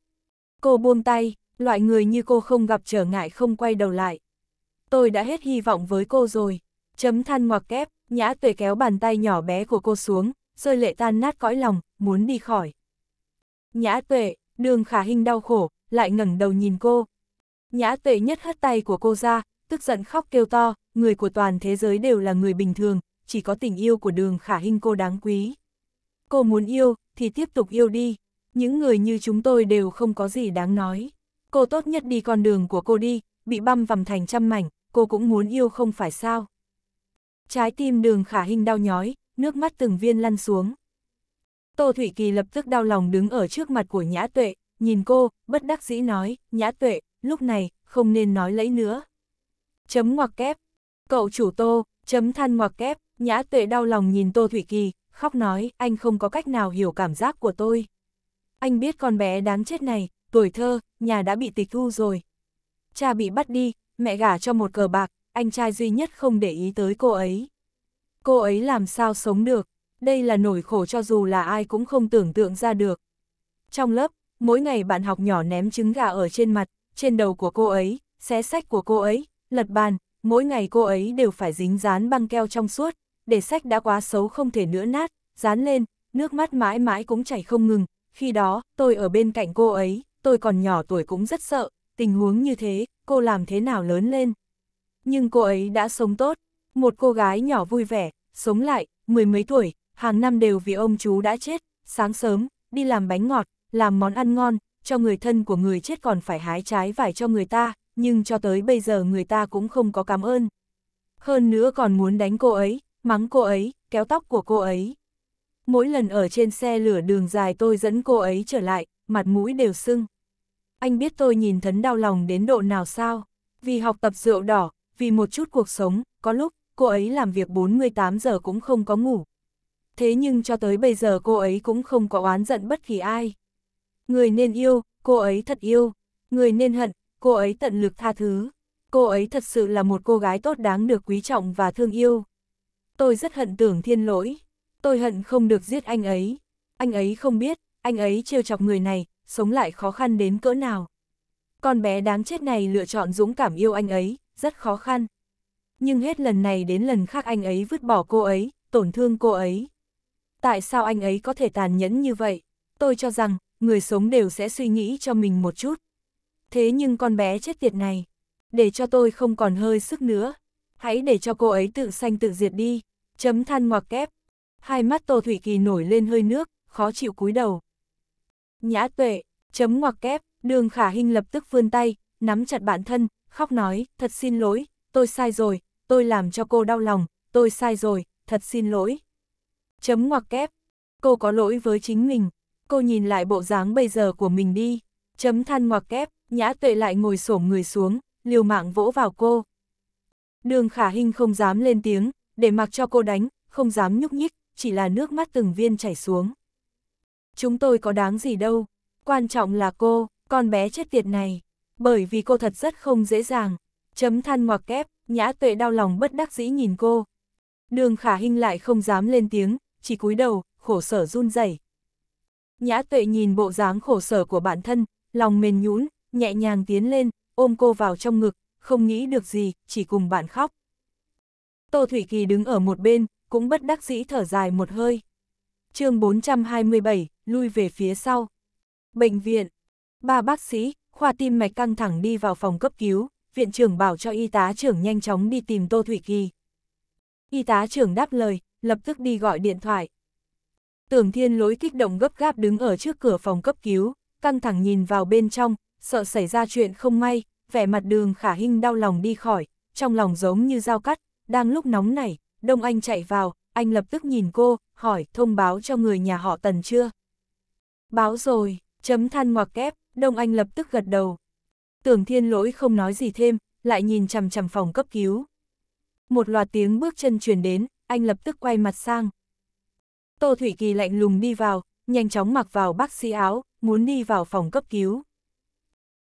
Cô buông tay, loại người như cô không gặp trở ngại không quay đầu lại. Tôi đã hết hy vọng với cô rồi, chấm than ngoặc kép, nhã tuệ kéo bàn tay nhỏ bé của cô xuống, rơi lệ tan nát cõi lòng, muốn đi khỏi. Nhã tuệ, đường khả hình đau khổ, lại ngẩng đầu nhìn cô. Nhã tuệ nhất hất tay của cô ra, tức giận khóc kêu to, người của toàn thế giới đều là người bình thường, chỉ có tình yêu của đường khả hình cô đáng quý. Cô muốn yêu, thì tiếp tục yêu đi. Những người như chúng tôi đều không có gì đáng nói. Cô tốt nhất đi con đường của cô đi, bị băm vằm thành trăm mảnh, cô cũng muốn yêu không phải sao. Trái tim đường khả hình đau nhói, nước mắt từng viên lăn xuống. Tô Thủy Kỳ lập tức đau lòng đứng ở trước mặt của Nhã Tuệ, nhìn cô, bất đắc dĩ nói, Nhã Tuệ, lúc này, không nên nói lấy nữa. Chấm ngoặc kép. Cậu chủ Tô, chấm than ngoặc kép, Nhã Tuệ đau lòng nhìn Tô Thủy Kỳ, khóc nói, anh không có cách nào hiểu cảm giác của tôi. Anh biết con bé đáng chết này, tuổi thơ, nhà đã bị tịch thu rồi. Cha bị bắt đi, mẹ gả cho một cờ bạc, anh trai duy nhất không để ý tới cô ấy. Cô ấy làm sao sống được? đây là nỗi khổ cho dù là ai cũng không tưởng tượng ra được. Trong lớp, mỗi ngày bạn học nhỏ ném trứng gà ở trên mặt, trên đầu của cô ấy, xé sách của cô ấy, lật bàn, mỗi ngày cô ấy đều phải dính dán băng keo trong suốt, để sách đã quá xấu không thể nữa nát, dán lên, nước mắt mãi mãi cũng chảy không ngừng, khi đó, tôi ở bên cạnh cô ấy, tôi còn nhỏ tuổi cũng rất sợ, tình huống như thế, cô làm thế nào lớn lên. Nhưng cô ấy đã sống tốt, một cô gái nhỏ vui vẻ, sống lại, mười mấy tuổi, hàng năm đều vì ông chú đã chết, sáng sớm, đi làm bánh ngọt, làm món ăn ngon, cho người thân của người chết còn phải hái trái vải cho người ta, nhưng cho tới bây giờ người ta cũng không có cảm ơn. Hơn nữa còn muốn đánh cô ấy, mắng cô ấy, kéo tóc của cô ấy. Mỗi lần ở trên xe lửa đường dài tôi dẫn cô ấy trở lại, mặt mũi đều sưng. Anh biết tôi nhìn thấn đau lòng đến độ nào sao? Vì học tập rượu đỏ, vì một chút cuộc sống, có lúc, cô ấy làm việc 48 giờ cũng không có ngủ, thế nhưng cho tới bây giờ cô ấy cũng không có oán giận bất kỳ ai. Người nên yêu, cô ấy thật yêu. Người nên hận, cô ấy tận lực tha thứ. Cô ấy thật sự là một cô gái tốt đáng được quý trọng và thương yêu. Tôi rất hận tưởng thiên lỗi. Tôi hận không được giết anh ấy. Anh ấy không biết, anh ấy trêu chọc người này, sống lại khó khăn đến cỡ nào. Con bé đáng chết này lựa chọn dũng cảm yêu anh ấy, rất khó khăn. Nhưng hết lần này đến lần khác anh ấy vứt bỏ cô ấy, tổn thương cô ấy tại sao anh ấy có thể tàn nhẫn như vậy? Tôi cho rằng, người sống đều sẽ suy nghĩ cho mình một chút. Thế nhưng con bé chết tiệt này, để cho tôi không còn hơi sức nữa. Hãy để cho cô ấy tự sanh tự diệt đi. Chấm than ngoặc kép. Hai mắt Tô Thủy Kỳ nổi lên hơi nước, khó chịu cúi đầu. Nhã tuệ, chấm ngoặc kép, đường khả hình lập tức vươn tay, nắm chặt bản thân, khóc nói, thật xin lỗi, tôi sai rồi, tôi làm cho cô đau lòng, tôi sai rồi, thật xin lỗi. Chấm ngoặc kép. Cô có lỗi với chính mình. Cô nhìn lại bộ dáng bây giờ của mình đi. Chấm than ngoặc kép, nhã tuệ lại ngồi xổm người xuống, liều mạng vỗ vào cô. Đường khả hình không dám lên tiếng, để mặc cho cô đánh, không dám nhúc nhích, chỉ là nước mắt từng viên chảy xuống. Chúng tôi có đáng gì đâu, quan trọng là cô, con bé chết tiệt này, bởi vì cô thật rất không dễ dàng. Chấm than ngoặc kép, nhã tuệ đau lòng bất đắc dĩ nhìn cô. Đường khả hình lại không dám lên tiếng, chỉ cúi đầu, khổ sở run rẩy. Nhã tuệ nhìn bộ dáng khổ sở của bản thân, lòng mềm nhũn, nhẹ nhàng tiến lên, ôm cô vào trong ngực, không nghĩ được gì, chỉ cùng bạn khóc. Tô Thủy Kỳ đứng ở một bên, cũng bất đắc dĩ thở dài một hơi. chương 427, lui về phía sau. Bệnh viện. Ba bác sĩ, khoa tim mạch căng thẳng đi vào phòng cấp cứu, viện trưởng bảo cho y tá trưởng nhanh chóng đi tìm Tô Thủy Kỳ. Y tá trưởng đáp lời, lập tức đi gọi điện thoại. Tưởng thiên lỗi kích động gấp gáp đứng ở trước cửa phòng cấp cứu, căng thẳng nhìn vào bên trong, sợ xảy ra chuyện không may, vẻ mặt đường khả hinh đau lòng đi khỏi, trong lòng giống như dao cắt, đang lúc nóng nảy, Đông Anh chạy vào, anh lập tức nhìn cô, hỏi thông báo cho người nhà họ Tần chưa? Báo rồi, chấm than ngoặc kép, Đông Anh lập tức gật đầu. Tưởng thiên lỗi không nói gì thêm, lại nhìn chằm chằm phòng cấp cứu. Một loạt tiếng bước chân truyền đến, anh lập tức quay mặt sang. Tô Thủy Kỳ lạnh lùng đi vào, nhanh chóng mặc vào bác sĩ áo, muốn đi vào phòng cấp cứu.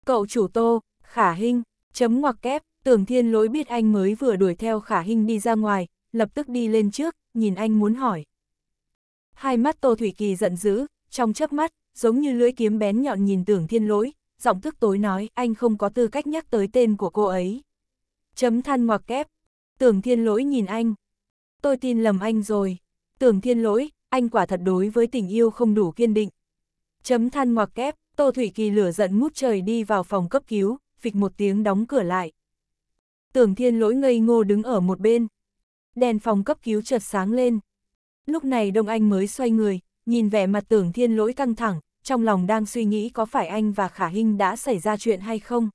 Cậu chủ Tô, Khả Hinh, chấm ngoặc kép, tưởng thiên lỗi biết anh mới vừa đuổi theo Khả Hinh đi ra ngoài, lập tức đi lên trước, nhìn anh muốn hỏi. Hai mắt Tô Thủy Kỳ giận dữ, trong chớp mắt, giống như lưỡi kiếm bén nhọn nhìn tưởng thiên lỗi, giọng thức tối nói anh không có tư cách nhắc tới tên của cô ấy. Chấm than ngoặc kép, tưởng thiên lỗi nhìn anh, tôi tin lầm anh rồi. Tưởng thiên lỗi, anh quả thật đối với tình yêu không đủ kiên định. Chấm than ngoặc kép, Tô Thủy Kỳ lửa giận ngút trời đi vào phòng cấp cứu, phịch một tiếng đóng cửa lại. Tưởng thiên lỗi ngây ngô đứng ở một bên. Đèn phòng cấp cứu chợt sáng lên. Lúc này Đông Anh mới xoay người, nhìn vẻ mặt tưởng thiên lỗi căng thẳng, trong lòng đang suy nghĩ có phải anh và Khả Hinh đã xảy ra chuyện hay không.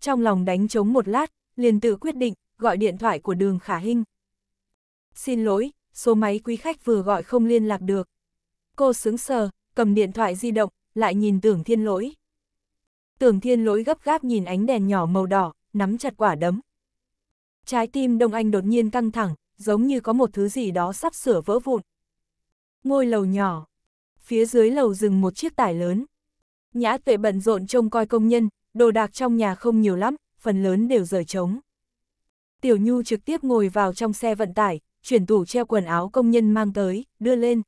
Trong lòng đánh trống một lát, liền tự quyết định, gọi điện thoại của đường Khả Hinh, Xin lỗi, số máy quý khách vừa gọi không liên lạc được. Cô sướng sờ, cầm điện thoại di động, lại nhìn tưởng thiên lỗi. Tưởng thiên lỗi gấp gáp nhìn ánh đèn nhỏ màu đỏ, nắm chặt quả đấm. Trái tim Đông Anh đột nhiên căng thẳng, giống như có một thứ gì đó sắp sửa vỡ vụn. Ngôi lầu nhỏ. Phía dưới lầu dừng một chiếc tải lớn. Nhã tuệ bận rộn trông coi công nhân, đồ đạc trong nhà không nhiều lắm, phần lớn đều rời trống. Tiểu Nhu trực tiếp ngồi vào trong xe vận tải, chuyển tủ treo quần áo công nhân mang tới, đưa lên.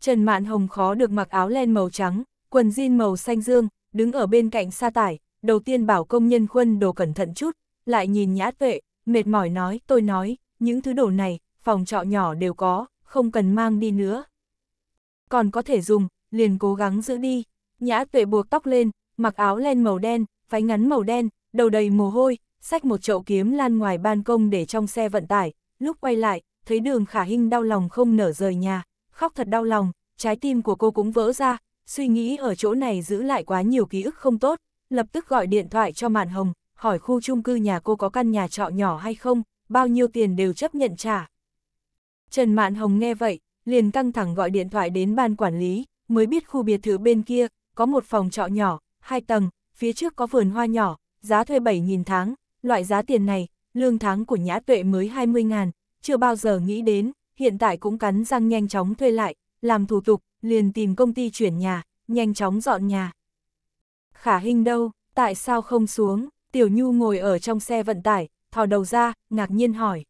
Trần Mạn Hồng khó được mặc áo len màu trắng, quần jean màu xanh dương, đứng ở bên cạnh xa tải, đầu tiên bảo công nhân khuân đồ cẩn thận chút, lại nhìn nhã tuệ, mệt mỏi nói, tôi nói, những thứ đồ này, phòng trọ nhỏ đều có, không cần mang đi nữa. Còn có thể dùng, liền cố gắng giữ đi, nhã tuệ buộc tóc lên, mặc áo len màu đen, váy ngắn màu đen, đầu đầy mồ hôi, xách một chậu kiếm lan ngoài ban công để trong xe vận tải, Lúc quay lại, thấy đường khả hinh đau lòng không nở rời nhà, khóc thật đau lòng, trái tim của cô cũng vỡ ra, suy nghĩ ở chỗ này giữ lại quá nhiều ký ức không tốt, lập tức gọi điện thoại cho Mạn Hồng, hỏi khu chung cư nhà cô có căn nhà trọ nhỏ hay không, bao nhiêu tiền đều chấp nhận trả. Trần Mạn Hồng nghe vậy, liền căng thẳng gọi điện thoại đến ban quản lý, mới biết khu biệt thự bên kia, có một phòng trọ nhỏ, hai tầng, phía trước có vườn hoa nhỏ, giá thuê 7.000 tháng, loại giá tiền này, lương tháng của nhã tuệ mới 20 ngàn, chưa bao giờ nghĩ đến, hiện tại cũng cắn răng nhanh chóng thuê lại, làm thủ tục, liền tìm công ty chuyển nhà, nhanh chóng dọn nhà. Khả hình đâu, tại sao không xuống, Tiểu Nhu ngồi ở trong xe vận tải, thò đầu ra, ngạc nhiên hỏi.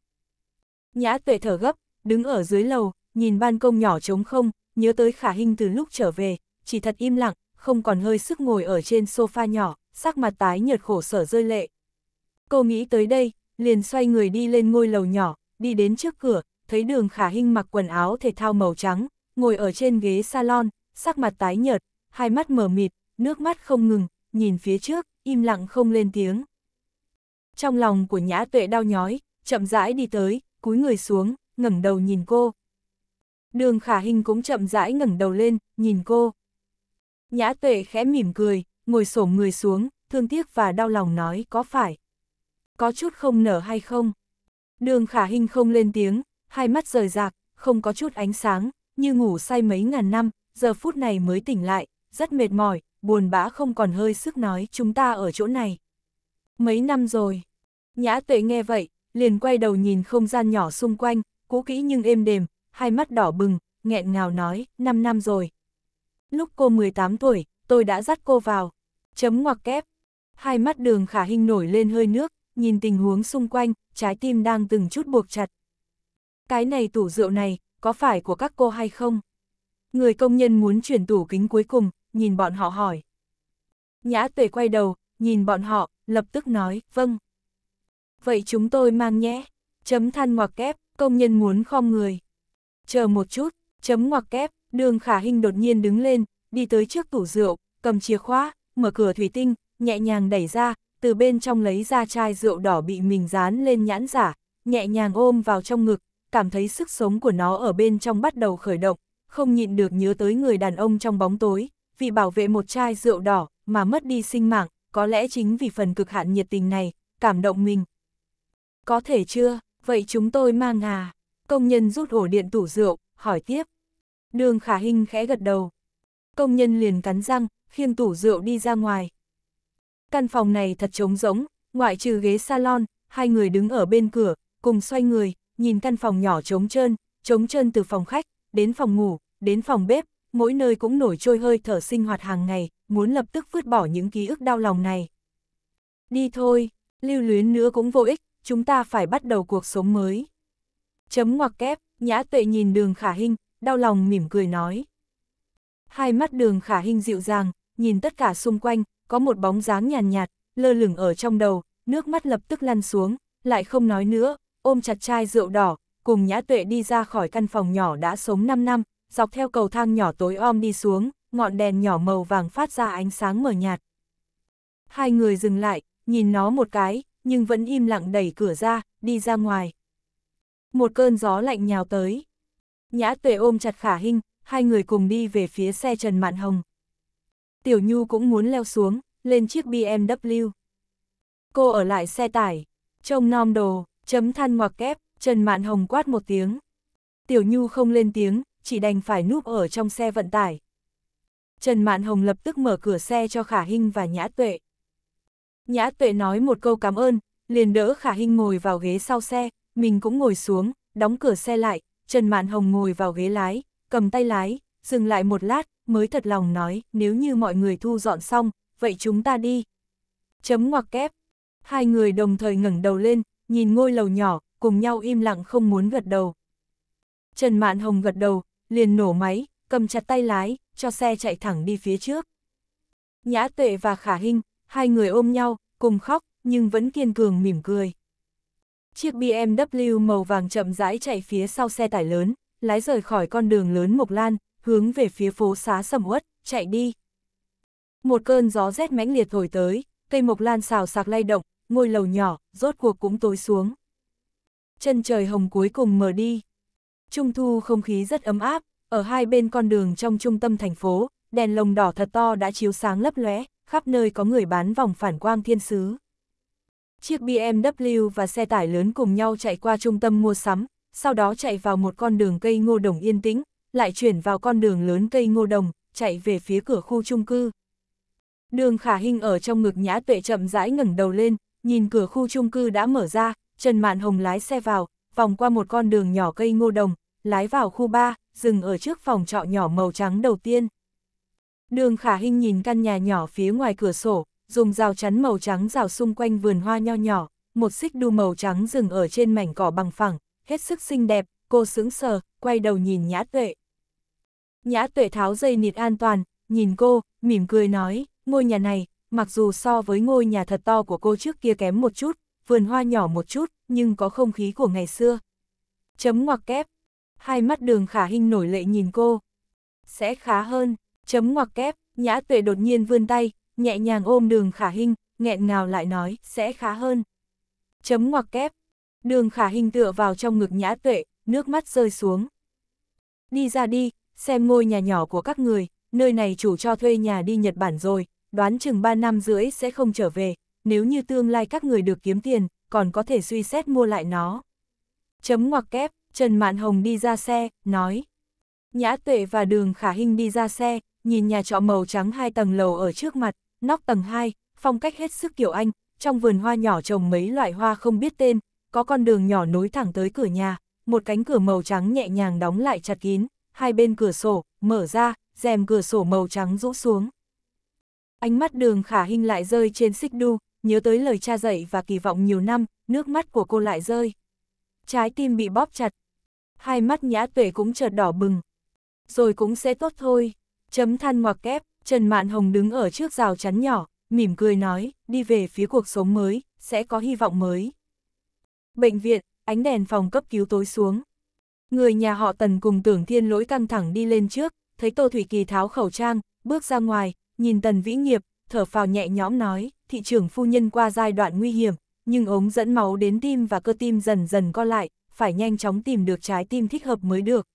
Nhã tuệ thở gấp, đứng ở dưới lầu, nhìn ban công nhỏ trống không, nhớ tới khả hình từ lúc trở về, chỉ thật im lặng, không còn hơi sức ngồi ở trên sofa nhỏ, sắc mặt tái nhợt khổ sở rơi lệ. Cô nghĩ tới đây, liền xoay người đi lên ngôi lầu nhỏ, đi đến trước cửa, thấy đường khả hinh mặc quần áo thể thao màu trắng, ngồi ở trên ghế salon, sắc mặt tái nhợt, hai mắt mở mịt, nước mắt không ngừng, nhìn phía trước, im lặng không lên tiếng. Trong lòng của nhã tuệ đau nhói, chậm rãi đi tới, cúi người xuống, ngẩng đầu nhìn cô. Đường khả hình cũng chậm rãi ngẩng đầu lên, nhìn cô. Nhã tuệ khẽ mỉm cười, ngồi xổm người xuống, thương tiếc và đau lòng nói có phải có chút không nở hay không? Đường khả hình không lên tiếng, hai mắt rời rạc, không có chút ánh sáng, như ngủ say mấy ngàn năm, giờ phút này mới tỉnh lại, rất mệt mỏi, buồn bã không còn hơi sức nói chúng ta ở chỗ này. Mấy năm rồi, nhã tuệ nghe vậy, liền quay đầu nhìn không gian nhỏ xung quanh, cũ kỹ nhưng êm đềm, hai mắt đỏ bừng, nghẹn ngào nói, 5 năm rồi. Lúc cô 18 tuổi, tôi đã dắt cô vào, chấm ngoặc kép. Hai mắt đường khả hình nổi lên hơi nước, nhìn tình huống xung quanh, trái tim đang từng chút buộc chặt. Cái này tủ rượu này, có phải của các cô hay không? Người công nhân muốn chuyển tủ kính cuối cùng, nhìn bọn họ hỏi. Nhã tuệ quay đầu, nhìn bọn họ, lập tức nói, vâng. Vậy chúng tôi mang nhé, chấm than ngoặc kép, công nhân muốn khom người. Chờ một chút, chấm ngoặc kép, đường khả hình đột nhiên đứng lên, đi tới trước tủ rượu, cầm chìa khóa, mở cửa thủy tinh, nhẹ nhàng đẩy ra, từ bên trong lấy ra chai rượu đỏ bị mình dán lên nhãn giả, nhẹ nhàng ôm vào trong ngực, cảm thấy sức sống của nó ở bên trong bắt đầu khởi động, không nhịn được nhớ tới người đàn ông trong bóng tối, vì bảo vệ một chai rượu đỏ mà mất đi sinh mạng, có lẽ chính vì phần cực hạn nhiệt tình này, cảm động mình. Có thể chưa, vậy chúng tôi mang à? Công nhân rút ổ điện tủ rượu, hỏi tiếp. Đường khả hình khẽ gật đầu. Công nhân liền cắn răng, khiêng tủ rượu đi ra ngoài, Căn phòng này thật trống rỗng, ngoại trừ ghế salon, hai người đứng ở bên cửa, cùng xoay người, nhìn căn phòng nhỏ trống trơn, trống trơn từ phòng khách, đến phòng ngủ, đến phòng bếp, mỗi nơi cũng nổi trôi hơi thở sinh hoạt hàng ngày, muốn lập tức vứt bỏ những ký ức đau lòng này. Đi thôi, lưu luyến nữa cũng vô ích, chúng ta phải bắt đầu cuộc sống mới. Chấm ngoặc kép, nhã tuệ nhìn đường khả hình, đau lòng mỉm cười nói. Hai mắt đường khả hình dịu dàng, nhìn tất cả xung quanh, có một bóng dáng nhàn nhạt, lơ lửng ở trong đầu, nước mắt lập tức lăn xuống, lại không nói nữa, ôm chặt chai rượu đỏ, cùng Nhã Tuệ đi ra khỏi căn phòng nhỏ đã sống 5 năm, dọc theo cầu thang nhỏ tối om đi xuống, ngọn đèn nhỏ màu vàng phát ra ánh sáng mờ nhạt. Hai người dừng lại, nhìn nó một cái, nhưng vẫn im lặng đẩy cửa ra, đi ra ngoài. Một cơn gió lạnh nhào tới. Nhã Tuệ ôm chặt Khả Hinh, hai người cùng đi về phía xe Trần Mạn Hồng. Tiểu Nhu cũng muốn leo xuống, lên chiếc BMW. Cô ở lại xe tải, trông nom đồ, chấm than ngoặc kép, Trần Mạn Hồng quát một tiếng. Tiểu Nhu không lên tiếng, chỉ đành phải núp ở trong xe vận tải. Trần Mạn Hồng lập tức mở cửa xe cho Khả Hinh và Nhã Tuệ. Nhã Tuệ nói một câu cảm ơn, liền đỡ Khả Hinh ngồi vào ghế sau xe, mình cũng ngồi xuống, đóng cửa xe lại, Trần Mạn Hồng ngồi vào ghế lái, cầm tay lái, dừng lại một lát, mới thật lòng nói, nếu như mọi người thu dọn xong, vậy chúng ta đi. Chấm ngoặc kép. Hai người đồng thời ngẩng đầu lên, nhìn ngôi lầu nhỏ, cùng nhau im lặng không muốn gật đầu. Trần Mạn Hồng gật đầu, liền nổ máy, cầm chặt tay lái, cho xe chạy thẳng đi phía trước. Nhã Tuệ và Khả Hinh, hai người ôm nhau, cùng khóc, nhưng vẫn kiên cường mỉm cười. Chiếc BMW màu vàng chậm rãi chạy phía sau xe tải lớn, lái rời khỏi con đường lớn Mộc Lan, hướng về phía phố xá sầm uất, chạy đi. Một cơn gió rét mãnh liệt thổi tới, cây mộc lan xào sạc lay động, ngôi lầu nhỏ, rốt cuộc cũng tối xuống. Chân trời hồng cuối cùng mở đi. Trung thu không khí rất ấm áp, ở hai bên con đường trong trung tâm thành phố, đèn lồng đỏ thật to đã chiếu sáng lấp lóe, khắp nơi có người bán vòng phản quang thiên sứ. Chiếc BMW và xe tải lớn cùng nhau chạy qua trung tâm mua sắm, sau đó chạy vào một con đường cây ngô đồng yên tĩnh, lại chuyển vào con đường lớn cây ngô đồng, chạy về phía cửa khu chung cư. Đường khả hình ở trong ngực nhã tuệ chậm rãi ngẩng đầu lên, nhìn cửa khu chung cư đã mở ra, Trần Mạn Hồng lái xe vào, vòng qua một con đường nhỏ cây ngô đồng, lái vào khu 3, dừng ở trước phòng trọ nhỏ màu trắng đầu tiên. Đường khả hình nhìn căn nhà nhỏ phía ngoài cửa sổ, dùng rào chắn màu trắng rào xung quanh vườn hoa nho nhỏ, một xích đu màu trắng dừng ở trên mảnh cỏ bằng phẳng, hết sức xinh đẹp, cô sững sờ, quay đầu nhìn nhã tuệ. Nhã tuệ tháo dây nịt an toàn, nhìn cô, mỉm cười nói, ngôi nhà này, mặc dù so với ngôi nhà thật to của cô trước kia kém một chút, vườn hoa nhỏ một chút, nhưng có không khí của ngày xưa. Chấm ngoặc kép. Hai mắt đường khả hình nổi lệ nhìn cô. Sẽ khá hơn, chấm ngoặc kép, nhã tuệ đột nhiên vươn tay, nhẹ nhàng ôm đường khả hình, nghẹn ngào lại nói, sẽ khá hơn. Chấm ngoặc kép. Đường khả hình tựa vào trong ngực nhã tuệ, nước mắt rơi xuống. Đi ra đi, xem ngôi nhà nhỏ của các người, nơi này chủ cho thuê nhà đi Nhật Bản rồi, đoán chừng 3 năm rưỡi sẽ không trở về, nếu như tương lai các người được kiếm tiền, còn có thể suy xét mua lại nó. Chấm ngoặc kép, Trần Mạn Hồng đi ra xe, nói. Nhã Tuệ và Đường Khả Hinh đi ra xe, nhìn nhà trọ màu trắng hai tầng lầu ở trước mặt, nóc tầng 2, phong cách hết sức kiểu Anh, trong vườn hoa nhỏ trồng mấy loại hoa không biết tên, có con đường nhỏ nối thẳng tới cửa nhà, một cánh cửa màu trắng nhẹ nhàng đóng lại chặt kín, hai bên cửa sổ, mở ra, rèm cửa sổ màu trắng rũ xuống. Ánh mắt đường khả hình lại rơi trên xích đu, nhớ tới lời cha dạy và kỳ vọng nhiều năm, nước mắt của cô lại rơi. Trái tim bị bóp chặt. Hai mắt nhã tuệ cũng chợt đỏ bừng. Rồi cũng sẽ tốt thôi. Chấm than ngoặc kép, Trần Mạn Hồng đứng ở trước rào chắn nhỏ, mỉm cười nói, đi về phía cuộc sống mới, sẽ có hy vọng mới. Bệnh viện, ánh đèn phòng cấp cứu tối xuống. Người nhà họ Tần cùng tưởng thiên lỗi căng thẳng đi lên trước, thấy Tô Thủy Kỳ tháo khẩu trang, bước ra ngoài, nhìn Tần Vĩ Nghiệp, thở phào nhẹ nhõm nói, thị trưởng phu nhân qua giai đoạn nguy hiểm, nhưng ống dẫn máu đến tim và cơ tim dần dần co lại, phải nhanh chóng tìm được trái tim thích hợp mới được.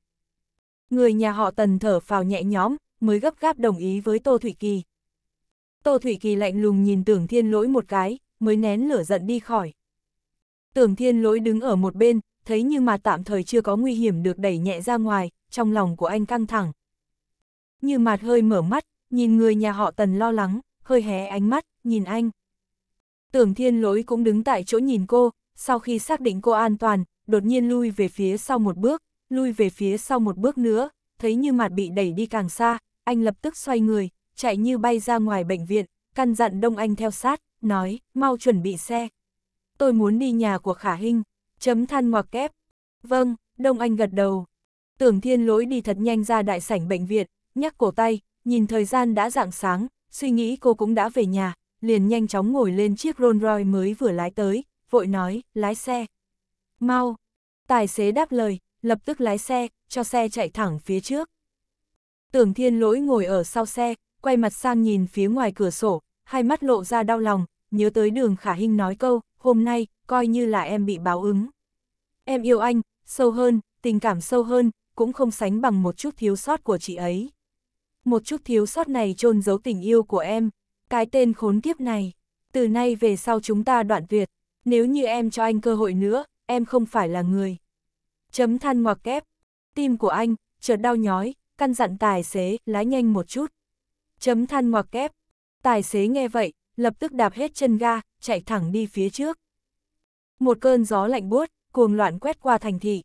Người nhà họ Tần thở phào nhẹ nhõm, mới gấp gáp đồng ý với Tô Thủy Kỳ. Tô Thủy Kỳ lạnh lùng nhìn tưởng thiên lỗi một cái, mới nén lửa giận đi khỏi. Tưởng thiên lỗi đứng ở một bên, thấy như mà tạm thời chưa có nguy hiểm được đẩy nhẹ ra ngoài, trong lòng của anh căng thẳng. Như mặt hơi mở mắt, nhìn người nhà họ tần lo lắng, hơi hé ánh mắt, nhìn anh. Tưởng thiên lối cũng đứng tại chỗ nhìn cô, sau khi xác định cô an toàn, đột nhiên lui về phía sau một bước, lui về phía sau một bước nữa, thấy như mặt bị đẩy đi càng xa, anh lập tức xoay người, chạy như bay ra ngoài bệnh viện, căn dặn Đông Anh theo sát, nói, mau chuẩn bị xe. Tôi muốn đi nhà của Khả Hinh. Chấm than ngoặc kép. Vâng, Đông Anh gật đầu. Tưởng thiên lỗi đi thật nhanh ra đại sảnh bệnh viện, nhắc cổ tay, nhìn thời gian đã rạng sáng, suy nghĩ cô cũng đã về nhà, liền nhanh chóng ngồi lên chiếc Rolls Royce mới vừa lái tới, vội nói, lái xe. Mau! Tài xế đáp lời, lập tức lái xe, cho xe chạy thẳng phía trước. Tưởng thiên lỗi ngồi ở sau xe, quay mặt sang nhìn phía ngoài cửa sổ, hai mắt lộ ra đau lòng, nhớ tới đường khả hinh nói câu, hôm nay, coi như là em bị báo ứng. Em yêu anh, sâu hơn, tình cảm sâu hơn, cũng không sánh bằng một chút thiếu sót của chị ấy. Một chút thiếu sót này chôn giấu tình yêu của em, cái tên khốn kiếp này. Từ nay về sau chúng ta đoạn tuyệt, nếu như em cho anh cơ hội nữa, em không phải là người. Chấm than ngoặc kép, tim của anh, chợt đau nhói, căn dặn tài xế, lái nhanh một chút. Chấm than ngoặc kép, tài xế nghe vậy, lập tức đạp hết chân ga, chạy thẳng đi phía trước. Một cơn gió lạnh buốt, cuồng loạn quét qua thành thị.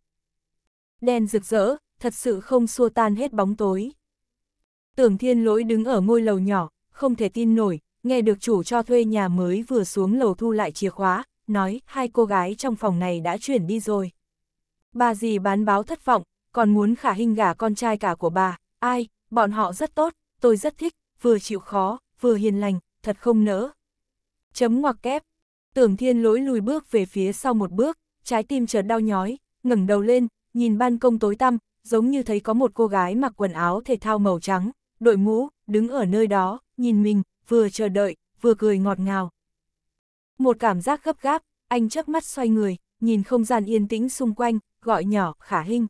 Đèn rực rỡ, thật sự không xua tan hết bóng tối. Tưởng thiên lỗi đứng ở ngôi lầu nhỏ, không thể tin nổi, nghe được chủ cho thuê nhà mới vừa xuống lầu thu lại chìa khóa, nói hai cô gái trong phòng này đã chuyển đi rồi. Bà dì bán báo thất vọng, còn muốn khả hình gả con trai cả của bà, ai, bọn họ rất tốt, tôi rất thích, vừa chịu khó, vừa hiền lành, thật không nỡ. Chấm ngoặc kép, tưởng thiên lỗi lùi bước về phía sau một bước, trái tim chợt đau nhói, ngẩng đầu lên, nhìn ban công tối tăm, giống như thấy có một cô gái mặc quần áo thể thao màu trắng, đội mũ, đứng ở nơi đó, nhìn mình, vừa chờ đợi, vừa cười ngọt ngào. Một cảm giác gấp gáp, anh chớp mắt xoay người, nhìn không gian yên tĩnh xung quanh, gọi nhỏ, khả hình.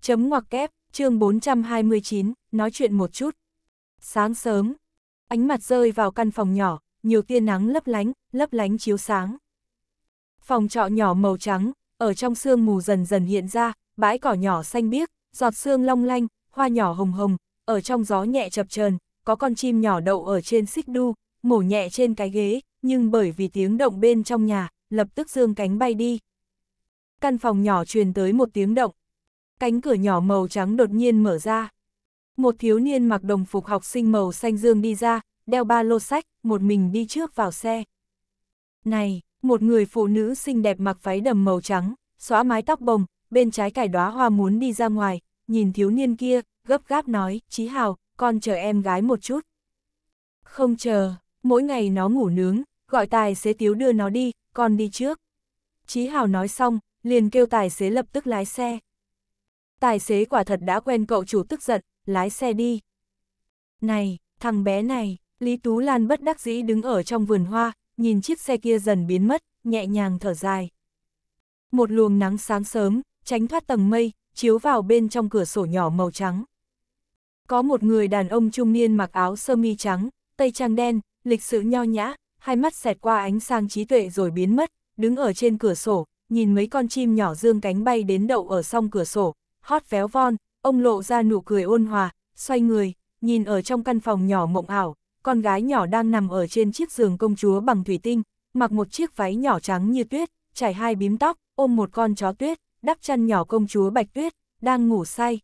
Chấm ngoặc kép, chương 429, nói chuyện một chút. Sáng sớm, Ánh mặt rơi vào căn phòng nhỏ, nhiều tia nắng lấp lánh, lấp lánh chiếu sáng. Phòng trọ nhỏ màu trắng, ở trong sương mù dần dần hiện ra, bãi cỏ nhỏ xanh biếc, giọt sương long lanh, hoa nhỏ hồng hồng, ở trong gió nhẹ chập chờn, có con chim nhỏ đậu ở trên xích đu, mổ nhẹ trên cái ghế, nhưng bởi vì tiếng động bên trong nhà, lập tức dương cánh bay đi. Căn phòng nhỏ truyền tới một tiếng động. Cánh cửa nhỏ màu trắng đột nhiên mở ra. Một thiếu niên mặc đồng phục học sinh màu xanh dương đi ra, đeo ba lô sách, một mình đi trước vào xe. Này, một người phụ nữ xinh đẹp mặc váy đầm màu trắng, xóa mái tóc bồng, bên trái cải đóa hoa muốn đi ra ngoài, nhìn thiếu niên kia, gấp gáp nói, Chí Hào, con chờ em gái một chút. Không chờ, mỗi ngày nó ngủ nướng, gọi tài xế tiếu đưa nó đi, con đi trước. Chí Hào nói xong, liền kêu tài xế lập tức lái xe. Tài xế quả thật đã quen cậu chủ tức giận, lái xe đi. Này, thằng bé này, Lý Tú Lan bất đắc dĩ đứng ở trong vườn hoa, nhìn chiếc xe kia dần biến mất, nhẹ nhàng thở dài. Một luồng nắng sáng sớm, tránh thoát tầng mây, chiếu vào bên trong cửa sổ nhỏ màu trắng. Có một người đàn ông trung niên mặc áo sơ mi trắng, tây trang đen, lịch sự nho nhã, hai mắt xẹt qua ánh sang trí tuệ rồi biến mất, đứng ở trên cửa sổ, nhìn mấy con chim nhỏ dương cánh bay đến đậu ở song cửa sổ, hót véo von, Ông lộ ra nụ cười ôn hòa, xoay người, nhìn ở trong căn phòng nhỏ mộng ảo, con gái nhỏ đang nằm ở trên chiếc giường công chúa bằng thủy tinh, mặc một chiếc váy nhỏ trắng như tuyết, trải hai bím tóc, ôm một con chó tuyết, đắp chăn nhỏ công chúa bạch tuyết, đang ngủ say.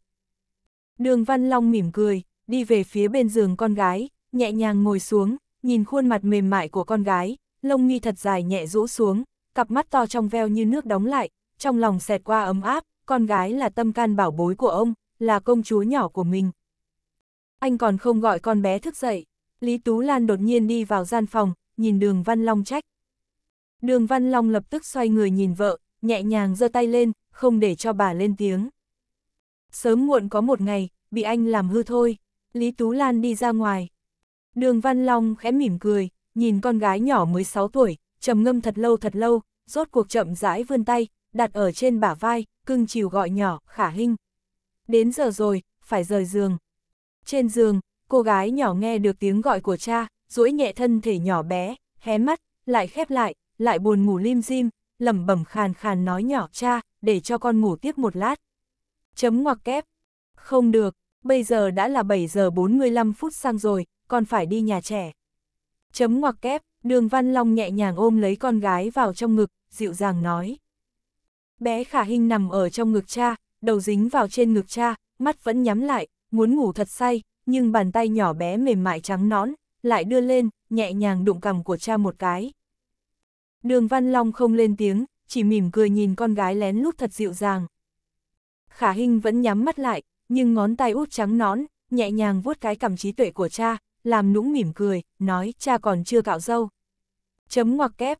Đường Văn Long mỉm cười, đi về phía bên giường con gái, nhẹ nhàng ngồi xuống, nhìn khuôn mặt mềm mại của con gái, lông mi thật dài nhẹ rũ xuống, cặp mắt to trong veo như nước đóng lại, trong lòng xẹt qua ấm áp, con gái là tâm can bảo bối của ông là công chúa nhỏ của mình. Anh còn không gọi con bé thức dậy, Lý Tú Lan đột nhiên đi vào gian phòng, nhìn đường Văn Long trách. Đường Văn Long lập tức xoay người nhìn vợ, nhẹ nhàng giơ tay lên, không để cho bà lên tiếng. Sớm muộn có một ngày, bị anh làm hư thôi, Lý Tú Lan đi ra ngoài. Đường Văn Long khẽ mỉm cười, nhìn con gái nhỏ mới 6 tuổi, trầm ngâm thật lâu thật lâu, rốt cuộc chậm rãi vươn tay, đặt ở trên bả vai, cưng chiều gọi nhỏ, khả hình đến giờ rồi, phải rời giường. Trên giường, cô gái nhỏ nghe được tiếng gọi của cha, duỗi nhẹ thân thể nhỏ bé, hé mắt, lại khép lại, lại buồn ngủ lim dim, lẩm bẩm khàn khàn nói nhỏ cha, để cho con ngủ tiếp một lát. Chấm ngoặc kép. Không được, bây giờ đã là 7 giờ 45 phút sang rồi, con phải đi nhà trẻ. Chấm ngoặc kép, đường Văn Long nhẹ nhàng ôm lấy con gái vào trong ngực, dịu dàng nói. Bé Khả Hinh nằm ở trong ngực cha, đầu dính vào trên ngực cha, mắt vẫn nhắm lại, muốn ngủ thật say, nhưng bàn tay nhỏ bé mềm mại trắng nõn, lại đưa lên, nhẹ nhàng đụng cằm của cha một cái. Đường Văn Long không lên tiếng, chỉ mỉm cười nhìn con gái lén lút thật dịu dàng. Khả Hinh vẫn nhắm mắt lại, nhưng ngón tay út trắng nón, nhẹ nhàng vuốt cái cằm trí tuệ của cha, làm nũng mỉm cười, nói cha còn chưa cạo dâu. Chấm ngoặc kép.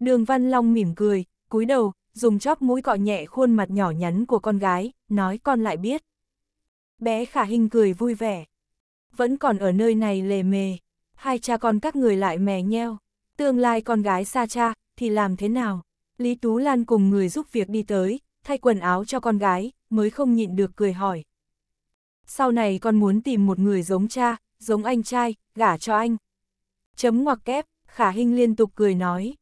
Đường Văn Long mỉm cười, cúi đầu, dùng chóp mũi cọ nhẹ khuôn mặt nhỏ nhắn của con gái, nói con lại biết. Bé khả hình cười vui vẻ. Vẫn còn ở nơi này lề mề, hai cha con các người lại mè nheo, tương lai con gái xa cha, thì làm thế nào? Lý Tú Lan cùng người giúp việc đi tới, thay quần áo cho con gái, mới không nhịn được cười hỏi. Sau này con muốn tìm một người giống cha, giống anh trai, gả cho anh. Chấm ngoặc kép, khả hình liên tục cười nói.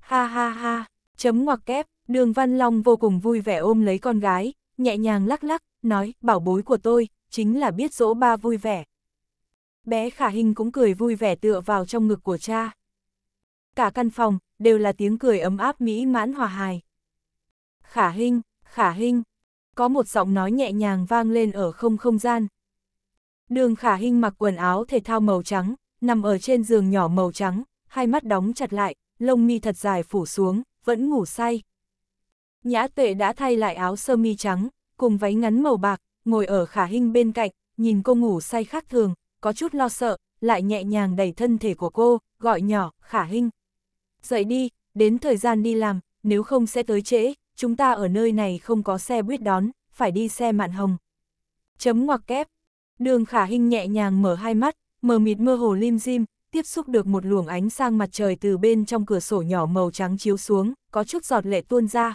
Ha ha ha, chấm ngoặc kép, Đường Văn Long vô cùng vui vẻ ôm lấy con gái, nhẹ nhàng lắc lắc, nói, bảo bối của tôi, chính là biết dỗ ba vui vẻ. Bé khả Hinh cũng cười vui vẻ tựa vào trong ngực của cha. Cả căn phòng, đều là tiếng cười ấm áp mỹ mãn hòa hài. Khả Hinh, khả Hinh, có một giọng nói nhẹ nhàng vang lên ở không không gian. Đường khả Hinh mặc quần áo thể thao màu trắng, nằm ở trên giường nhỏ màu trắng, hai mắt đóng chặt lại, lông mi thật dài phủ xuống, vẫn ngủ say, Nhã tuệ đã thay lại áo sơ mi trắng, cùng váy ngắn màu bạc, ngồi ở khả Hinh bên cạnh, nhìn cô ngủ say khác thường, có chút lo sợ, lại nhẹ nhàng đẩy thân thể của cô, gọi nhỏ, khả Hinh: Dậy đi, đến thời gian đi làm, nếu không sẽ tới trễ, chúng ta ở nơi này không có xe buýt đón, phải đi xe mạn hồng. Chấm ngoặc kép. Đường khả Hinh nhẹ nhàng mở hai mắt, mờ mịt mơ hồ lim dim, tiếp xúc được một luồng ánh sang mặt trời từ bên trong cửa sổ nhỏ màu trắng chiếu xuống, có chút giọt lệ tuôn ra,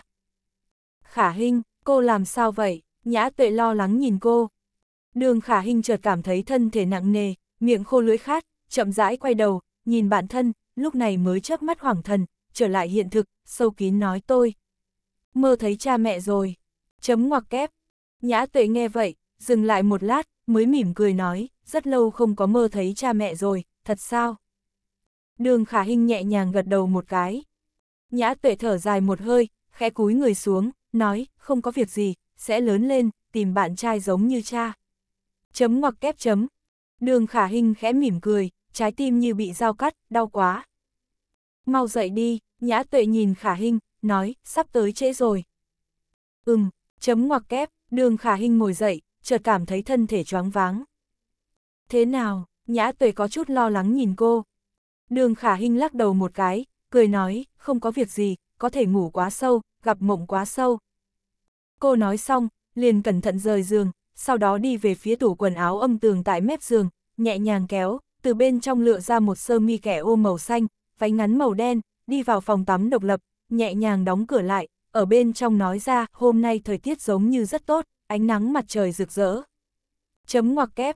Khả Hinh, cô làm sao vậy? Nhã tuệ lo lắng nhìn cô. Đường Khả Hinh chợt cảm thấy thân thể nặng nề, miệng khô lưỡi khát, chậm rãi quay đầu, nhìn bản thân, lúc này mới chớp mắt hoảng thần, trở lại hiện thực, sâu kín nói tôi. Mơ thấy cha mẹ rồi. Chấm ngoặc kép. Nhã tuệ nghe vậy, dừng lại một lát, mới mỉm cười nói, rất lâu không có mơ thấy cha mẹ rồi, thật sao? Đường khả Hinh nhẹ nhàng gật đầu một cái. Nhã tuệ thở dài một hơi, khẽ cúi người xuống, nói, không có việc gì, sẽ lớn lên, tìm bạn trai giống như cha. Chấm ngoặc kép chấm. Đường khả hình khẽ mỉm cười, trái tim như bị dao cắt, đau quá. Mau dậy đi, nhã tuệ nhìn khả hình, nói, sắp tới trễ rồi. Ừm, chấm ngoặc kép, đường khả hình ngồi dậy, chợt cảm thấy thân thể choáng váng. Thế nào, nhã tuệ có chút lo lắng nhìn cô. Đường khả hình lắc đầu một cái, cười nói, không có việc gì, có thể ngủ quá sâu, gặp mộng quá sâu, Cô nói xong, liền cẩn thận rời giường, sau đó đi về phía tủ quần áo âm tường tại mép giường, nhẹ nhàng kéo, từ bên trong lựa ra một sơ mi kẻ ô màu xanh, váy ngắn màu đen, đi vào phòng tắm độc lập, nhẹ nhàng đóng cửa lại, ở bên trong nói ra, hôm nay thời tiết giống như rất tốt, ánh nắng mặt trời rực rỡ. Chấm ngoặc kép.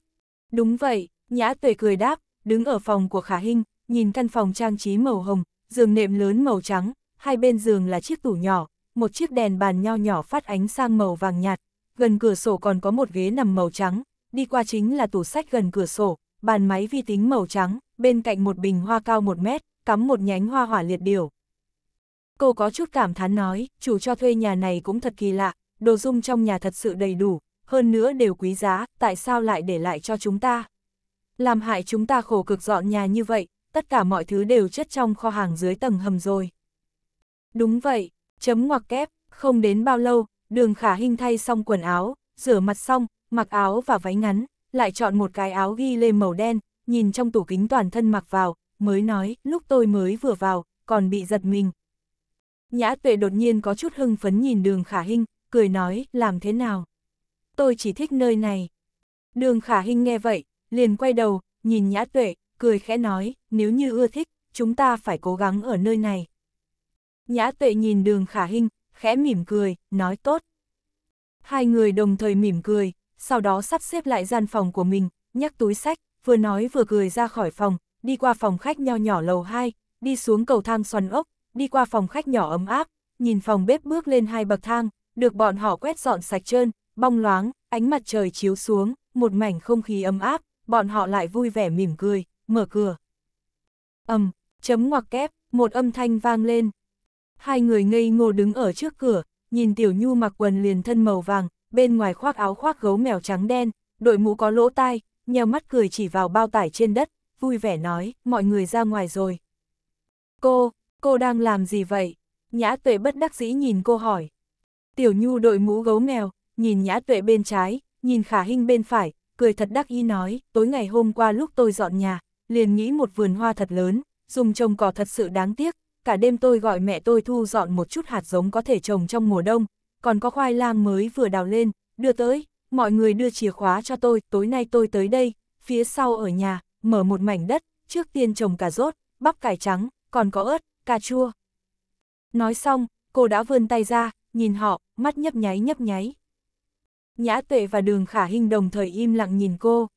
Đúng vậy, nhã tuệ cười đáp, đứng ở phòng của Khả Hinh, nhìn căn phòng trang trí màu hồng, giường nệm lớn màu trắng, hai bên giường là chiếc tủ nhỏ, một chiếc đèn bàn nho nhỏ phát ánh sang màu vàng nhạt, gần cửa sổ còn có một ghế nằm màu trắng, đi qua chính là tủ sách gần cửa sổ, bàn máy vi tính màu trắng, bên cạnh một bình hoa cao một mét, cắm một nhánh hoa hỏa liệt điều. Cô có chút cảm thán nói, chủ cho thuê nhà này cũng thật kỳ lạ, đồ dung trong nhà thật sự đầy đủ, hơn nữa đều quý giá, tại sao lại để lại cho chúng ta? Làm hại chúng ta khổ cực dọn nhà như vậy, tất cả mọi thứ đều chất trong kho hàng dưới tầng hầm rồi. Đúng vậy, chấm ngoặc kép, không đến bao lâu, đường khả hình thay xong quần áo, rửa mặt xong, mặc áo và váy ngắn, lại chọn một cái áo ghi lê màu đen, nhìn trong tủ kính toàn thân mặc vào, mới nói, lúc tôi mới vừa vào, còn bị giật mình. Nhã tuệ đột nhiên có chút hưng phấn nhìn đường khả hình, cười nói, làm thế nào? Tôi chỉ thích nơi này. Đường khả hình nghe vậy, liền quay đầu, nhìn nhã tuệ, cười khẽ nói, nếu như ưa thích, chúng ta phải cố gắng ở nơi này. Nhã tuệ nhìn đường khả hình, khẽ mỉm cười, nói tốt. Hai người đồng thời mỉm cười, sau đó sắp xếp lại gian phòng của mình, nhắc túi sách, vừa nói vừa cười ra khỏi phòng, đi qua phòng khách nho nhỏ lầu 2, đi xuống cầu thang xoắn ốc, đi qua phòng khách nhỏ ấm áp, nhìn phòng bếp bước lên hai bậc thang, được bọn họ quét dọn sạch trơn, bong loáng, ánh mặt trời chiếu xuống, một mảnh không khí ấm áp, bọn họ lại vui vẻ mỉm cười, mở cửa. Ầm, chấm ngoặc kép, một âm thanh vang lên. Hai người ngây ngô đứng ở trước cửa, nhìn Tiểu Nhu mặc quần liền thân màu vàng, bên ngoài khoác áo khoác gấu mèo trắng đen, đội mũ có lỗ tai, nheo mắt cười chỉ vào bao tải trên đất, vui vẻ nói, mọi người ra ngoài rồi. Cô, cô đang làm gì vậy? Nhã tuệ bất đắc dĩ nhìn cô hỏi. Tiểu Nhu đội mũ gấu mèo, nhìn nhã tuệ bên trái, nhìn khả hình bên phải, cười thật đắc ý nói, tối ngày hôm qua lúc tôi dọn nhà, liền nghĩ một vườn hoa thật lớn, dùng trồng cỏ thật sự đáng tiếc, cả đêm tôi gọi mẹ tôi thu dọn một chút hạt giống có thể trồng trong mùa đông, còn có khoai lang mới vừa đào lên, đưa tới, mọi người đưa chìa khóa cho tôi, tối nay tôi tới đây, phía sau ở nhà, mở một mảnh đất, trước tiên trồng cà rốt, bắp cải trắng, còn có ớt, cà chua. Nói xong, cô đã vươn tay ra, nhìn họ, mắt nhấp nháy nhấp nháy. Nhã Tuệ và Đường Khả Hinh đồng thời im lặng nhìn cô.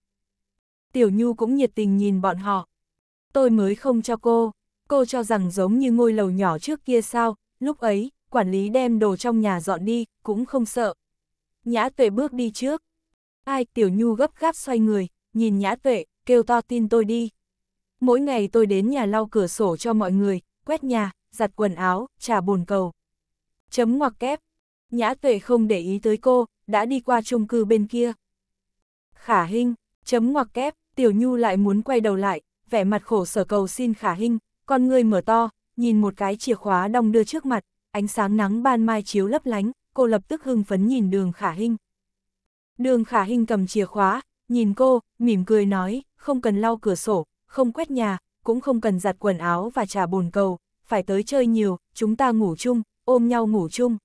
Tiểu Nhu cũng nhiệt tình nhìn bọn họ. Tôi mới không cho cô cô cho rằng giống như ngôi lầu nhỏ trước kia sao, lúc ấy, quản lý đem đồ trong nhà dọn đi, cũng không sợ. Nhã tuệ bước đi trước. Ai, tiểu nhu gấp gáp xoay người, nhìn nhã tuệ, kêu to tin tôi đi. Mỗi ngày tôi đến nhà lau cửa sổ cho mọi người, quét nhà, giặt quần áo, trả bồn cầu. Chấm ngoặc kép. Nhã tuệ không để ý tới cô, đã đi qua chung cư bên kia. Khả Hinh, chấm ngoặc kép, Tiểu Nhu lại muốn quay đầu lại, vẻ mặt khổ sở cầu xin Khả Hinh, con người mở to, nhìn một cái chìa khóa đong đưa trước mặt, ánh sáng nắng ban mai chiếu lấp lánh, cô lập tức hưng phấn nhìn đường khả hình. Đường khả hình cầm chìa khóa, nhìn cô, mỉm cười nói, không cần lau cửa sổ, không quét nhà, cũng không cần giặt quần áo và trả bồn cầu, phải tới chơi nhiều, chúng ta ngủ chung, ôm nhau ngủ chung.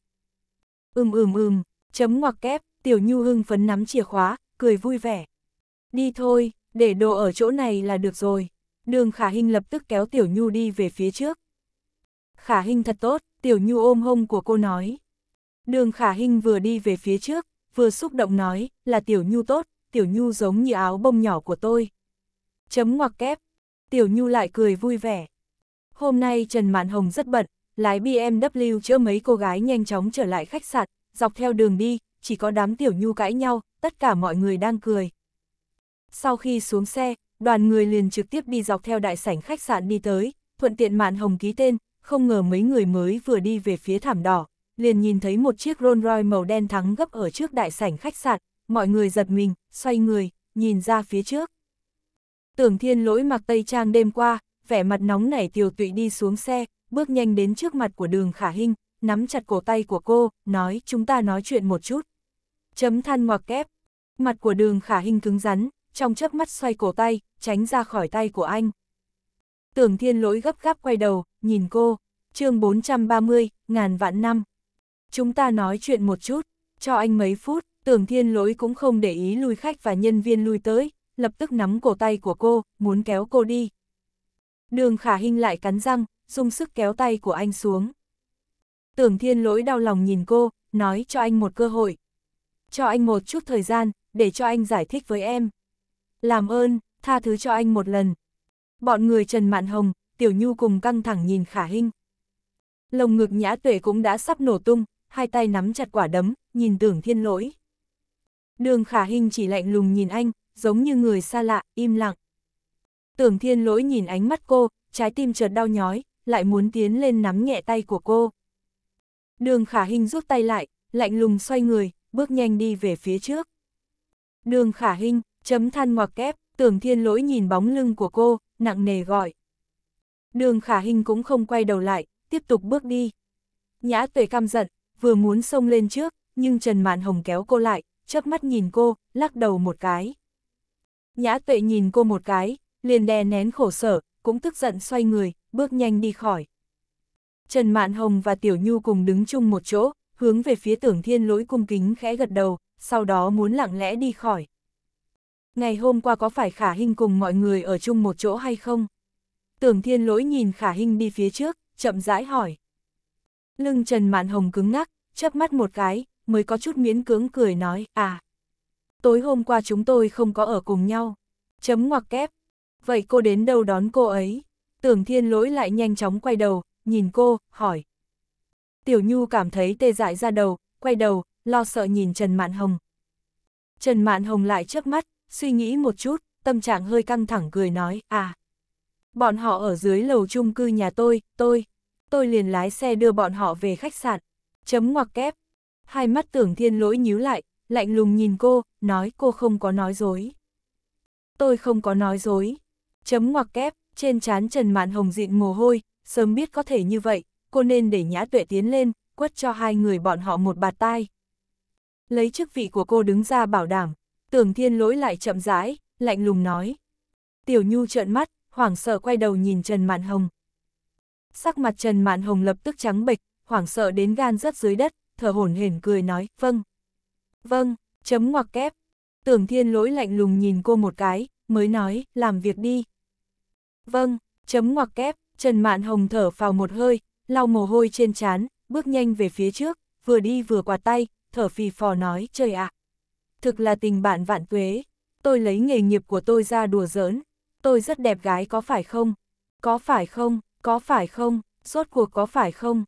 Ừm ừm ừm, chấm ngoặc kép, tiểu nhu hưng phấn nắm chìa khóa, cười vui vẻ. Đi thôi, để đồ ở chỗ này là được rồi đường khả hình lập tức kéo Tiểu Nhu đi về phía trước. Khả hình thật tốt, Tiểu Nhu ôm hông của cô nói. Đường khả hình vừa đi về phía trước, vừa xúc động nói, là Tiểu Nhu tốt, Tiểu Nhu giống như áo bông nhỏ của tôi. Chấm ngoặc kép, Tiểu Nhu lại cười vui vẻ. Hôm nay Trần Mạn Hồng rất bận, lái BMW chữa mấy cô gái nhanh chóng trở lại khách sạn, dọc theo đường đi, chỉ có đám Tiểu Nhu cãi nhau, tất cả mọi người đang cười. Sau khi xuống xe, đoàn người liền trực tiếp đi dọc theo đại sảnh khách sạn đi tới, thuận tiện Mạn Hồng ký tên, không ngờ mấy người mới vừa đi về phía thảm đỏ, liền nhìn thấy một chiếc Rolls Royce màu đen thắng gấp ở trước đại sảnh khách sạn, mọi người giật mình, xoay người, nhìn ra phía trước. Tưởng thiên lỗi mặc tây trang đêm qua, vẻ mặt nóng nảy tiều tụy đi xuống xe, bước nhanh đến trước mặt của đường khả hinh, nắm chặt cổ tay của cô, nói chúng ta nói chuyện một chút. Chấm than ngoặc kép, mặt của đường khả hinh cứng rắn, trong chớp mắt xoay cổ tay, tránh ra khỏi tay của anh. Tưởng thiên lỗi gấp gáp quay đầu, nhìn cô, chương 430, ngàn vạn năm. Chúng ta nói chuyện một chút, cho anh mấy phút, tưởng thiên lỗi cũng không để ý lui khách và nhân viên lui tới, lập tức nắm cổ tay của cô, muốn kéo cô đi. Đường khả hình lại cắn răng, dùng sức kéo tay của anh xuống. Tưởng thiên lỗi đau lòng nhìn cô, nói cho anh một cơ hội. Cho anh một chút thời gian, để cho anh giải thích với em làm ơn, tha thứ cho anh một lần. Bọn người Trần Mạn Hồng, Tiểu Nhu cùng căng thẳng nhìn Khả Hinh. Lồng ngực nhã tuệ cũng đã sắp nổ tung, hai tay nắm chặt quả đấm, nhìn tưởng thiên lỗi. Đường Khả Hinh chỉ lạnh lùng nhìn anh, giống như người xa lạ, im lặng. Tưởng thiên lỗi nhìn ánh mắt cô, trái tim chợt đau nhói, lại muốn tiến lên nắm nhẹ tay của cô. Đường Khả Hinh rút tay lại, lạnh lùng xoay người, bước nhanh đi về phía trước. Đường Khả Hinh, chấm than ngoặc kép, tưởng thiên lỗi nhìn bóng lưng của cô, nặng nề gọi. Đường khả hình cũng không quay đầu lại, tiếp tục bước đi. Nhã tuệ căm giận, vừa muốn xông lên trước, nhưng Trần Mạn Hồng kéo cô lại, chớp mắt nhìn cô, lắc đầu một cái. Nhã tuệ nhìn cô một cái, liền đè nén khổ sở, cũng tức giận xoay người, bước nhanh đi khỏi. Trần Mạn Hồng và Tiểu Nhu cùng đứng chung một chỗ, hướng về phía tưởng thiên lỗi cung kính khẽ gật đầu, sau đó muốn lặng lẽ đi khỏi ngày hôm qua có phải Khả Hinh cùng mọi người ở chung một chỗ hay không? Tưởng thiên lỗi nhìn Khả Hinh đi phía trước, chậm rãi hỏi. Lưng Trần Mạn Hồng cứng ngắc, chớp mắt một cái, mới có chút miễn cưỡng cười nói, à. Tối hôm qua chúng tôi không có ở cùng nhau. Chấm ngoặc kép. Vậy cô đến đâu đón cô ấy? Tưởng thiên lỗi lại nhanh chóng quay đầu, nhìn cô, hỏi. Tiểu Nhu cảm thấy tê dại ra đầu, quay đầu, lo sợ nhìn Trần Mạn Hồng. Trần Mạn Hồng lại chớp mắt, suy nghĩ một chút, tâm trạng hơi căng thẳng cười nói, à. Bọn họ ở dưới lầu chung cư nhà tôi, tôi, tôi liền lái xe đưa bọn họ về khách sạn. Chấm ngoặc kép. Hai mắt tưởng thiên lỗi nhíu lại, lạnh lùng nhìn cô, nói cô không có nói dối. Tôi không có nói dối. Chấm ngoặc kép, trên trán Trần Mạn Hồng dịn mồ hôi, sớm biết có thể như vậy, cô nên để nhã tuệ tiến lên, quất cho hai người bọn họ một bạt tai. Lấy chức vị của cô đứng ra bảo đảm, Tưởng thiên lỗi lại chậm rãi, lạnh lùng nói. Tiểu Nhu trợn mắt, hoảng sợ quay đầu nhìn Trần Mạn Hồng. Sắc mặt Trần Mạn Hồng lập tức trắng bệch, hoảng sợ đến gan rất dưới đất, thở hổn hển cười nói, vâng. Vâng, chấm ngoặc kép. Tưởng thiên lỗi lạnh lùng nhìn cô một cái, mới nói, làm việc đi. Vâng, chấm ngoặc kép, Trần Mạn Hồng thở phào một hơi, lau mồ hôi trên trán, bước nhanh về phía trước, vừa đi vừa quạt tay, thở phì phò nói, trời ạ, à, thực là tình bạn vạn tuế. Tôi lấy nghề nghiệp của tôi ra đùa giỡn. Tôi rất đẹp gái có phải không? Có phải không? Có phải không? Rốt cuộc có phải không?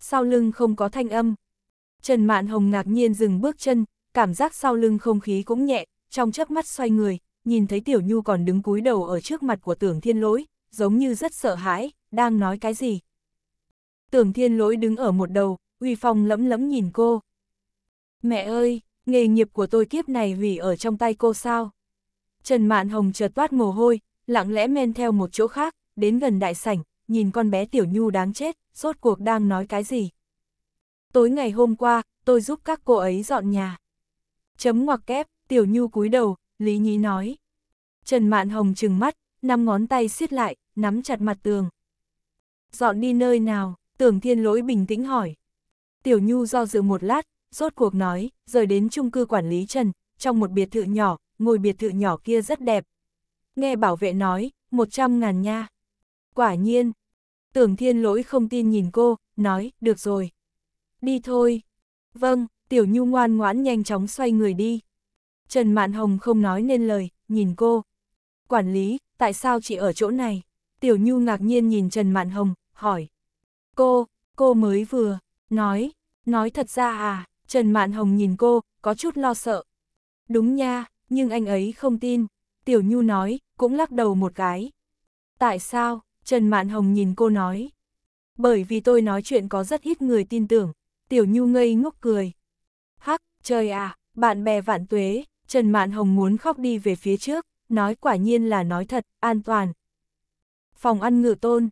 Sau lưng không có thanh âm. Trần Mạn Hồng ngạc nhiên dừng bước chân, cảm giác sau lưng không khí cũng nhẹ, trong chớp mắt xoay người, nhìn thấy Tiểu Nhu còn đứng cúi đầu ở trước mặt của tưởng thiên lỗi, giống như rất sợ hãi, đang nói cái gì. Tưởng thiên lỗi đứng ở một đầu, uy phong lẫm lẫm nhìn cô. Mẹ ơi, nghề nghiệp của tôi kiếp này hủy ở trong tay cô sao? Trần Mạn Hồng chợt toát mồ hôi, lặng lẽ men theo một chỗ khác, đến gần đại sảnh, nhìn con bé Tiểu Nhu đáng chết, rốt cuộc đang nói cái gì? Tối ngày hôm qua, tôi giúp các cô ấy dọn nhà. Chấm ngoặc kép, Tiểu Nhu cúi đầu, Lý Nhí nói. Trần Mạn Hồng trừng mắt, năm ngón tay siết lại, nắm chặt mặt tường. Dọn đi nơi nào, tưởng thiên lỗi bình tĩnh hỏi. Tiểu Nhu do dự một lát, rốt cuộc nói, rời đến chung cư quản lý Trần, trong một biệt thự nhỏ, ngôi biệt thự nhỏ kia rất đẹp. Nghe bảo vệ nói, 100 ngàn nha. Quả nhiên, tưởng thiên lỗi không tin nhìn cô, nói, được rồi. Đi thôi. Vâng, tiểu nhu ngoan ngoãn nhanh chóng xoay người đi. Trần Mạn Hồng không nói nên lời, nhìn cô. Quản lý, tại sao chị ở chỗ này? Tiểu Nhu ngạc nhiên nhìn Trần Mạn Hồng, hỏi. Cô, cô mới vừa, nói, nói thật ra à, Trần Mạn Hồng nhìn cô, có chút lo sợ. Đúng nha, nhưng anh ấy không tin. Tiểu Nhu nói, cũng lắc đầu một cái. Tại sao? Trần Mạn Hồng nhìn cô nói. Bởi vì tôi nói chuyện có rất ít người tin tưởng. Tiểu Nhu ngây ngốc cười. Hắc, trời à, bạn bè vạn tuế, Trần Mạn Hồng muốn khóc đi về phía trước, nói quả nhiên là nói thật, an toàn. Phòng ăn ngự tôn.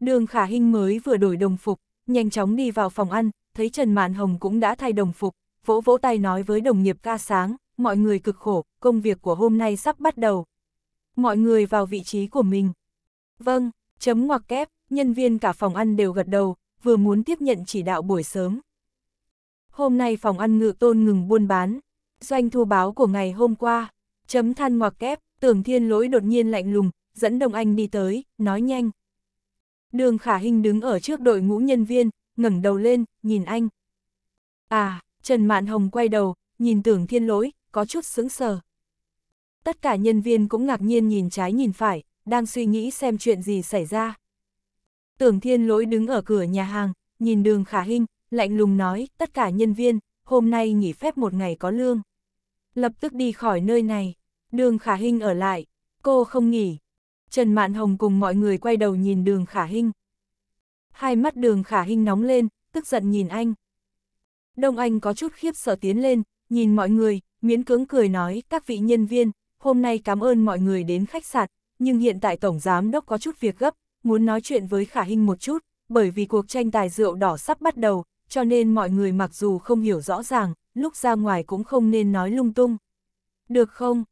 Đường Khả Hinh mới vừa đổi đồng phục, nhanh chóng đi vào phòng ăn, thấy Trần Mạn Hồng cũng đã thay đồng phục, vỗ vỗ tay nói với đồng nghiệp ca sáng, mọi người cực khổ, công việc của hôm nay sắp bắt đầu. Mọi người vào vị trí của mình. Vâng, chấm ngoặc kép, nhân viên cả phòng ăn đều gật đầu, vừa muốn tiếp nhận chỉ đạo buổi sớm. Hôm nay phòng ăn ngự tôn ngừng buôn bán, doanh thu báo của ngày hôm qua, chấm than ngoặc kép, tưởng thiên lỗi đột nhiên lạnh lùng, dẫn đồng anh đi tới, nói nhanh. Đường khả hình đứng ở trước đội ngũ nhân viên, ngẩng đầu lên, nhìn anh. À, Trần Mạn Hồng quay đầu, nhìn tưởng thiên lỗi, có chút sững sờ. Tất cả nhân viên cũng ngạc nhiên nhìn trái nhìn phải, đang suy nghĩ xem chuyện gì xảy ra. Tưởng thiên lỗi đứng ở cửa nhà hàng, nhìn đường khả hình, lạnh lùng nói, tất cả nhân viên, hôm nay nghỉ phép một ngày có lương. Lập tức đi khỏi nơi này, đường khả hình ở lại, cô không nghỉ. Trần Mạn Hồng cùng mọi người quay đầu nhìn đường khả hình hai mắt đường khả hình nóng lên, tức giận nhìn anh. Đông Anh có chút khiếp sợ tiến lên, nhìn mọi người, miễn cưỡng cười nói, các vị nhân viên, hôm nay cảm ơn mọi người đến khách sạn, nhưng hiện tại Tổng Giám Đốc có chút việc gấp, muốn nói chuyện với Khả hình một chút, bởi vì cuộc tranh tài rượu đỏ sắp bắt đầu, cho nên mọi người mặc dù không hiểu rõ ràng, lúc ra ngoài cũng không nên nói lung tung. Được không?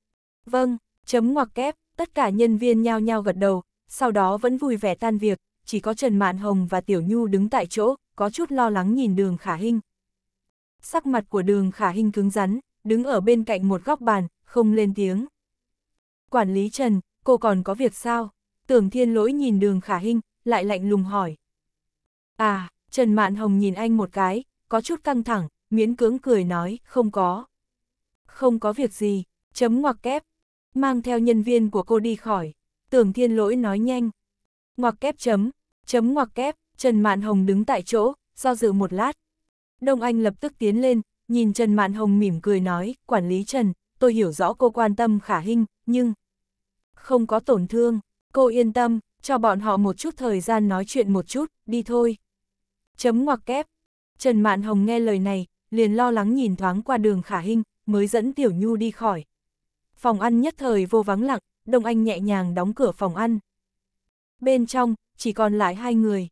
Vâng, chấm ngoặc kép, tất cả nhân viên nhao nhao gật đầu, sau đó vẫn vui vẻ tan việc, chỉ có Trần Mạn Hồng và Tiểu Nhu đứng tại chỗ, có chút lo lắng nhìn đường khả hình. Sắc mặt của đường khả hình cứng rắn, đứng ở bên cạnh một góc bàn, không lên tiếng. Quản lý Trần, cô còn có việc sao? Tưởng thiên lỗi nhìn đường khả hình, lại lạnh lùng hỏi. À, Trần Mạn Hồng nhìn anh một cái, có chút căng thẳng, miễn cưỡng cười nói, không có. Không có việc gì, chấm ngoặc kép. Mang theo nhân viên của cô đi khỏi. Tưởng thiên lỗi nói nhanh, ngoặc kép chấm, chấm ngoặc kép, Trần Mạn Hồng đứng tại chỗ, do dự một lát. Đông Anh lập tức tiến lên, nhìn Trần Mạn Hồng mỉm cười nói, quản lý Trần, tôi hiểu rõ cô quan tâm khả hình, nhưng... Không có tổn thương, cô yên tâm, cho bọn họ một chút thời gian nói chuyện một chút, đi thôi. Chấm ngoặc kép. Trần Mạn Hồng nghe lời này, liền lo lắng nhìn thoáng qua đường khả hình, mới dẫn Tiểu Nhu đi khỏi. Phòng ăn nhất thời vô vắng lặng, Đông Anh nhẹ nhàng đóng cửa phòng ăn. Bên trong, chỉ còn lại hai người.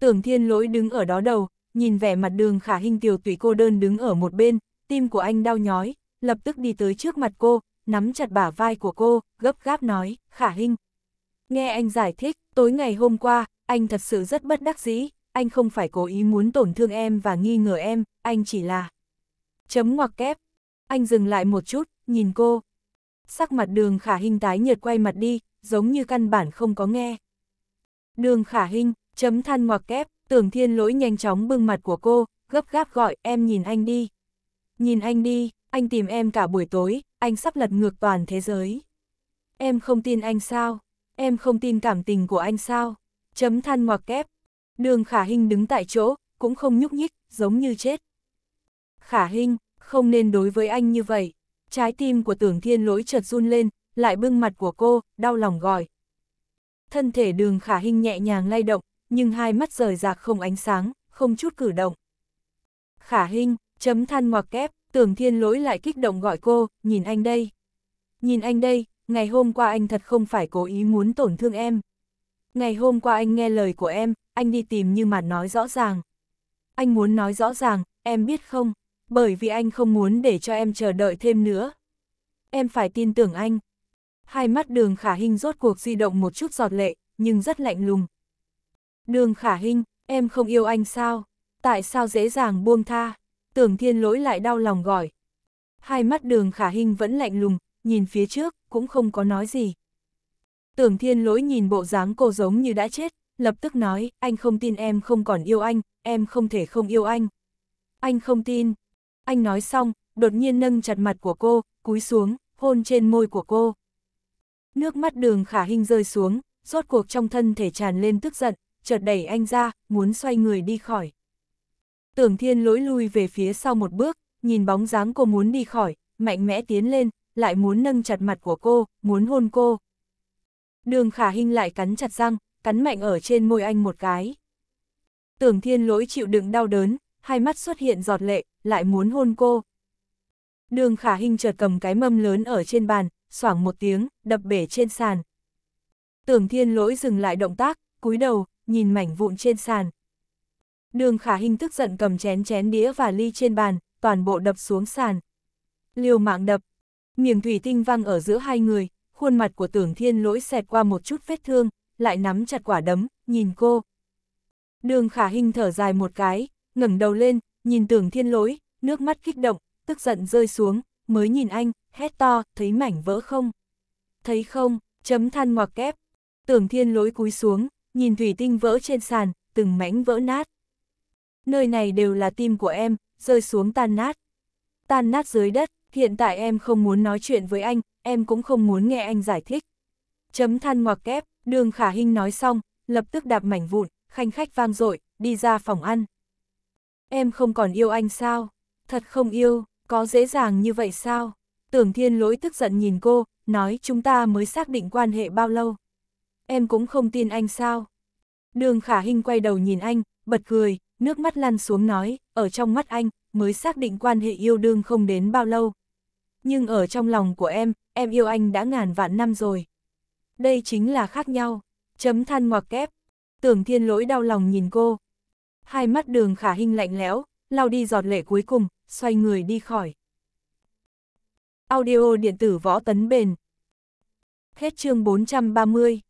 Tưởng thiên lỗi đứng ở đó đầu, nhìn vẻ mặt đường khả hình tiểu tụy cô đơn đứng ở một bên, tim của anh đau nhói, lập tức đi tới trước mặt cô, nắm chặt bả vai của cô, gấp gáp nói, khả hình. Nghe anh giải thích, tối ngày hôm qua, anh thật sự rất bất đắc dĩ, anh không phải cố ý muốn tổn thương em và nghi ngờ em, anh chỉ là... Chấm ngoặc kép. Anh dừng lại một chút, nhìn cô. Sắc mặt đường khả hình tái nhợt quay mặt đi, giống như căn bản không có nghe. Đường khả hình, chấm than ngoặc kép, tưởng thiên lỗi nhanh chóng bưng mặt của cô, gấp gáp gọi em nhìn anh đi. Nhìn anh đi, anh tìm em cả buổi tối, anh sắp lật ngược toàn thế giới. Em không tin anh sao? Em không tin cảm tình của anh sao? Chấm than ngoặc kép. Đường khả hình đứng tại chỗ, cũng không nhúc nhích, giống như chết. Khả hình, không nên đối với anh như vậy. Trái tim của tưởng thiên lỗi chợt run lên, lại bưng mặt của cô, đau lòng gọi, thân thể đường khả hình nhẹ nhàng lay động, nhưng hai mắt rời rạc không ánh sáng, không chút cử động. Khả hình, chấm than ngoặc kép, tưởng thiên lỗi lại kích động gọi cô, nhìn anh đây. Nhìn anh đây, ngày hôm qua anh thật không phải cố ý muốn tổn thương em. Ngày hôm qua anh nghe lời của em, anh đi tìm như mà nói rõ ràng. Anh muốn nói rõ ràng, em biết không, bởi vì anh không muốn để cho em chờ đợi thêm nữa. Em phải tin tưởng anh, hai mắt đường khả hình rốt cuộc di động một chút giọt lệ, nhưng rất lạnh lùng. Đường khả hình, em không yêu anh sao? Tại sao dễ dàng buông tha? Tưởng thiên lỗi lại đau lòng gọi. Hai mắt đường khả hình vẫn lạnh lùng, nhìn phía trước, cũng không có nói gì. Tưởng thiên lỗi nhìn bộ dáng cô giống như đã chết, lập tức nói, anh không tin em không còn yêu anh, em không thể không yêu anh. Anh không tin. Anh nói xong, đột nhiên nâng chặt mặt của cô, cúi xuống, hôn trên môi của cô. Nước mắt đường khả hình rơi xuống, rốt cuộc trong thân thể tràn lên tức giận, chợt đẩy anh ra, muốn xoay người đi khỏi. Tưởng thiên lối lui về phía sau một bước, nhìn bóng dáng cô muốn đi khỏi, mạnh mẽ tiến lên, lại muốn nâng chặt mặt của cô, muốn hôn cô. Đường khả hình lại cắn chặt răng, cắn mạnh ở trên môi anh một cái. Tưởng thiên lỗi chịu đựng đau đớn, hai mắt xuất hiện giọt lệ, lại muốn hôn cô. Đường khả hình chợt cầm cái mâm lớn ở trên bàn, xoảng một tiếng, đập bể trên sàn. Tưởng thiên lỗi dừng lại động tác, cúi đầu, nhìn mảnh vụn trên sàn. Đường khả hình tức giận cầm chén chén đĩa và ly trên bàn, toàn bộ đập xuống sàn. Liều mạng đập, miệng thủy tinh văng ở giữa hai người, khuôn mặt của tưởng thiên lỗi xẹt qua một chút vết thương, lại nắm chặt quả đấm, nhìn cô. Đường khả hình thở dài một cái, ngẩng đầu lên, nhìn tưởng thiên lỗi, nước mắt kích động, tức giận rơi xuống, mới nhìn anh, hét to, thấy mảnh vỡ không? Thấy không, chấm than ngoặc kép. Tưởng thiên lối cúi xuống, nhìn thủy tinh vỡ trên sàn, từng mảnh vỡ nát. Nơi này đều là tim của em, rơi xuống tan nát. Tan nát dưới đất, hiện tại em không muốn nói chuyện với anh, em cũng không muốn nghe anh giải thích. Chấm than ngoặc kép, đường khả hình nói xong, lập tức đạp mảnh vụn, khanh khách vang dội đi ra phòng ăn. Em không còn yêu anh sao? Thật không yêu, có dễ dàng như vậy sao? Tưởng thiên lỗi tức giận nhìn cô, nói chúng ta mới xác định quan hệ bao lâu. Em cũng không tin anh sao. Đường khả hình quay đầu nhìn anh, bật cười, nước mắt lăn xuống nói, ở trong mắt anh, mới xác định quan hệ yêu đương không đến bao lâu. Nhưng ở trong lòng của em, em yêu anh đã ngàn vạn năm rồi. Đây chính là khác nhau. Chấm than ngoặc kép. Tưởng thiên lỗi đau lòng nhìn cô. Hai mắt đường khả hình lạnh lẽo, lau đi giọt lệ cuối cùng, xoay người đi khỏi. Audio điện tử võ tấn bền. Hết chương 430.